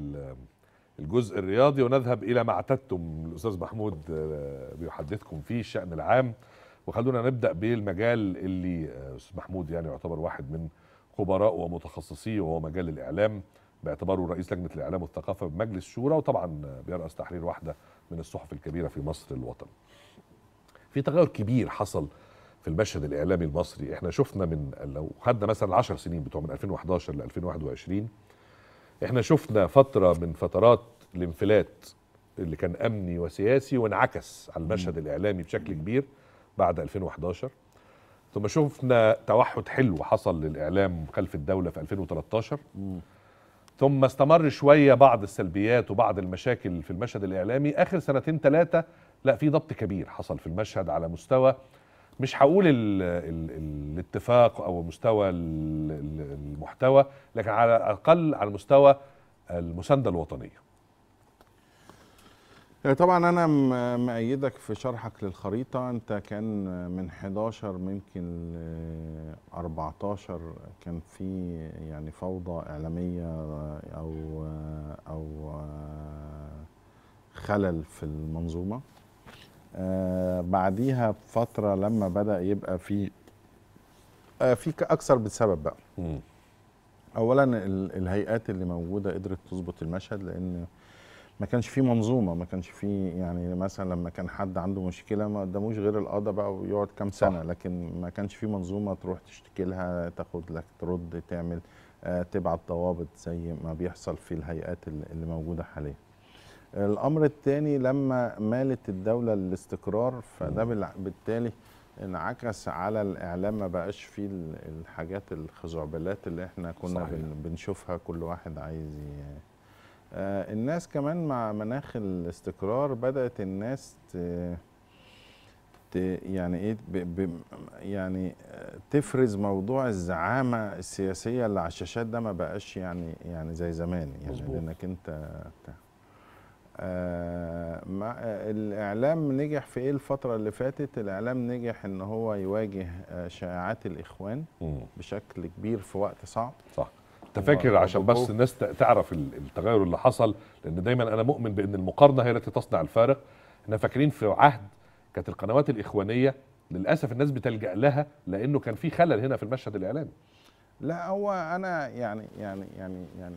الجزء الرياضي ونذهب الى ما اعتدتم الاستاذ محمود آه، بيحدثكم فيه الشان العام وخلونا نبدا بالمجال اللي آه، استاذ محمود يعني يعتبر واحد من خبراء ومتخصصيه وهو مجال الاعلام باعتباره رئيس لجنه الاعلام والثقافه بمجلس الشورى وطبعا بيرأس تحرير واحده من الصحف الكبيره في مصر الوطن. في تغير كبير حصل في المشهد الاعلامي المصري احنا شفنا من لو خدنا مثلا 10 سنين بتوع من 2011 ل 2021 احنا شفنا فتره من فترات الانفلات اللي كان امني وسياسي وانعكس على المشهد الاعلامي بشكل كبير بعد 2011 ثم شفنا توحد حلو حصل للاعلام خلف الدوله في 2013 ثم استمر شويه بعض السلبيات وبعض المشاكل في المشهد الاعلامي اخر سنتين ثلاثه لا في ضبط كبير حصل في المشهد على مستوى مش هقول ال ال الاتفاق او مستوى المحتوى لكن على الاقل على مستوى المسانده الوطنيه آه، طبعا انا مأيدك في شرحك للخريطه انت كان من 11 ممكن 14 كان في يعني فوضى اعلاميه او او خلل في المنظومه آه، بعديها بفتره لما بدا يبقى في آه، في اكثر بسبب بقى م. اولا الهيئات اللي موجوده قدرت تظبط المشهد لان ما كانش في منظومه ما كانش في يعني مثلا لما كان حد عنده مشكله ما قدموش غير القضاء بقى ويقعد كام سنه صح. لكن ما كانش في منظومه تروح تشتكي لها تاخد لك ترد تعمل آه، تبعت ضوابط زي ما بيحصل في الهيئات اللي موجوده حاليا الامر الثاني لما مالت الدوله الاستقرار فده بالتالي انعكس على الاعلام ما بقاش فيه الحاجات الخزعبلات اللي احنا كنا صحيح. بنشوفها كل واحد عايز آه الناس كمان مع مناخ الاستقرار بدات الناس ت... يعني ايه ب... ب... يعني تفرز موضوع الزعامه السياسيه اللي على الشاشات ده ما بقاش يعني يعني زي زمان يعني مزبوط. لانك انت آه، ما آه، الاعلام نجح في ايه الفتره اللي فاتت الاعلام نجح ان هو يواجه آه، شائعات الاخوان بشكل كبير في وقت صعب صح انت فاكر عشان بس الناس تعرف التغير اللي حصل لان دايما انا مؤمن بان المقارنه هي التي تصنع الفارق احنا فاكرين في عهد كانت القنوات الاخوانيه للاسف الناس بتلجا لها لانه كان في خلل هنا في المشهد الاعلامي لا هو انا يعني يعني يعني يعني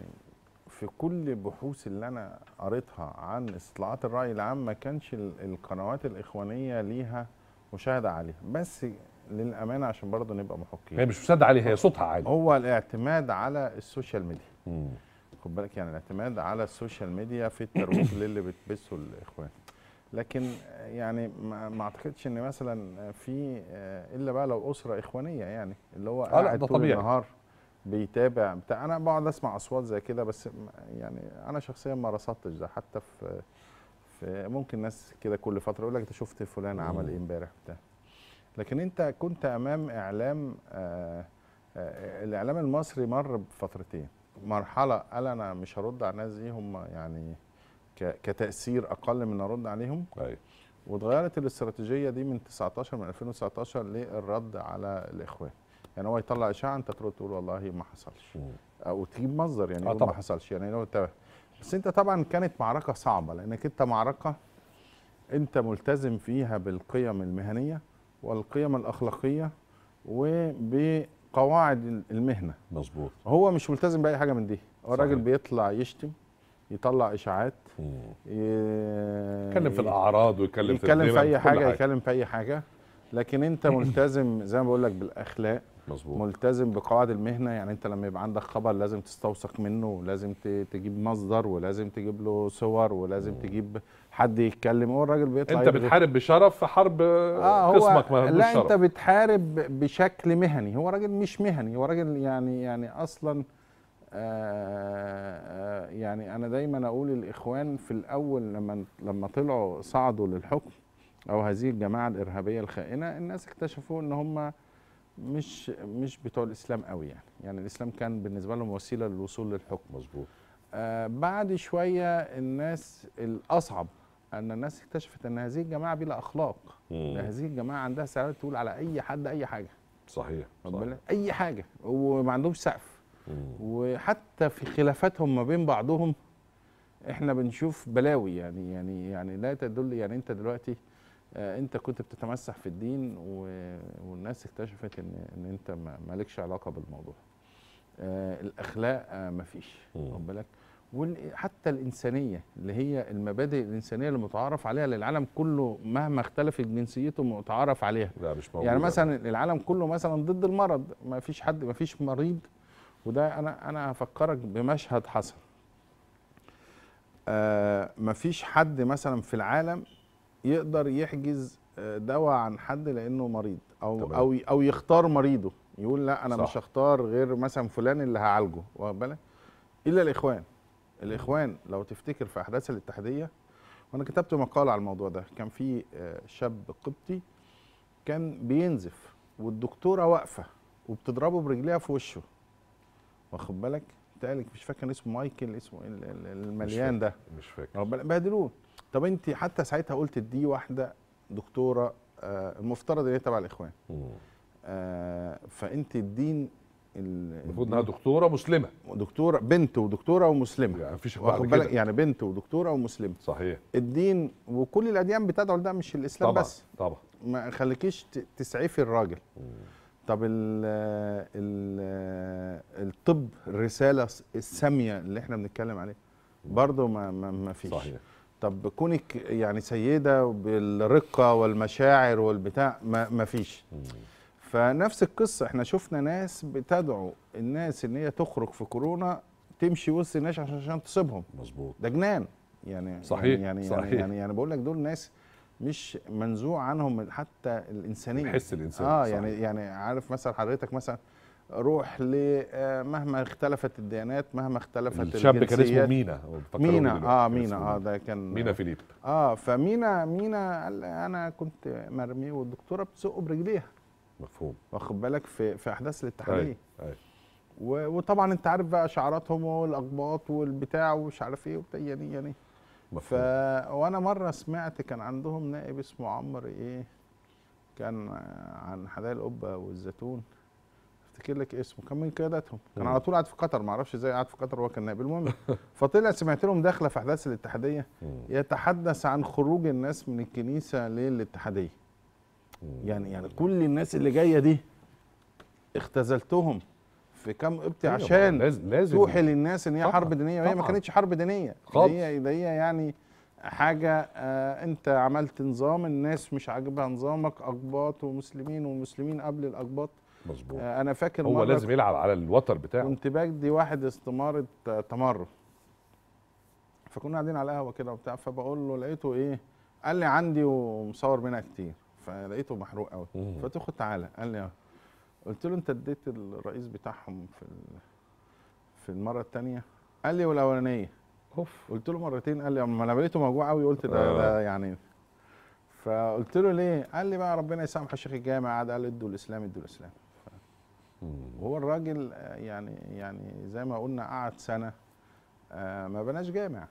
في كل البحوث اللي انا قريتها عن استطلاعات الراي العام ما كانش القنوات الاخوانيه ليها مشاهده عاليه بس للامانه عشان برضه نبقى محقين هي مش مشاهده عاليه هي صوتها عالي هو الاعتماد على السوشيال ميديا خد بالك يعني الاعتماد على السوشيال ميديا في الترويج للي بتبثه الاخوان لكن يعني ما اعتقدش ان مثلا في آه، الا بقى لو اسره اخوانيه يعني اللي هو آه، قاعد طول النهار بيتابع بتاع انا بقعد اسمع اصوات زي كده بس يعني انا شخصيا ما رصدتش ده حتى في, في ممكن ناس كده كل فتره يقول لك انت شفت فلان عمل ايه امبارح بتاع لكن انت كنت امام اعلام آآ آه، آآ آه، الاعلام المصري مر بفترتين مرحله قال انا مش هرد على الناس دي هم يعني كتاثير اقل من ارد عليهم ايوه واتغيرت الاستراتيجيه دي من 19 من 2019 للرد على الاخوان يعني هو يطلع اشاعه انت ترد تقول والله ما حصلش او تجيب مصدر يعني آه، ما حصلش يعني لو انت بس انت طبعا كانت معركه صعبه لانك انت معركه انت ملتزم فيها بالقيم المهنيه والقيم الاخلاقيه وبقواعد المهنه مظبوط هو مش ملتزم باي حاجه من دي هو الراجل بيطلع يشتم يطلع اشاعات يتكلم في الاعراض ويتكلم في يتكلم في اي حاجة يتكلم في اي حاجه لكن انت ملتزم زي ما بقول لك بالاخلاق مظبوط ملتزم بقواعد المهنه يعني انت لما يبقى عندك خبر لازم تستوثق منه ولازم تجيب مصدر ولازم تجيب له صور ولازم مم. تجيب حد يتكلم هو الراجل بيطلع انت بتحارب بشرف في حرب آه قسمك ما لا شرف. انت بتحارب بشكل مهني هو راجل مش مهني هو راجل يعني يعني اصلا آه، آه، يعني انا دايما اقول الاخوان في الاول لما لما طلعوا صعدوا للحكم او هذه الجماعه الارهابيه الخائنه الناس اكتشفوا ان هم مش مش بتوع الاسلام قوي يعني يعني الاسلام كان بالنسبه لهم وسيله للوصول للحكم مظبوط آه بعد شويه الناس الاصعب ان الناس اكتشفت ان هذه الجماعه بلا اخلاق مم. هذه الجماعه عندها سعاده تقول على اي حد اي حاجه صحيح, صحيح. اي حاجه وما عندهمش سقف وحتى في خلافاتهم ما بين بعضهم احنا بنشوف بلاوي يعني يعني يعني لا تدل يعني انت دلوقتي آه، انت كنت بتتمسح في الدين والناس اكتشفت ان ان انت مالكش علاقه بالموضوع آه، الاخلاق آه، مفيش واخد بالك وحتى الانسانيه اللي هي المبادئ الانسانيه اللي متعارف عليها للعالم كله مهما اختلفت جنسيته متعارف عليها لا مش موجود يعني مثلا العالم كله مثلا ضد المرض ما فيش حد ما فيش مريض وده انا انا هفكرك بمشهد حصل آه ما فيش حد مثلا في العالم يقدر يحجز آه، دواء عن حد لانه مريض او او او يختار مريضه يقول لا انا صح. مش هختار غير مثلا فلان اللي هعالجه واخد بالك الا الاخوان الاخوان لو تفتكر في احداث الاتحاديه وانا كتبت مقال على الموضوع ده كان في آه، شاب قبطي كان بينزف والدكتوره واقفه وبتضربه برجليها في وشه واخد بالك مش فاكر اسمه مايكل اسمه المليان مش ده مش فاكر بهدلوه طب انت حتى ساعتها قلت دي واحده دكتوره آه، المفترض ان هي تبع الاخوان آه، فانت الدين المفروض انها دكتوره مسلمه دكتوره بنت ودكتوره ومسلمه يعني مفيش واخد بالك يعني بنت ودكتوره ومسلمه صحيح الدين وكل الاديان بتدعو لده مش الاسلام طبعًا بس طبعا ما خليكيش تسعفي الراجل مم. طب الـ الـ الطب الرساله الساميه اللي احنا بنتكلم عليها برضه ما, ما فيش صحيح طب كونك يعني سيده بالرقه والمشاعر والبتاع ما فيش فنفس القصه احنا شفنا ناس بتدعو الناس ان هي تخرج في كورونا تمشي وسط الناس عشان عشان تصيبهم مظبوط ده جنان يعني صحيح يعني, يعني، صحيح يعني يعني, يعني بقول لك دول ناس مش منزوع عنهم حتى الانسانيه الحس الانساني اه يعني، صحيح. يعني يعني عارف مثلا حضرتك مثلا روح آه، مهما اختلفت الديانات مهما اختلفت الشاب كان اسمه مينا مينا إيه اه مينا اه ده كان مينا فيليب اه فمينا مينا قال انا كنت مرمي والدكتوره بتسقه برجليها مفهوم واخد بالك في في احداث الاتحاديه ايوه, أيوة. وطبعا انت عارف بقى شعاراتهم والاقباط والبتاع ومش عارف ايه وبتاع يعني يعني ف وانا مره سمعت كان عندهم نائب اسمه عمر ايه كان عن حدائق القبه والزيتون افتكر لك اسمه كان من قياداتهم كان على طول قاعد في قطر ما اعرفش ازاي قاعد في قطر وهو كان نائب المهم فطلع سمعت لهم داخله في احداث الاتحاديه يتحدث عن خروج الناس من الكنيسه للاتحاديه يعني يعني كل الناس اللي جايه دي اختزلتهم في كام قبطي أيوة، عشان توحي يعني. للناس ان هي حرب دينيه وهي ما كانتش حرب دينيه خالص هي هي يعني حاجه آه انت عملت نظام الناس مش عاجبها نظامك اقباط ومسلمين ومسلمين قبل الاقباط مظبوط آه، انا فاكر هو لازم يلعب على الوتر بتاعه كنت بدي واحد استماره آه، تمرد فكنا قاعدين على القهوه كده وبتاع فبقول له لقيته ايه قال لي عندي ومصور منها كتير فلقيته محروق قوي فقلت له تعالى قال لي آه. قلت له انت اديت الرئيس بتاعهم في في المره الثانيه قال لي والاولانيه اوف قلت له مرتين قال لي اما انا لقيته موجوع قوي قلت ده, آه. ده يعني فقلت له ليه؟ قال لي بقى ربنا يسامحه الشيخ الجامع قعد قال ادوا الاسلام ادوا الاسلام وهو الراجل آه، يعني يعني زي ما قلنا قعد سنه آه، ما بناش جامع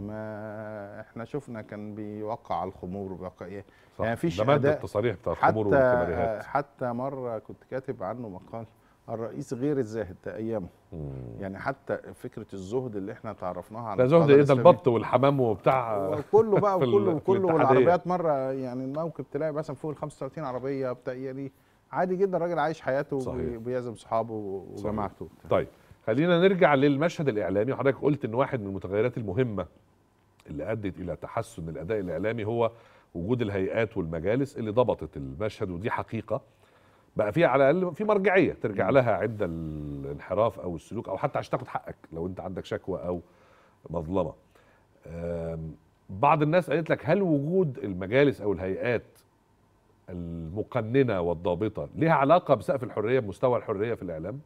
ما احنا شفنا كان بيوقع الخمور وبيوقع ايه صح. يعني فيش ده اداء التصاريح بتاع الخمور والكباريهات حتى مره كنت كاتب عنه مقال الرئيس غير الزاهد ايامه يعني حتى فكره الزهد اللي احنا تعرفناها على زهد ايه ده البط والحمام وبتاع وكله بقى وكله وكله والعربيات مره يعني الموكب تلاقي مثلا فوق ال 35 عربيه بتاع يعني عادي جدا الراجل عايش حياته وبيعزم صحابه وجماعته طيب خلينا نرجع للمشهد الاعلامي وحضرتك قلت ان واحد من المتغيرات المهمه اللي ادت الى تحسن الاداء الاعلامي هو وجود الهيئات والمجالس اللي ضبطت المشهد ودي حقيقه بقى في على الاقل في مرجعيه ترجع لها عند الانحراف او السلوك او حتى عشان تاخد حقك لو انت عندك شكوى او مظلمه بعض الناس قالت لك هل وجود المجالس او الهيئات المقننه والضابطه ليها علاقه بسقف الحريه بمستوى الحريه في الاعلام؟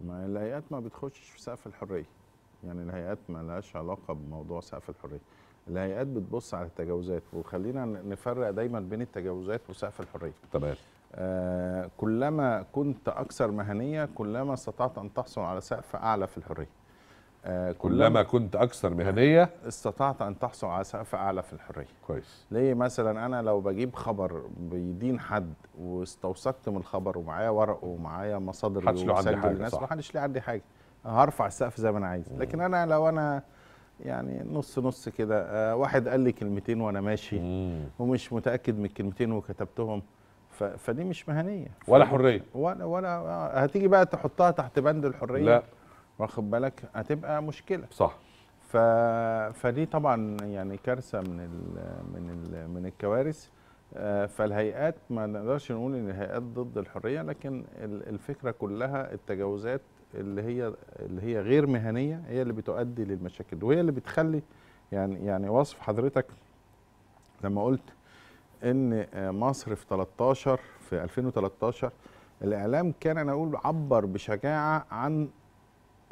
ما الهيئات ما بتخشش في سقف الحريه يعني الهيئات ما لهاش علاقه بموضوع سقف الحريه الهيئات بتبص على التجاوزات وخلينا نفرق دايما بين التجاوزات وسقف الحريه تمام آه كلما كنت اكثر مهنيه كلما استطعت ان تحصل على سقف اعلى في الحريه آه، كلما كنت اكثر مهنيه استطعت ان تحصل على سقف اعلى في الحريه كويس ليه مثلا انا لو بجيب خبر بيدين حد واستوثقت من الخبر ومعايا ورق ومعايا مصادر محدش له عندي حاجه محدش ليه عندي حاجه هرفع السقف زي ما انا عايز لكن انا لو انا يعني نص نص كده آه، واحد قال لي كلمتين وانا ماشي مم. ومش متاكد من الكلمتين وكتبتهم فدي مش مهنيه ولا حريه ولا ولا آه، هتيجي بقى تحطها تحت بند الحريه لا واخد بالك هتبقى مشكله صح ف... فدي طبعا يعني كارثه من ال... من ال... من الكوارث آه، فالهيئات ما نقدرش نقول ان الهيئات ضد الحريه لكن الفكره كلها التجاوزات اللي هي اللي هي غير مهنيه هي اللي بتؤدي للمشاكل وهي اللي بتخلي يعني يعني وصف حضرتك لما قلت ان آه، مصر في 13 في 2013 الاعلام كان انا اقول عبر بشجاعه عن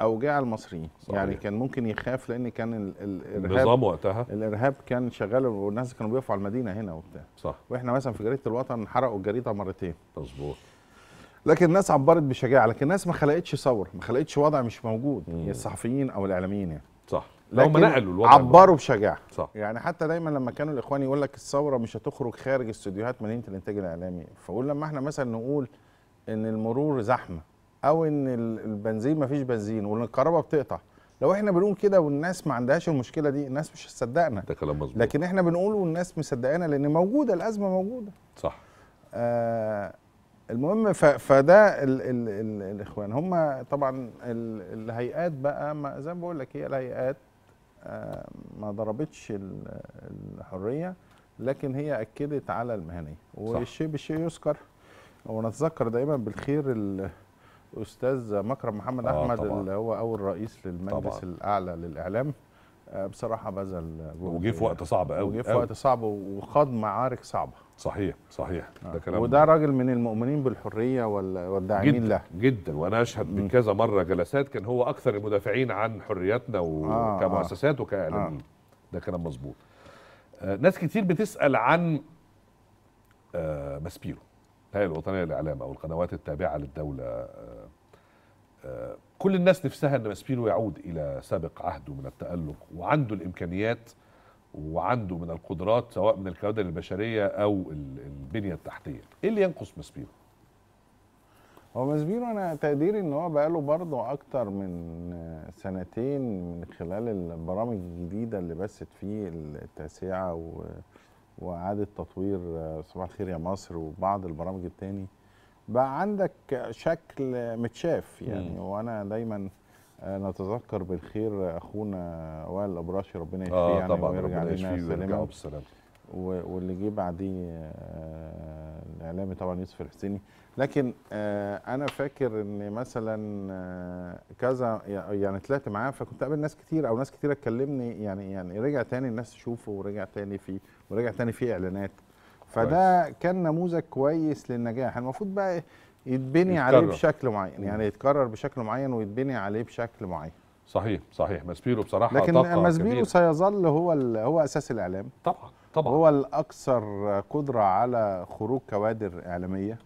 اوجاع المصريين يعني صحيح. يعني كان ممكن يخاف لان كان الارهاب النظام وقتها الارهاب كان شغال والناس كانوا بيقفوا على المدينه هنا وبتاع صح واحنا مثلا في جريده الوطن حرقوا الجريده مرتين مظبوط لكن الناس عبرت بشجاعه لكن الناس ما خلقتش ثوره ما خلقتش وضع مش موجود يا الصحفيين او الاعلاميين يعني صح هم نقلوا الوضع عبروا بشجاعه صح يعني حتى دايما لما كانوا الاخوان يقول لك الثوره مش هتخرج خارج استديوهات مدينه الانتاج الاعلامي فقول لما احنا مثلا نقول ان المرور زحمه او ان البنزين ما فيش بنزين وان الكهرباء بتقطع لو احنا بنقول كده والناس ما عندهاش المشكله دي الناس مش هتصدقنا ده كلام مظبوط لكن احنا بنقول والناس مصدقانا لان موجوده الازمه موجوده صح آه المهم فده الـ الـ الـ الاخوان هم طبعا الهيئات بقى ما زي ما بقول لك هي الهيئات آه، ما ضربتش الحريه لكن هي اكدت على المهنيه والشيء بالشيء يذكر ونتذكر دايما بالخير استاذ مكرم محمد آه احمد طبعًا. اللي هو اول رئيس للمجلس طبعًا. الاعلى للاعلام آه، بصراحه بذل وجه في وقت صعب قوي وجه في وقت صعب وخاض معارك صعبه صحيح صحيح آه. ده كلام وده راجل من المؤمنين بالحريه والداعمين جداً لها جدا وانا اشهد من كذا مره جلسات كان هو اكثر المدافعين عن حرياتنا وكمؤسسات آه، وكاعلاميين آه. ده كلام مظبوط ناس كتير بتسال عن ماسبيرو الهيئه الوطنيه للاعلام او القنوات التابعه للدوله كل الناس نفسها ان ماسبينو يعود الى سابق عهده من التالق وعنده الامكانيات وعنده من القدرات سواء من الكوادر البشريه او البنيه التحتيه ايه اللي ينقص ماسبينو هو ماسبينو انا تقديري ان هو بقاله برضه اكتر من سنتين من خلال البرامج الجديده اللي بثت فيه التاسعه و... واعاده تطوير صباح الخير يا مصر وبعض البرامج الثاني بقى عندك شكل متشاف يعني مم. وانا دايما آه، نتذكر بالخير اخونا وائل الابراشي ربنا يشفيه آه يعني طبعا ويرجع لنا بالسلامه واللي جه بعديه آه، الاعلامي طبعا يوسف الحسيني لكن آه، انا فاكر ان مثلا كذا يعني طلعت معاه فكنت قابل ناس كتير او ناس كتير تكلمني يعني يعني رجع تاني الناس تشوفه ورجع تاني فيه ورجع تاني فيه اعلانات فده كان نموذج كويس للنجاح يعني المفروض بقى يتبني يتكرر. عليه بشكل معين يعني يتكرر بشكل معين ويتبني عليه بشكل معين صحيح صحيح ماسبيرو بصراحه لكن ماسبيرو سيظل هو هو اساس الاعلام طبعا طبعا هو الاكثر قدره على خروج كوادر اعلاميه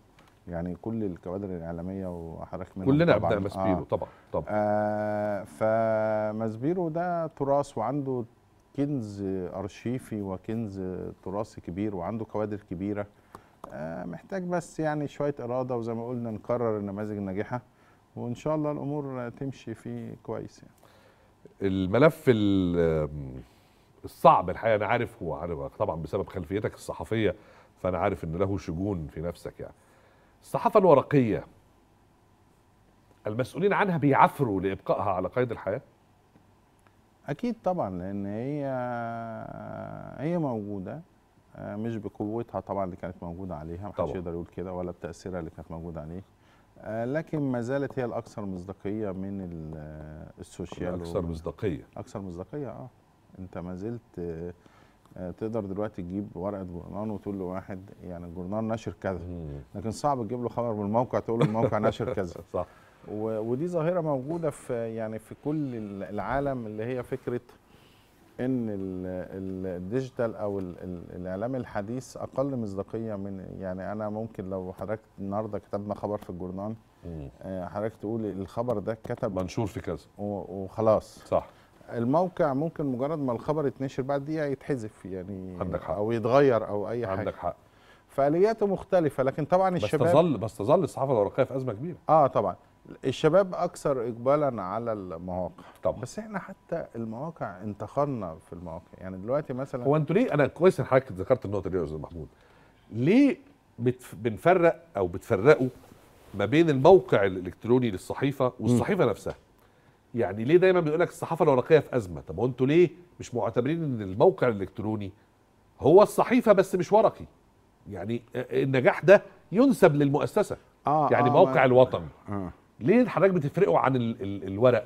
يعني كل الكوادر الاعلاميه وحضرتك منهم كلنا ابناء ماسبيرو آه. طبعا طبعا آه فماسبيرو ده تراث وعنده كنز ارشيفي وكنز تراثي كبير وعنده كوادر كبيره آه، محتاج بس يعني شويه اراده وزي ما قلنا نكرر النماذج الناجحه وان شاء الله الامور تمشي فيه كويس يعني. الملف الصعب الحقيقه انا عارف هو طبعا بسبب خلفيتك الصحفيه فانا عارف ان له شجون في نفسك يعني. الصحافه الورقيه المسؤولين عنها بيعافروا لابقائها على قيد الحياه؟ اكيد طبعا لان هي هي موجوده مش بقوتها طبعا اللي كانت موجوده عليها محدش يقدر يقول كده ولا بتاثيرها اللي كانت موجوده عليه لكن ما زالت هي الاكثر مصداقيه من السوشيال الاكثر مصداقيه اكثر مصداقيه اه انت ما زلت تقدر دلوقتي تجيب ورقه جورنان وتقول له واحد يعني الجورنال نشر كذا لكن صعب تجيب له خبر من الموقع تقول له الموقع نشر كذا صح ودي ظاهره موجوده في يعني في كل العالم اللي هي فكره ان الديجيتال او الاعلام الحديث اقل مصداقيه من يعني انا ممكن لو حضرتك النهارده كتبنا خبر في الجورنال آه، حضرتك تقول الخبر ده كتب منشور في كذا وخلاص صح الموقع ممكن مجرد ما الخبر يتنشر بعد دقيقه يتحذف يعني عندك حق او يتغير او اي حاجه عندك حق فالياته مختلفه لكن طبعا الشباب بس تظل بس تظل الصحافه الورقيه في ازمه كبيره اه طبعا الشباب اكثر اقبالا على المواقع طبعا بس احنا حتى المواقع انتخرنا في المواقع يعني دلوقتي مثلا هو انتوا ليه انا كويس ان حضرتك ذكرت النقطه دي يا استاذ محمود ليه بنفرق او بتفرقوا ما بين الموقع الالكتروني للصحيفه والصحيفه م. نفسها يعني ليه دايما بيقول لك الصحافه الورقيه في ازمه طب انتوا ليه مش معتبرين ان الموقع الالكتروني هو الصحيفه بس مش ورقي يعني آه، آه، النجاح ده ينسب للمؤسسه آه يعني آه موقع الوطن آه. ليه حضرتك بتفرقوا عن ال ال الورق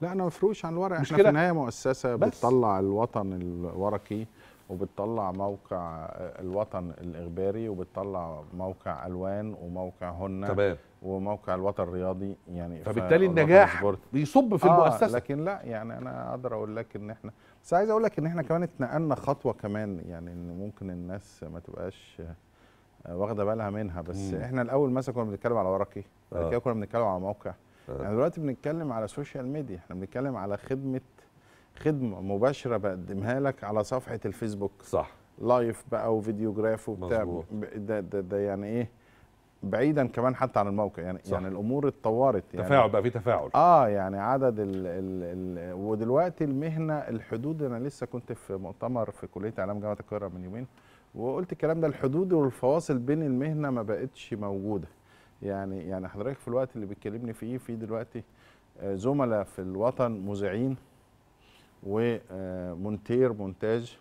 لا انا ما بفرقش عن الورق احنا في النهايه مؤسسه بس. بتطلع الوطن الورقي وبتطلع موقع آه، الوطن الاخباري وبتطلع موقع الوان وموقع هنا تمام وموقع الوطن الرياضي يعني فبالتالي النجاح بيصب في آه المؤسسه لكن لا يعني انا اقدر اقول لك ان احنا بس عايز اقول لك ان احنا كمان اتنقلنا خطوه كمان يعني ان ممكن الناس ما تبقاش آه، واخده بالها منها بس مم. احنا الاول مثلا كنا بنتكلم على ورقي بعد آه. كده كنا بنتكلم على موقع آه. يعني دلوقتي بنتكلم على سوشيال ميديا احنا بنتكلم على خدمه خدمه مباشره بقدمها لك على صفحه الفيسبوك صح لايف بقى وفيديو جراف وبتاع ده, ده, ده يعني ايه بعيدا كمان حتى عن الموقع يعني صح. يعني الامور اتطورت يعني تفاعل بقى في تفاعل اه يعني عدد ال ال ال ودلوقتي المهنه الحدود انا لسه كنت في مؤتمر في كليه اعلام جامعه القاهره من يومين وقلت الكلام ده الحدود والفواصل بين المهنه ما بقتش موجوده يعني يعني حضرتك في الوقت اللي بتكلمني فيه في دلوقتي آه، زملاء في الوطن مذيعين ومونتير آه، مونتاج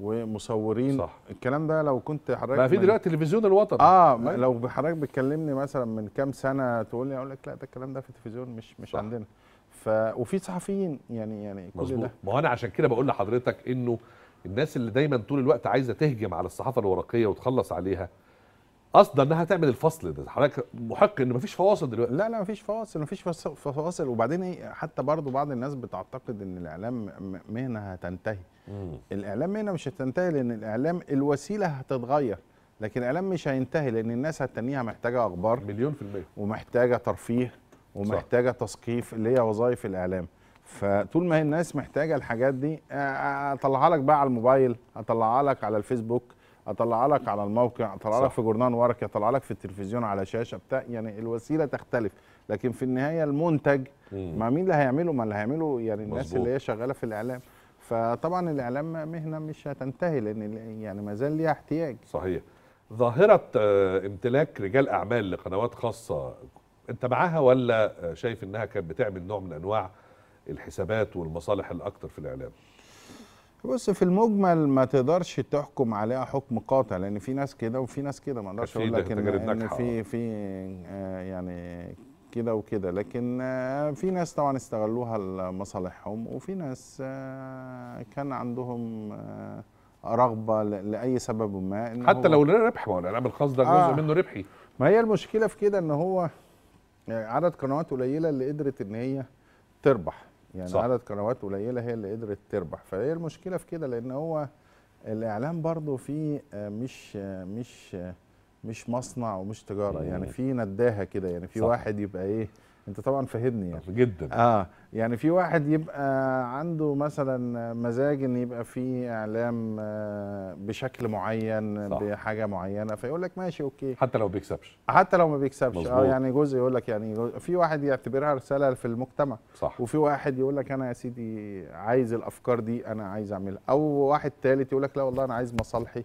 ومصورين صح. الكلام ده لو كنت حضرتك بقى في دلوقتي تلفزيون الوطن اه, آه. لو حضرتك بتكلمني مثلا من كام سنه تقول لي اقول لك لا ده الكلام ده في التلفزيون مش مش صح. عندنا ف وفي صحفيين يعني يعني كل مزبوط. ده ما هو انا عشان كده بقول لحضرتك انه الناس اللي دايما طول الوقت عايزه تهجم على الصحافه الورقيه وتخلص عليها قصد انها تعمل الفصل ده حضرتك محق ان مفيش فواصل دلوقتي لا لا مفيش فواصل مفيش فواصل وبعدين ايه حتى برضو بعض الناس بتعتقد ان الاعلام مهنه هتنتهي مم. الاعلام مهنه مش هتنتهي لان الاعلام الوسيله هتتغير لكن الاعلام مش هينتهي لان الناس هتنيها محتاجه اخبار مليون في الميه ومحتاجه ترفيه ومحتاجه صح. تثقيف اللي هي وظائف الاعلام فطول ما هي الناس محتاجه الحاجات دي آه، آه، اطلعها لك بقى على الموبايل اطلعها لك على الفيسبوك اطلعها لك على الموقع اطلع لك في جورنان ورقي اطلع لك في التلفزيون على شاشه بتاع يعني الوسيله تختلف لكن في النهايه المنتج مع مين اللي هيعمله ما اللي هيعمله يعني الناس مزبوط. اللي هي شغاله في الاعلام فطبعا الاعلام مهنه مش هتنتهي لان يعني ما زال ليها احتياج صحيح ظاهره آه، امتلاك رجال اعمال لقنوات خاصه انت معاها ولا شايف انها كانت بتعمل نوع من انواع الحسابات والمصالح الاكثر في الاعلام بص في المجمل ما تقدرش تحكم عليها حكم قاطع لان في ناس كده وفي ناس كده ما اقدرش اقول لك ان, إن في في آه، يعني كده وكده لكن آه، في ناس طبعا استغلوها لمصالحهم وفي ناس آه، كان عندهم رغبه لاي سبب ما إن حتى لو ربح ما هو الخاص ده آه جزء منه ربحي ما هي المشكله في كده ان هو عدد قنوات قليله اللي قدرت ان هي تربح يعني صح. عدد قنوات قليله هي اللي قدرت تربح فهي المشكله في كده لان هو الاعلام برضو فيه آه، مش آه، مش آه، مش مصنع ومش تجاره يعني في نداهه كده يعني في واحد يبقى ايه انت طبعا فاهمني يعني جدا اه يعني في واحد يبقى عنده مثلا مزاج ان يبقى في اعلام آه، بشكل معين صح. بحاجه معينه فيقول لك ماشي اوكي حتى لو بيكسبش حتى لو ما بيكسبش اه يعني جزء يقول لك يعني في واحد يعتبرها رساله في المجتمع صح. وفي واحد يقول لك انا يا سيدي عايز الافكار دي انا عايز اعملها او واحد ثالث يقول لك لا والله انا عايز مصالحي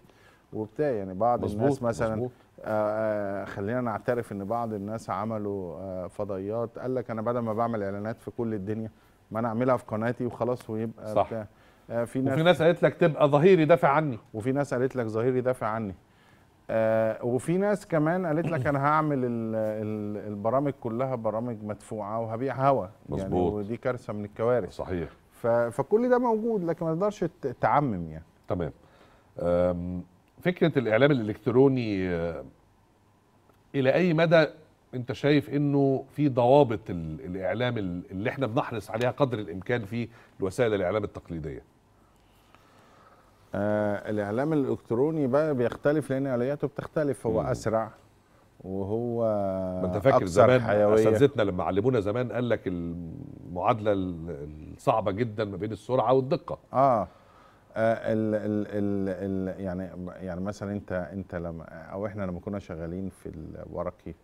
وبتاع يعني بعض مزبوط. الناس مثلا مزبوط. آه، آه، خلينا نعترف ان بعض الناس عملوا آه، فضائيات قال لك انا بدل ما بعمل اعلانات في كل الدنيا ما انا اعملها في قناتي وخلاص ويبقى صح. بتاع. في ناس وفي ناس قالت لك تبقى ظهير يدافع عني وفي ناس قالت لك ظهير يدافع عني آه وفي ناس كمان قالت لك انا هعمل البرامج كلها برامج مدفوعه وهبيع هوا يعني ودي كارثه من الكوارث صحيح فكل ده موجود لكن ما تقدرش تعمم يعني تمام فكره الاعلام الالكتروني آه، الى اي مدى انت شايف انه في ضوابط الاعلام اللي احنا بنحرص عليها قدر الامكان في وسائل الاعلام التقليديه آه الاعلام الالكتروني بقى بيختلف لان الياته بتختلف هو اسرع وهو ما انت فاكر زمان اساتذتنا لما علمونا زمان قال لك المعادله الصعبه جدا ما بين السرعه والدقه اه آه، ال ال ال ال يعني يعني مثلا انت انت لما او احنا لما كنا شغالين في الورقي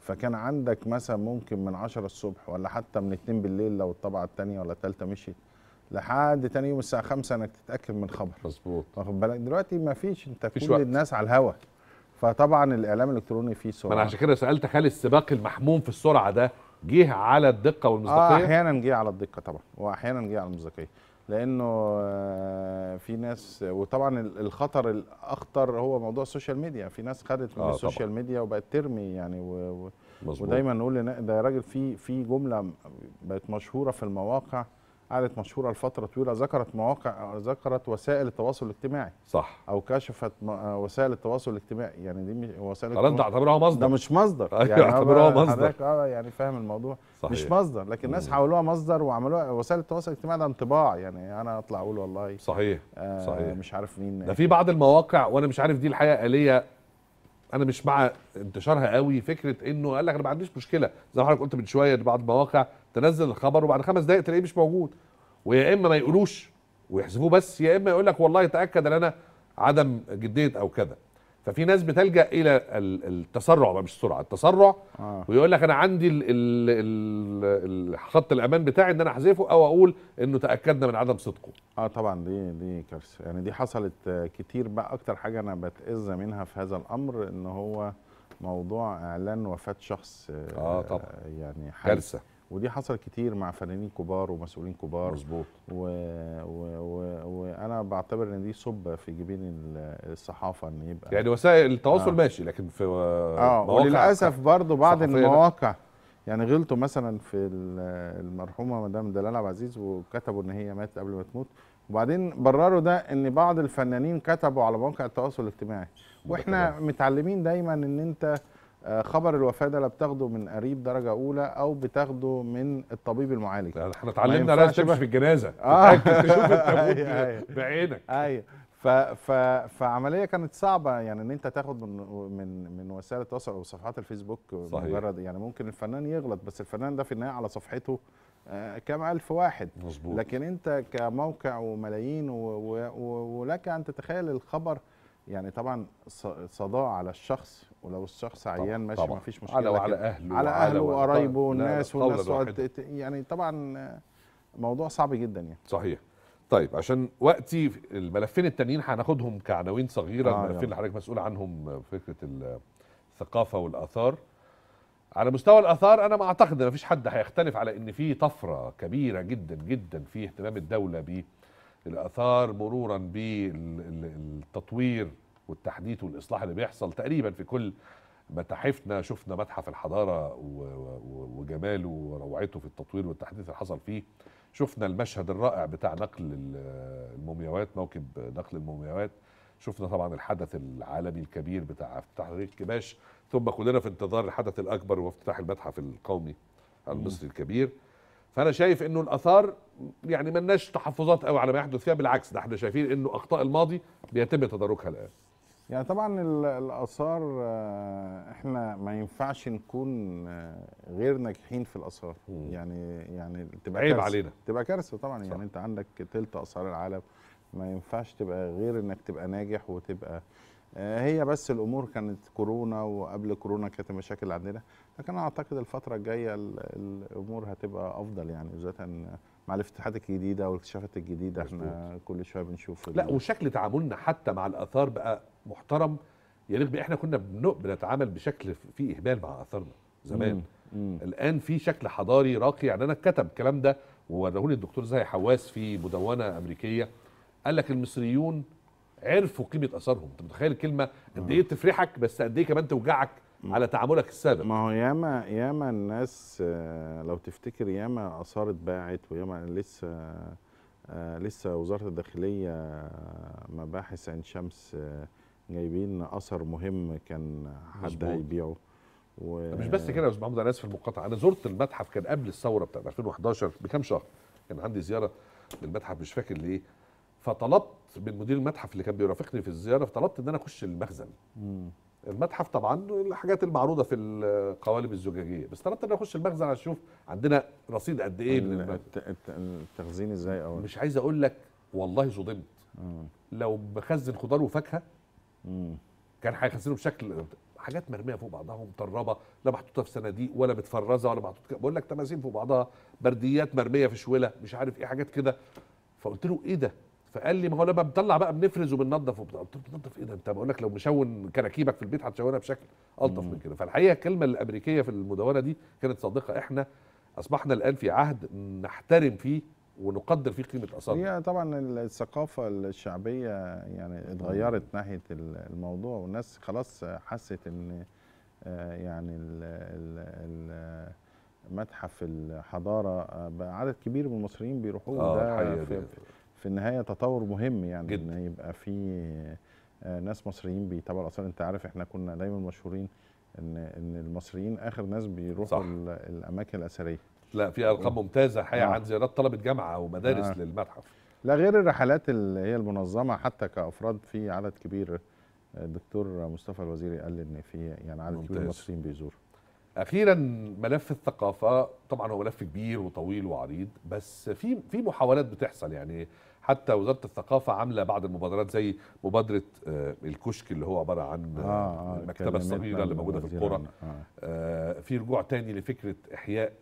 فكان عندك مثلا ممكن من 10 الصبح ولا حتى من 2 بالليل لو الطبعه الثانيه ولا الثالثه مشيت لحد ثاني يوم الساعه 5 انك تتاكد من الخبر مظبوط واخد بالك دلوقتي ما فيش انت فيش كل وقت. الناس على الهوا فطبعا الاعلام الالكتروني فيه سرعه ما انا عشان كده سالتك هل السباق المحموم في السرعه ده جه على الدقه والمصداقيه؟ اه احيانا جه على الدقه طبعا واحيانا جه على المصداقيه لانه آه، في ناس وطبعا الخطر الاخطر هو موضوع السوشيال ميديا في ناس خدت من آه السوشيال طبعًا. ميديا وبقت ترمي يعني و مزبوط. ودايما نقول ده يا راجل في في جمله بقت مشهوره في المواقع قعدت مشهوره لفتره طويله ذكرت مواقع ذكرت وسائل التواصل الاجتماعي صح او كشفت وسائل التواصل الاجتماعي يعني دي مش وسائل طب انت اعتبرها مصدر ده مش مصدر أيوة، يعني اعتبرها مصدر اه يعني فاهم الموضوع صحيح. مش مصدر لكن الناس حولوها مصدر وعملوها وسائل التواصل الاجتماعي ده انطباع يعني انا اطلع اقول والله صحيح آه صحيح مش عارف مين ده في بعض المواقع وانا مش عارف دي الحقيقه آلية انا مش مع انتشارها قوي فكره انه قال لك انا ما عنديش مشكله زي ما حضرتك قلت من شويه بعض المواقع تنزل الخبر وبعد خمس دقائق تلاقيه مش موجود ويا اما ما يقولوش ويحذفوه بس يا اما يقول لك والله تاكد ان انا عدم جديه او كذا ففي ناس بتلجا الى التسرع بقى مش السرعه التسرع آه. ويقول لك انا عندي ال خط الامان بتاعي ان انا احذفه او اقول انه تاكدنا من عدم صدقه اه طبعا دي دي كارثه يعني دي حصلت كتير بقى اكتر حاجه انا بتاذى منها في هذا الامر ان هو موضوع اعلان وفاه شخص اه طبعا يعني كارثه ودي حصل كتير مع فنانين كبار ومسؤولين كبار مظبوط وانا بعتبر ان دي صب في جبين الصحافه ان يبقى يعني وسائل التواصل آه. ماشي لكن في اه وللاسف برضه بعض المواقع يعني غلطوا مثلا في المرحومه مدام دلال عبد العزيز وكتبوا ان هي ماتت قبل ما تموت وبعدين برروا ده ان بعض الفنانين كتبوا على مواقع التواصل الاجتماعي واحنا متعلمين دايما ان انت آه، خبر الوفاه ده لا بتاخده من قريب درجه اولى او بتاخده من الطبيب المعالج لا احنا اتعلمنا لا تشبه في الجنازه آه. تشوف التابوت أيوة، أيوة. بعينك ايوه ف ف فعمليه كانت صعبه يعني ان انت تاخد من من من وسائل التواصل او صفحات الفيسبوك صحيح. مجرد يعني ممكن الفنان يغلط بس الفنان ده في النهايه على صفحته آه، كام الف واحد مظبوط لكن انت كموقع وملايين ولك ان تتخيل الخبر يعني طبعا صداع على الشخص ولو الشخص عيان ماشي ما فيش مشكله على على اهله على اهله وقرايبه والناس والناس يعني طبعا موضوع صعب جدا يعني صحيح طيب عشان وقتي الملفين التانيين هناخدهم كعناوين صغيره آه الملفين اللي حضرتك مسؤول عنهم فكره الثقافه والاثار على مستوى الاثار انا ما اعتقد ما مفيش حد هيختلف على ان في طفره كبيره جدا جدا في اهتمام الدوله بالاثار مرورا بالتطوير والتحديث والاصلاح اللي بيحصل تقريبا في كل متاحفنا شفنا متحف الحضاره وجماله وروعته في التطوير والتحديث اللي حصل فيه شفنا المشهد الرائع بتاع نقل المومياوات موكب نقل المومياوات شفنا طبعا الحدث العالمي الكبير بتاع افتتاح الكباش ثم كلنا في انتظار الحدث الاكبر وافتتاح المتحف القومي المصري الكبير فانا شايف انه الاثار يعني ما تحفظات قوي على ما يحدث فيها بالعكس ده احنا شايفين انه اخطاء الماضي بيتم تداركها الان يعني طبعا الاثار آه، احنا ما ينفعش نكون آه، غير ناجحين في الاثار يعني يعني تبقى عيب كارثة. علينا تبقى كارثه طبعا صح. يعني انت عندك ثلث اثار العالم ما ينفعش تبقى غير انك تبقى ناجح وتبقى آه، هي بس الامور كانت كورونا وقبل كورونا كانت المشاكل عندنا لكن انا اعتقد الفتره الجايه الامور هتبقى افضل يعني ذاتا مع الافتتاحات الجديده والاكتشافات الجديده احنا كل شويه بنشوف لا وشكل تعاملنا حتى مع الاثار بقى محترم يا ريت احنا كنا بنتعامل بشكل فيه اهمال مع اثارنا زمان مم. الان في شكل حضاري راقي يعني انا اتكتب الكلام ده ووريهولي الدكتور زاهي حواس في مدونه امريكيه قال لك المصريون عرفوا قيمه اثارهم انت متخيل الكلمه قد ايه تفرحك بس قد ايه كمان توجعك على تعاملك السابق ما هو ياما ياما الناس آه، لو تفتكر ياما اثار اتباعت وياما لسه آه، لسه وزاره الداخليه آه، مباحث عين شمس جايبين اثر مهم كان حد هيبيعه و... مش بس كده يا استاذ محمود انا اسف المقاطعه انا زرت المتحف كان قبل الثوره بتاعت 2011 بكام شهر كان عندي زياره للمتحف مش فاكر ليه فطلبت من مدير المتحف اللي كان بيرافقني في الزياره فطلبت ان انا اخش المخزن مم. المتحف طبعا الحاجات المعروضه في القوالب الزجاجيه بس طلبت ان انا اخش المخزن عشان اشوف عندنا رصيد قد ايه من التخزين ازاي او مش عايز اقول لك والله صدمت لو مخزن خضار وفاكهه كان هيخزنوا بشكل حاجات مرميه فوق بعضها ومطربه لا محطوطه في صناديق ولا متفرزه ولا محطوطه بقول لك تماثيل فوق بعضها برديات مرميه في شوله مش عارف ايه حاجات كده فقلت له ايه ده؟ فقال لي ما هو لما بنطلع بقى بنفرز وبننظف وبتاع قلت له بتنظف ايه ده انت بقول لك لو مشون كراكيبك في البيت هتشونها بشكل الطف من كده فالحقيقه الكلمه الامريكيه في المدونه دي كانت صادقه احنا اصبحنا الان في عهد نحترم فيه ونقدر فيه قيمه اثارنا هي طبعا الثقافه الشعبيه يعني اتغيرت ناحيه الموضوع والناس خلاص حست ان آه، يعني ال ال ال متحف الحضاره آه، بقى عدد كبير من المصريين بيروحوه آه ده في, في النهايه تطور مهم يعني جدا. ان يبقى في آه، ناس مصريين بيتابعوا الاثار انت عارف احنا كنا دايما مشهورين ان ان المصريين اخر ناس بيروحوا الاماكن الاثريه لا في ارقام ممتازه حقيقه آه. عن زيارات طلبه جامعه ومدارس آه. للمتحف لا غير الرحلات اللي هي المنظمه حتى كافراد في عدد كبير الدكتور مصطفى الوزيري قال ان في يعني عدد ممتاز. كبير من المصريين بيزوروا اخيرا ملف الثقافه طبعا هو ملف كبير وطويل وعريض بس في في محاولات بتحصل يعني حتى وزاره الثقافه عامله بعض المبادرات زي مبادره آه، الكشك اللي هو عباره عن آه, آه، المكتبه الصغيره اللي موجوده في القرى آه. آه في رجوع تاني لفكره احياء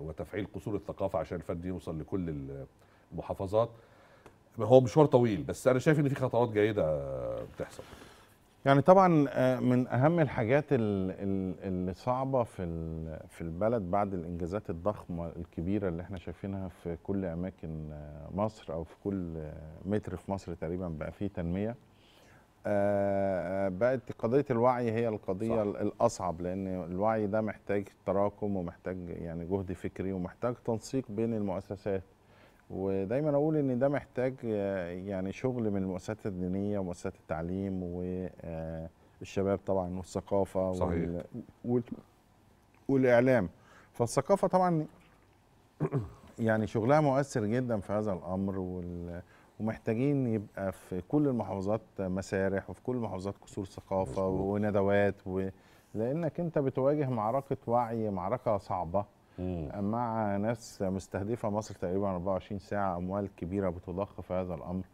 وتفعيل قصور الثقافه عشان الفن يوصل لكل المحافظات هو مشوار طويل بس انا شايف ان في خطوات جيده بتحصل يعني طبعا آه، من اهم الحاجات اللي صعبه في في البلد بعد الانجازات الضخمه الكبيره اللي احنا شايفينها في كل اماكن آه، مصر او في كل آه، متر في مصر تقريبا بقى فيه تنميه بقت قضيه الوعي هي القضيه صح. الاصعب لان الوعي ده محتاج تراكم ومحتاج يعني جهد فكري ومحتاج تنسيق بين المؤسسات ودايما اقول ان ده محتاج آه، يعني شغل من المؤسسات الدينيه ومؤسسات التعليم والشباب آه، طبعا والثقافه صحيح. وال... والاعلام فالثقافه طبعا يعني شغلها مؤثر جدا في هذا الامر وال... ومحتاجين يبقى في كل المحافظات مسارح وفي كل المحافظات قصور ثقافه وندوات و... لانك انت بتواجه معركه وعي معركه صعبه مع ناس مستهدفه مصر تقريبا 24 ساعه اموال كبيره بتضخ في هذا الامر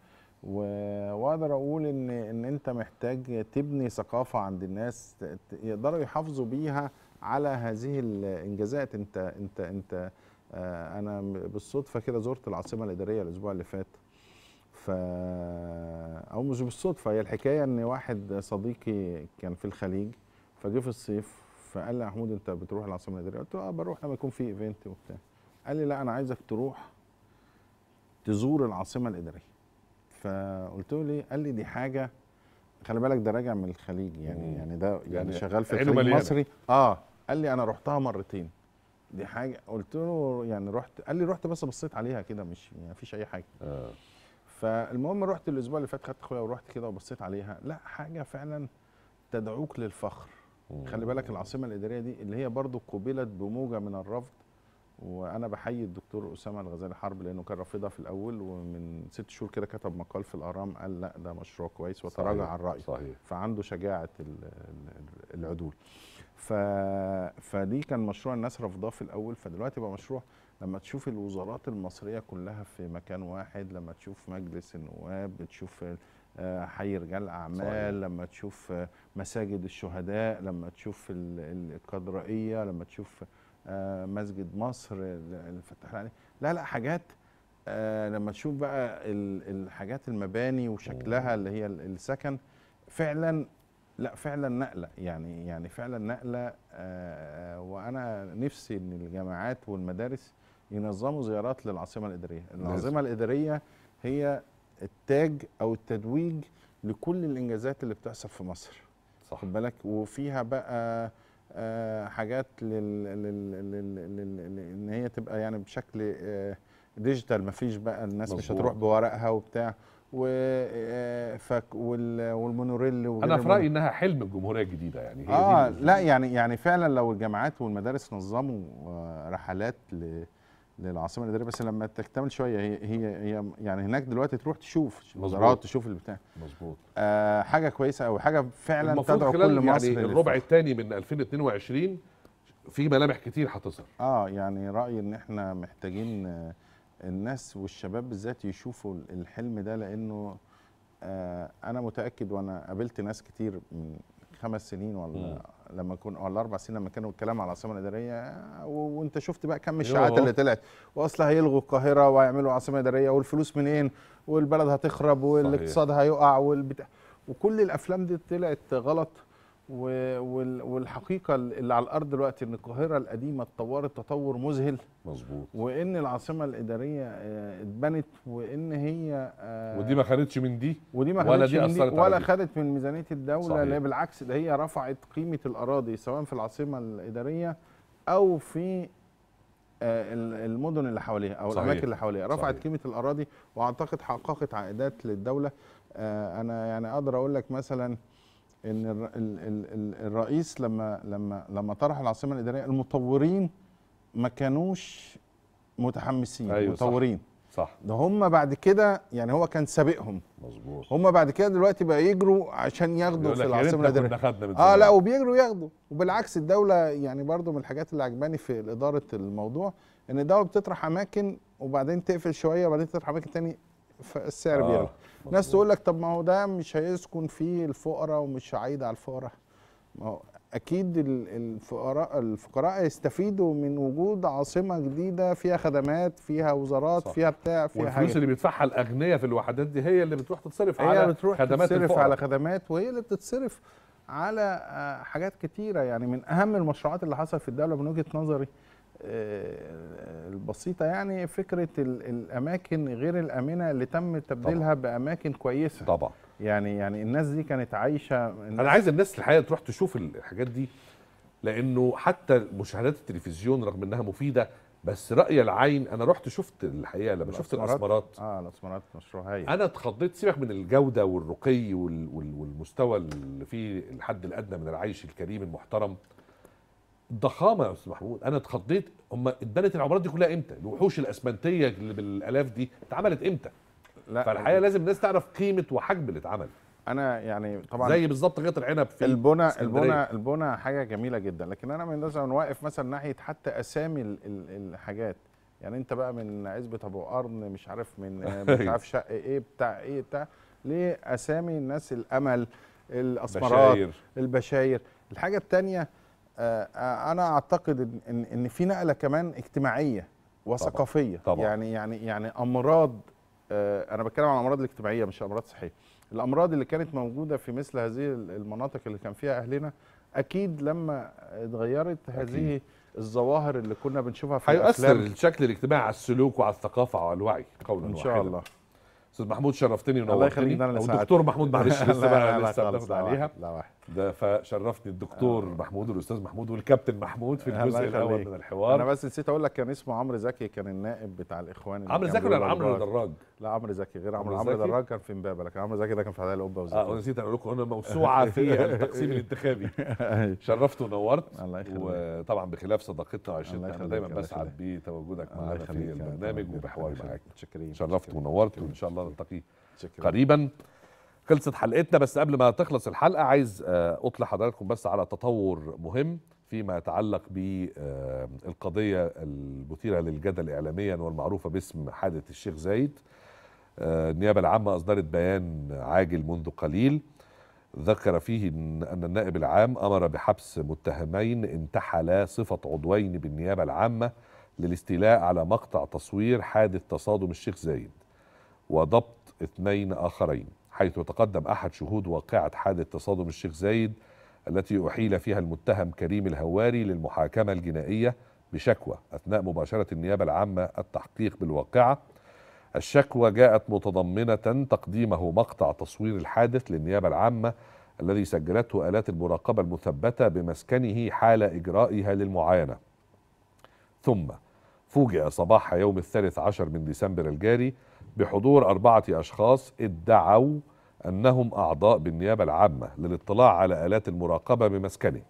واقدر اقول ان ان انت محتاج تبني ثقافه عند الناس يقدروا يحافظوا بيها على هذه الانجازات انت انت انت آه، انا بالصدفه كده زرت العاصمه الاداريه الاسبوع اللي فات ف او مش بالصدفه هي الحكايه ان واحد صديقي كان في الخليج فجه في الصيف فقال لي يا محمود انت بتروح العاصمه الاداريه قلت له اه بروح لما يكون في ايفنت وبتاع قال لي لا انا عايزك تروح تزور العاصمه الاداريه فقلت له ليه قال لي دي حاجه خلي بالك ده راجع من الخليج يعني مم. يعني ده يعني, يعني شغال في الخليج المصري اه قال لي انا رحتها مرتين دي حاجه قلت له يعني رحت قال لي رحت بس بصيت عليها كده مش ما يعني فيش اي حاجه آه. فالمهم رحت الاسبوع اللي فات خدت اخويا ورحت كده وبصيت عليها لا حاجه فعلا تدعوك للفخر خلي بالك العاصمه الاداريه دي اللي هي برضو قبلت بموجه من الرفض وانا بحيي الدكتور اسامه الغزالي حرب لانه كان رافضها في الاول ومن ست شهور كده كتب مقال في الارام قال لا ده مشروع كويس وتراجع عن رايه صحيح. فعنده شجاعه العدول ف... فدي كان مشروع الناس رفضاه في الاول فدلوقتي بقى مشروع لما تشوف الوزارات المصريه كلها في مكان واحد لما تشوف مجلس النواب بتشوف آه، حي رجال اعمال لما تشوف آه، مساجد الشهداء لما تشوف الكادرائيه لما تشوف آه، مسجد مصر الفتح عليه لا لا حاجات لما تشوف بقى الحاجات المباني وشكلها اللي هي السكن فعلا لا فعلا نقله يعني يعني فعلا نقله وانا نفسي ان الجامعات والمدارس ينظموا زيارات للعاصمه الاداريه العاصمه الاداريه هي التاج او التدويج لكل الانجازات اللي بتحصل في مصر صح خد بالك وفيها بقى آه، حاجات لل... لل... لل... لل... ان هي تبقى يعني بشكل ديجيتال ما فيش بقى الناس مش هتروح بورقها وبتاع و آه، وال... والمونوريل انا في رايي انها حلم الجمهوريه الجديده يعني هي اه دي لا يعني يعني فعلا لو الجامعات والمدارس نظموا آه، رحلات ل... للعاصمه الاداريه بس لما تكتمل شويه هي هي, يعني هناك دلوقتي تروح تشوف مزارات تشوف البتاع مظبوط آه حاجه كويسه قوي حاجه فعلا تدعو كل يعني مصر يعني الربع الثاني من 2022 في ملامح كتير هتظهر اه يعني رايي ان احنا محتاجين آه، الناس والشباب بالذات يشوفوا الحلم ده لانه آه انا متاكد وانا قابلت ناس كتير من خمس سنين ولا لما كنا او الاربع سنين لما كانوا الكلام على العاصمه الاداريه وانت شفت بقى كم الشائعات اللي طلعت واصل هيلغوا القاهره وهيعملوا عاصمه اداريه والفلوس منين والبلد هتخرب والاقتصاد هيقع والبتاع وكل الافلام دي طلعت غلط والحقيقه اللي على الارض دلوقتي ان القاهره القديمه اتطورت تطور مذهل مظبوط وان العاصمه الاداريه آه، اتبنت وان هي آه، ودي ما خدتش من دي ودي ما خدتش من دي ولا خدت من ميزانيه الدوله لا بالعكس ده هي رفعت قيمه الاراضي سواء في العاصمه الاداريه او في آه، المدن اللي حواليها او صحيح. الاماكن اللي حواليها رفعت صحيح. قيمه الاراضي واعتقد حققت عائدات للدوله انا يعني اقدر اقول لك مثلا ان الرئيس لما لما لما طرح العاصمه الاداريه المطورين ما كانوش متحمسين أيوة مطورين صح. صح ده هم بعد كده يعني هو كان سابقهم مظبوط هم بعد كده دلوقتي بقى يجروا عشان ياخدوا في العاصمه الاداريه اه لا وبيجروا ياخدوا وبالعكس الدوله يعني برضو من الحاجات اللي عجباني في اداره الموضوع ان الدوله بتطرح اماكن وبعدين تقفل شويه وبعدين تطرح اماكن تاني فالسعر آه. بيغلى ناس تقول لك طب ما هو ده مش هيسكن فيه الفقراء ومش هعيد على الفقراء ما هو اكيد الفقراء الفقراء هيستفيدوا من وجود عاصمه جديده فيها خدمات فيها وزارات صح. فيها بتاع فيها والفلوس حاجة. اللي بيدفعها الاغنياء في الوحدات دي هي اللي بتروح تتصرف هي على بتروح خدمات تتصرف الفقراء. على خدمات وهي اللي بتتصرف على آه، حاجات كتيره يعني من اهم المشروعات اللي حصلت في الدوله من وجهه نظري آه، البسيطه يعني فكره الاماكن غير الامنه اللي تم تبديلها طبعا. باماكن كويسه طبعا يعني يعني الناس دي كانت عايشه انا عايز الناس الحقيقه تروح تشوف الحاجات دي لانه حتى مشاهدات التلفزيون رغم انها مفيده بس راي العين انا رحت شفت الحقيقه لما شفت الاسمرات اه الاسمرات مشروع هايل انا اتخضيت سيبك من الجوده والرقي والمستوى اللي فيه الحد الادنى من العيش الكريم المحترم ضخامه يا استاذ محمود انا اتخضيت هم اتبنت العمارات دي كلها امتى؟ الوحوش الاسمنتيه اللي بالالاف دي اتعملت امتى؟ لا فالحقيقه لازم الناس تعرف قيمه وحجم اللي اتعمل انا يعني طبعا زي بالظبط غيط العنب في البنى البنى البنى حاجه جميله جدا لكن انا من مثلا واقف مثلا ناحيه حتى اسامي الحاجات يعني انت بقى من عزبه ابو قرن مش عارف من مش عارف شق ايه بتاع ايه بتاع ليه اسامي الناس الامل الاسمرات البشاير, البشاير الحاجه الثانيه آه، انا اعتقد ان ان في نقله كمان اجتماعيه وثقافيه طبعًا. طبعًا. يعني يعني يعني امراض آه، انا بتكلم عن الامراض الاجتماعيه مش امراض صحيه الامراض اللي كانت موجوده في مثل هذه المناطق اللي كان فيها اهلنا اكيد لما اتغيرت هذه أكيد. الظواهر اللي كنا بنشوفها في هيؤثر الشكل الاجتماعي على السلوك وعلى الثقافه وعلى الوعي قولا واحدا ان شاء واحدة. الله استاذ محمود شرفتني ونورتني الله يخليك انا دكتور محمود معلش لسه بقى لسه عليها لا واحد ده فشرفني الدكتور آه. محمود والاستاذ محمود والكابتن محمود في الجزء الاول من الحوار انا بس نسيت اقول لك كان اسمه عمرو زكي كان النائب بتاع الاخوان عمرو زكي ولا عمرو دراج لا عمرو زكي غير عمرو عمرو دراج كان في امبابه لكن عمرو زكي ده كان في حدائق القبه وزكي اه ونسيت اقول لكم انا موسوعه في التقسيم الانتخابي شرفت ونورت الله يخليك وطبعا بخلاف صداقتنا وعشرتنا انا دايما بسعد بتواجدك معنا في البرنامج وبحواري معاك شرفت ونورت وان شاء الله نلتقي قريبا خلصت حلقتنا بس قبل ما تخلص الحلقه عايز آه، اطلع حضراتكم بس على تطور مهم فيما يتعلق بالقضيه آه، المثيره للجدل اعلاميا والمعروفه باسم حادث الشيخ زايد آه، النيابه العامه اصدرت بيان عاجل منذ قليل ذكر فيه ان النائب العام امر بحبس متهمين انتحلا صفه عضوين بالنيابه العامه للاستيلاء على مقطع تصوير حادث تصادم الشيخ زايد وضبط اثنين اخرين حيث تقدم أحد شهود واقعة حادث تصادم الشيخ زايد التي أحيل فيها المتهم كريم الهواري للمحاكمة الجنائية بشكوى أثناء مباشرة النيابة العامة التحقيق بالواقعة الشكوى جاءت متضمنة تقديمه مقطع تصوير الحادث للنيابة العامة الذي سجلته آلات المراقبة المثبتة بمسكنه حال إجرائها للمعاينة ثم فوجئ صباح يوم الثالث عشر من ديسمبر الجاري بحضور أربعة أشخاص ادعوا أنهم أعضاء بالنيابة العامة للاطلاع على آلات المراقبة بمسكنه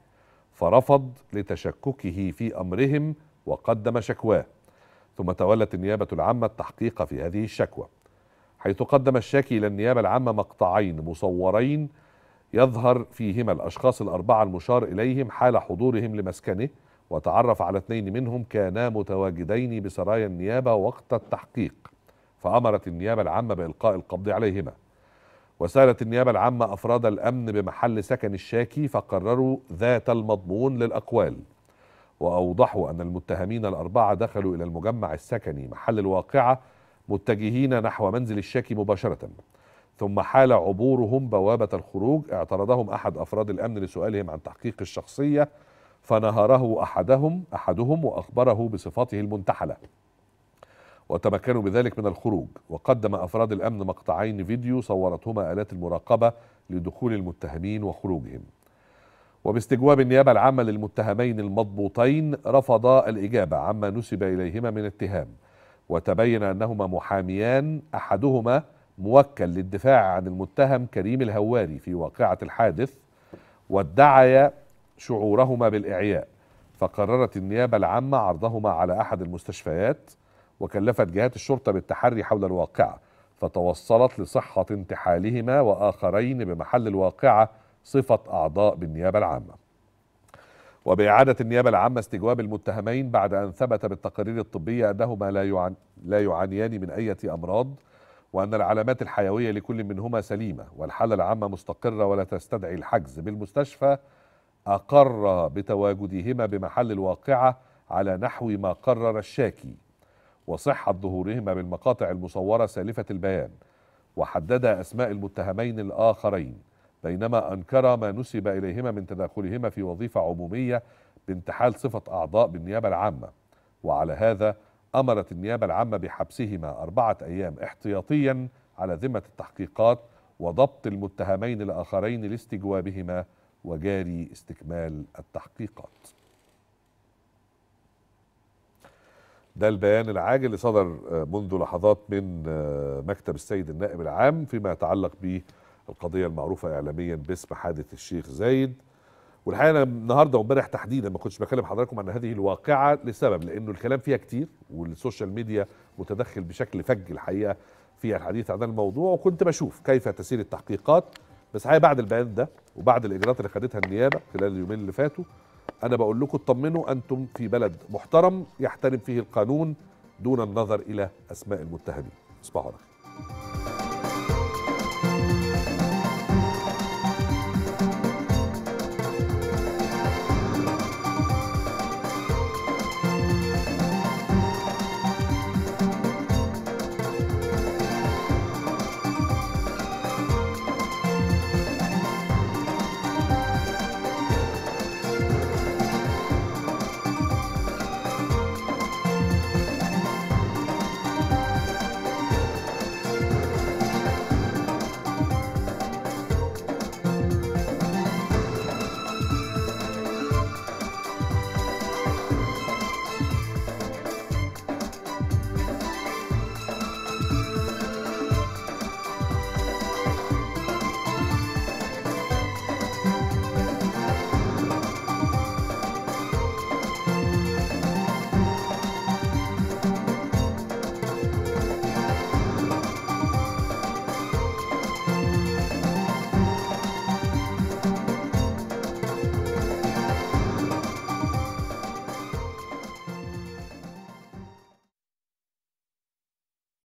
فرفض لتشككه في أمرهم وقدم شكواه ثم تولت النيابة العامة التحقيق في هذه الشكوى حيث قدم الشاكي إلى النيابة العامة مقطعين مصورين يظهر فيهما الأشخاص الأربعة المشار إليهم حال حضورهم لمسكنه وتعرف على اثنين منهم كانا متواجدين بسرايا النيابة وقت التحقيق فأمرت النيابة العامة بإلقاء القبض عليهما وسألت النيابة العامة أفراد الأمن بمحل سكن الشاكي فقرروا ذات المضمون للأقوال وأوضحوا أن المتهمين الأربعة دخلوا إلى المجمع السكني محل الواقعة متجهين نحو منزل الشاكي مباشرة ثم حال عبورهم بوابة الخروج اعترضهم أحد أفراد الأمن لسؤالهم عن تحقيق الشخصية فنهره أحدهم أحدهم وأخبره بصفاته المنتحلة وتمكنوا بذلك من الخروج وقدم أفراد الأمن مقطعين فيديو صورتهما آلات المراقبة لدخول المتهمين وخروجهم وباستجواب النيابة العامة للمتهمين المضبوطين رفضا الإجابة عما نسب إليهما من اتهام وتبين أنهما محاميان أحدهما موكل للدفاع عن المتهم كريم الهواري في واقعة الحادث وادعيا شعورهما بالإعياء فقررت النيابة العامة عرضهما على أحد المستشفيات وكلفت جهات الشرطة بالتحري حول الواقعة فتوصلت لصحة انتحالهما وآخرين بمحل الواقعة صفة أعضاء بالنيابة العامة وبإعادة النيابة العامة استجواب المتهمين بعد أن ثبت بالتقارير الطبية أنهما لا, يعن لا يعانيان من أي أمراض وأن العلامات الحيوية لكل منهما سليمة والحالة العامة مستقرة ولا تستدعي الحجز بالمستشفى أقر بتواجدهما بمحل الواقعة على نحو ما قرر الشاكي وصحة ظهورهما بالمقاطع المصورة سالفة البيان وحدد أسماء المتهمين الآخرين بينما أنكر ما نسب إليهما من تداخلهما في وظيفة عمومية بانتحال صفة أعضاء بالنيابة العامة وعلى هذا أمرت النيابة العامة بحبسهما أربعة أيام احتياطيا على ذمة التحقيقات وضبط المتهمين الآخرين لاستجوابهما وجاري استكمال التحقيقات ده البيان العاجل اللي صدر آه، منذ لحظات من آه، مكتب السيد النائب العام فيما يتعلق بالقضية المعروفة إعلاميا باسم حادث الشيخ زايد والحقيقة أنا النهاردة وامبارح تحديدا ما كنتش بكلم حضراتكم عن هذه الواقعة لسبب لأنه الكلام فيها كتير والسوشيال ميديا متدخل بشكل فج الحقيقة في الحديث عن الموضوع وكنت بشوف كيف تسير التحقيقات بس الحقيقة بعد البيان ده وبعد الإجراءات اللي خدتها النيابة خلال اليومين اللي فاتوا انا بقول لكم اطمنوا انتم في بلد محترم يحترم فيه القانون دون النظر الى اسماء المتهمين اصبحوا على خير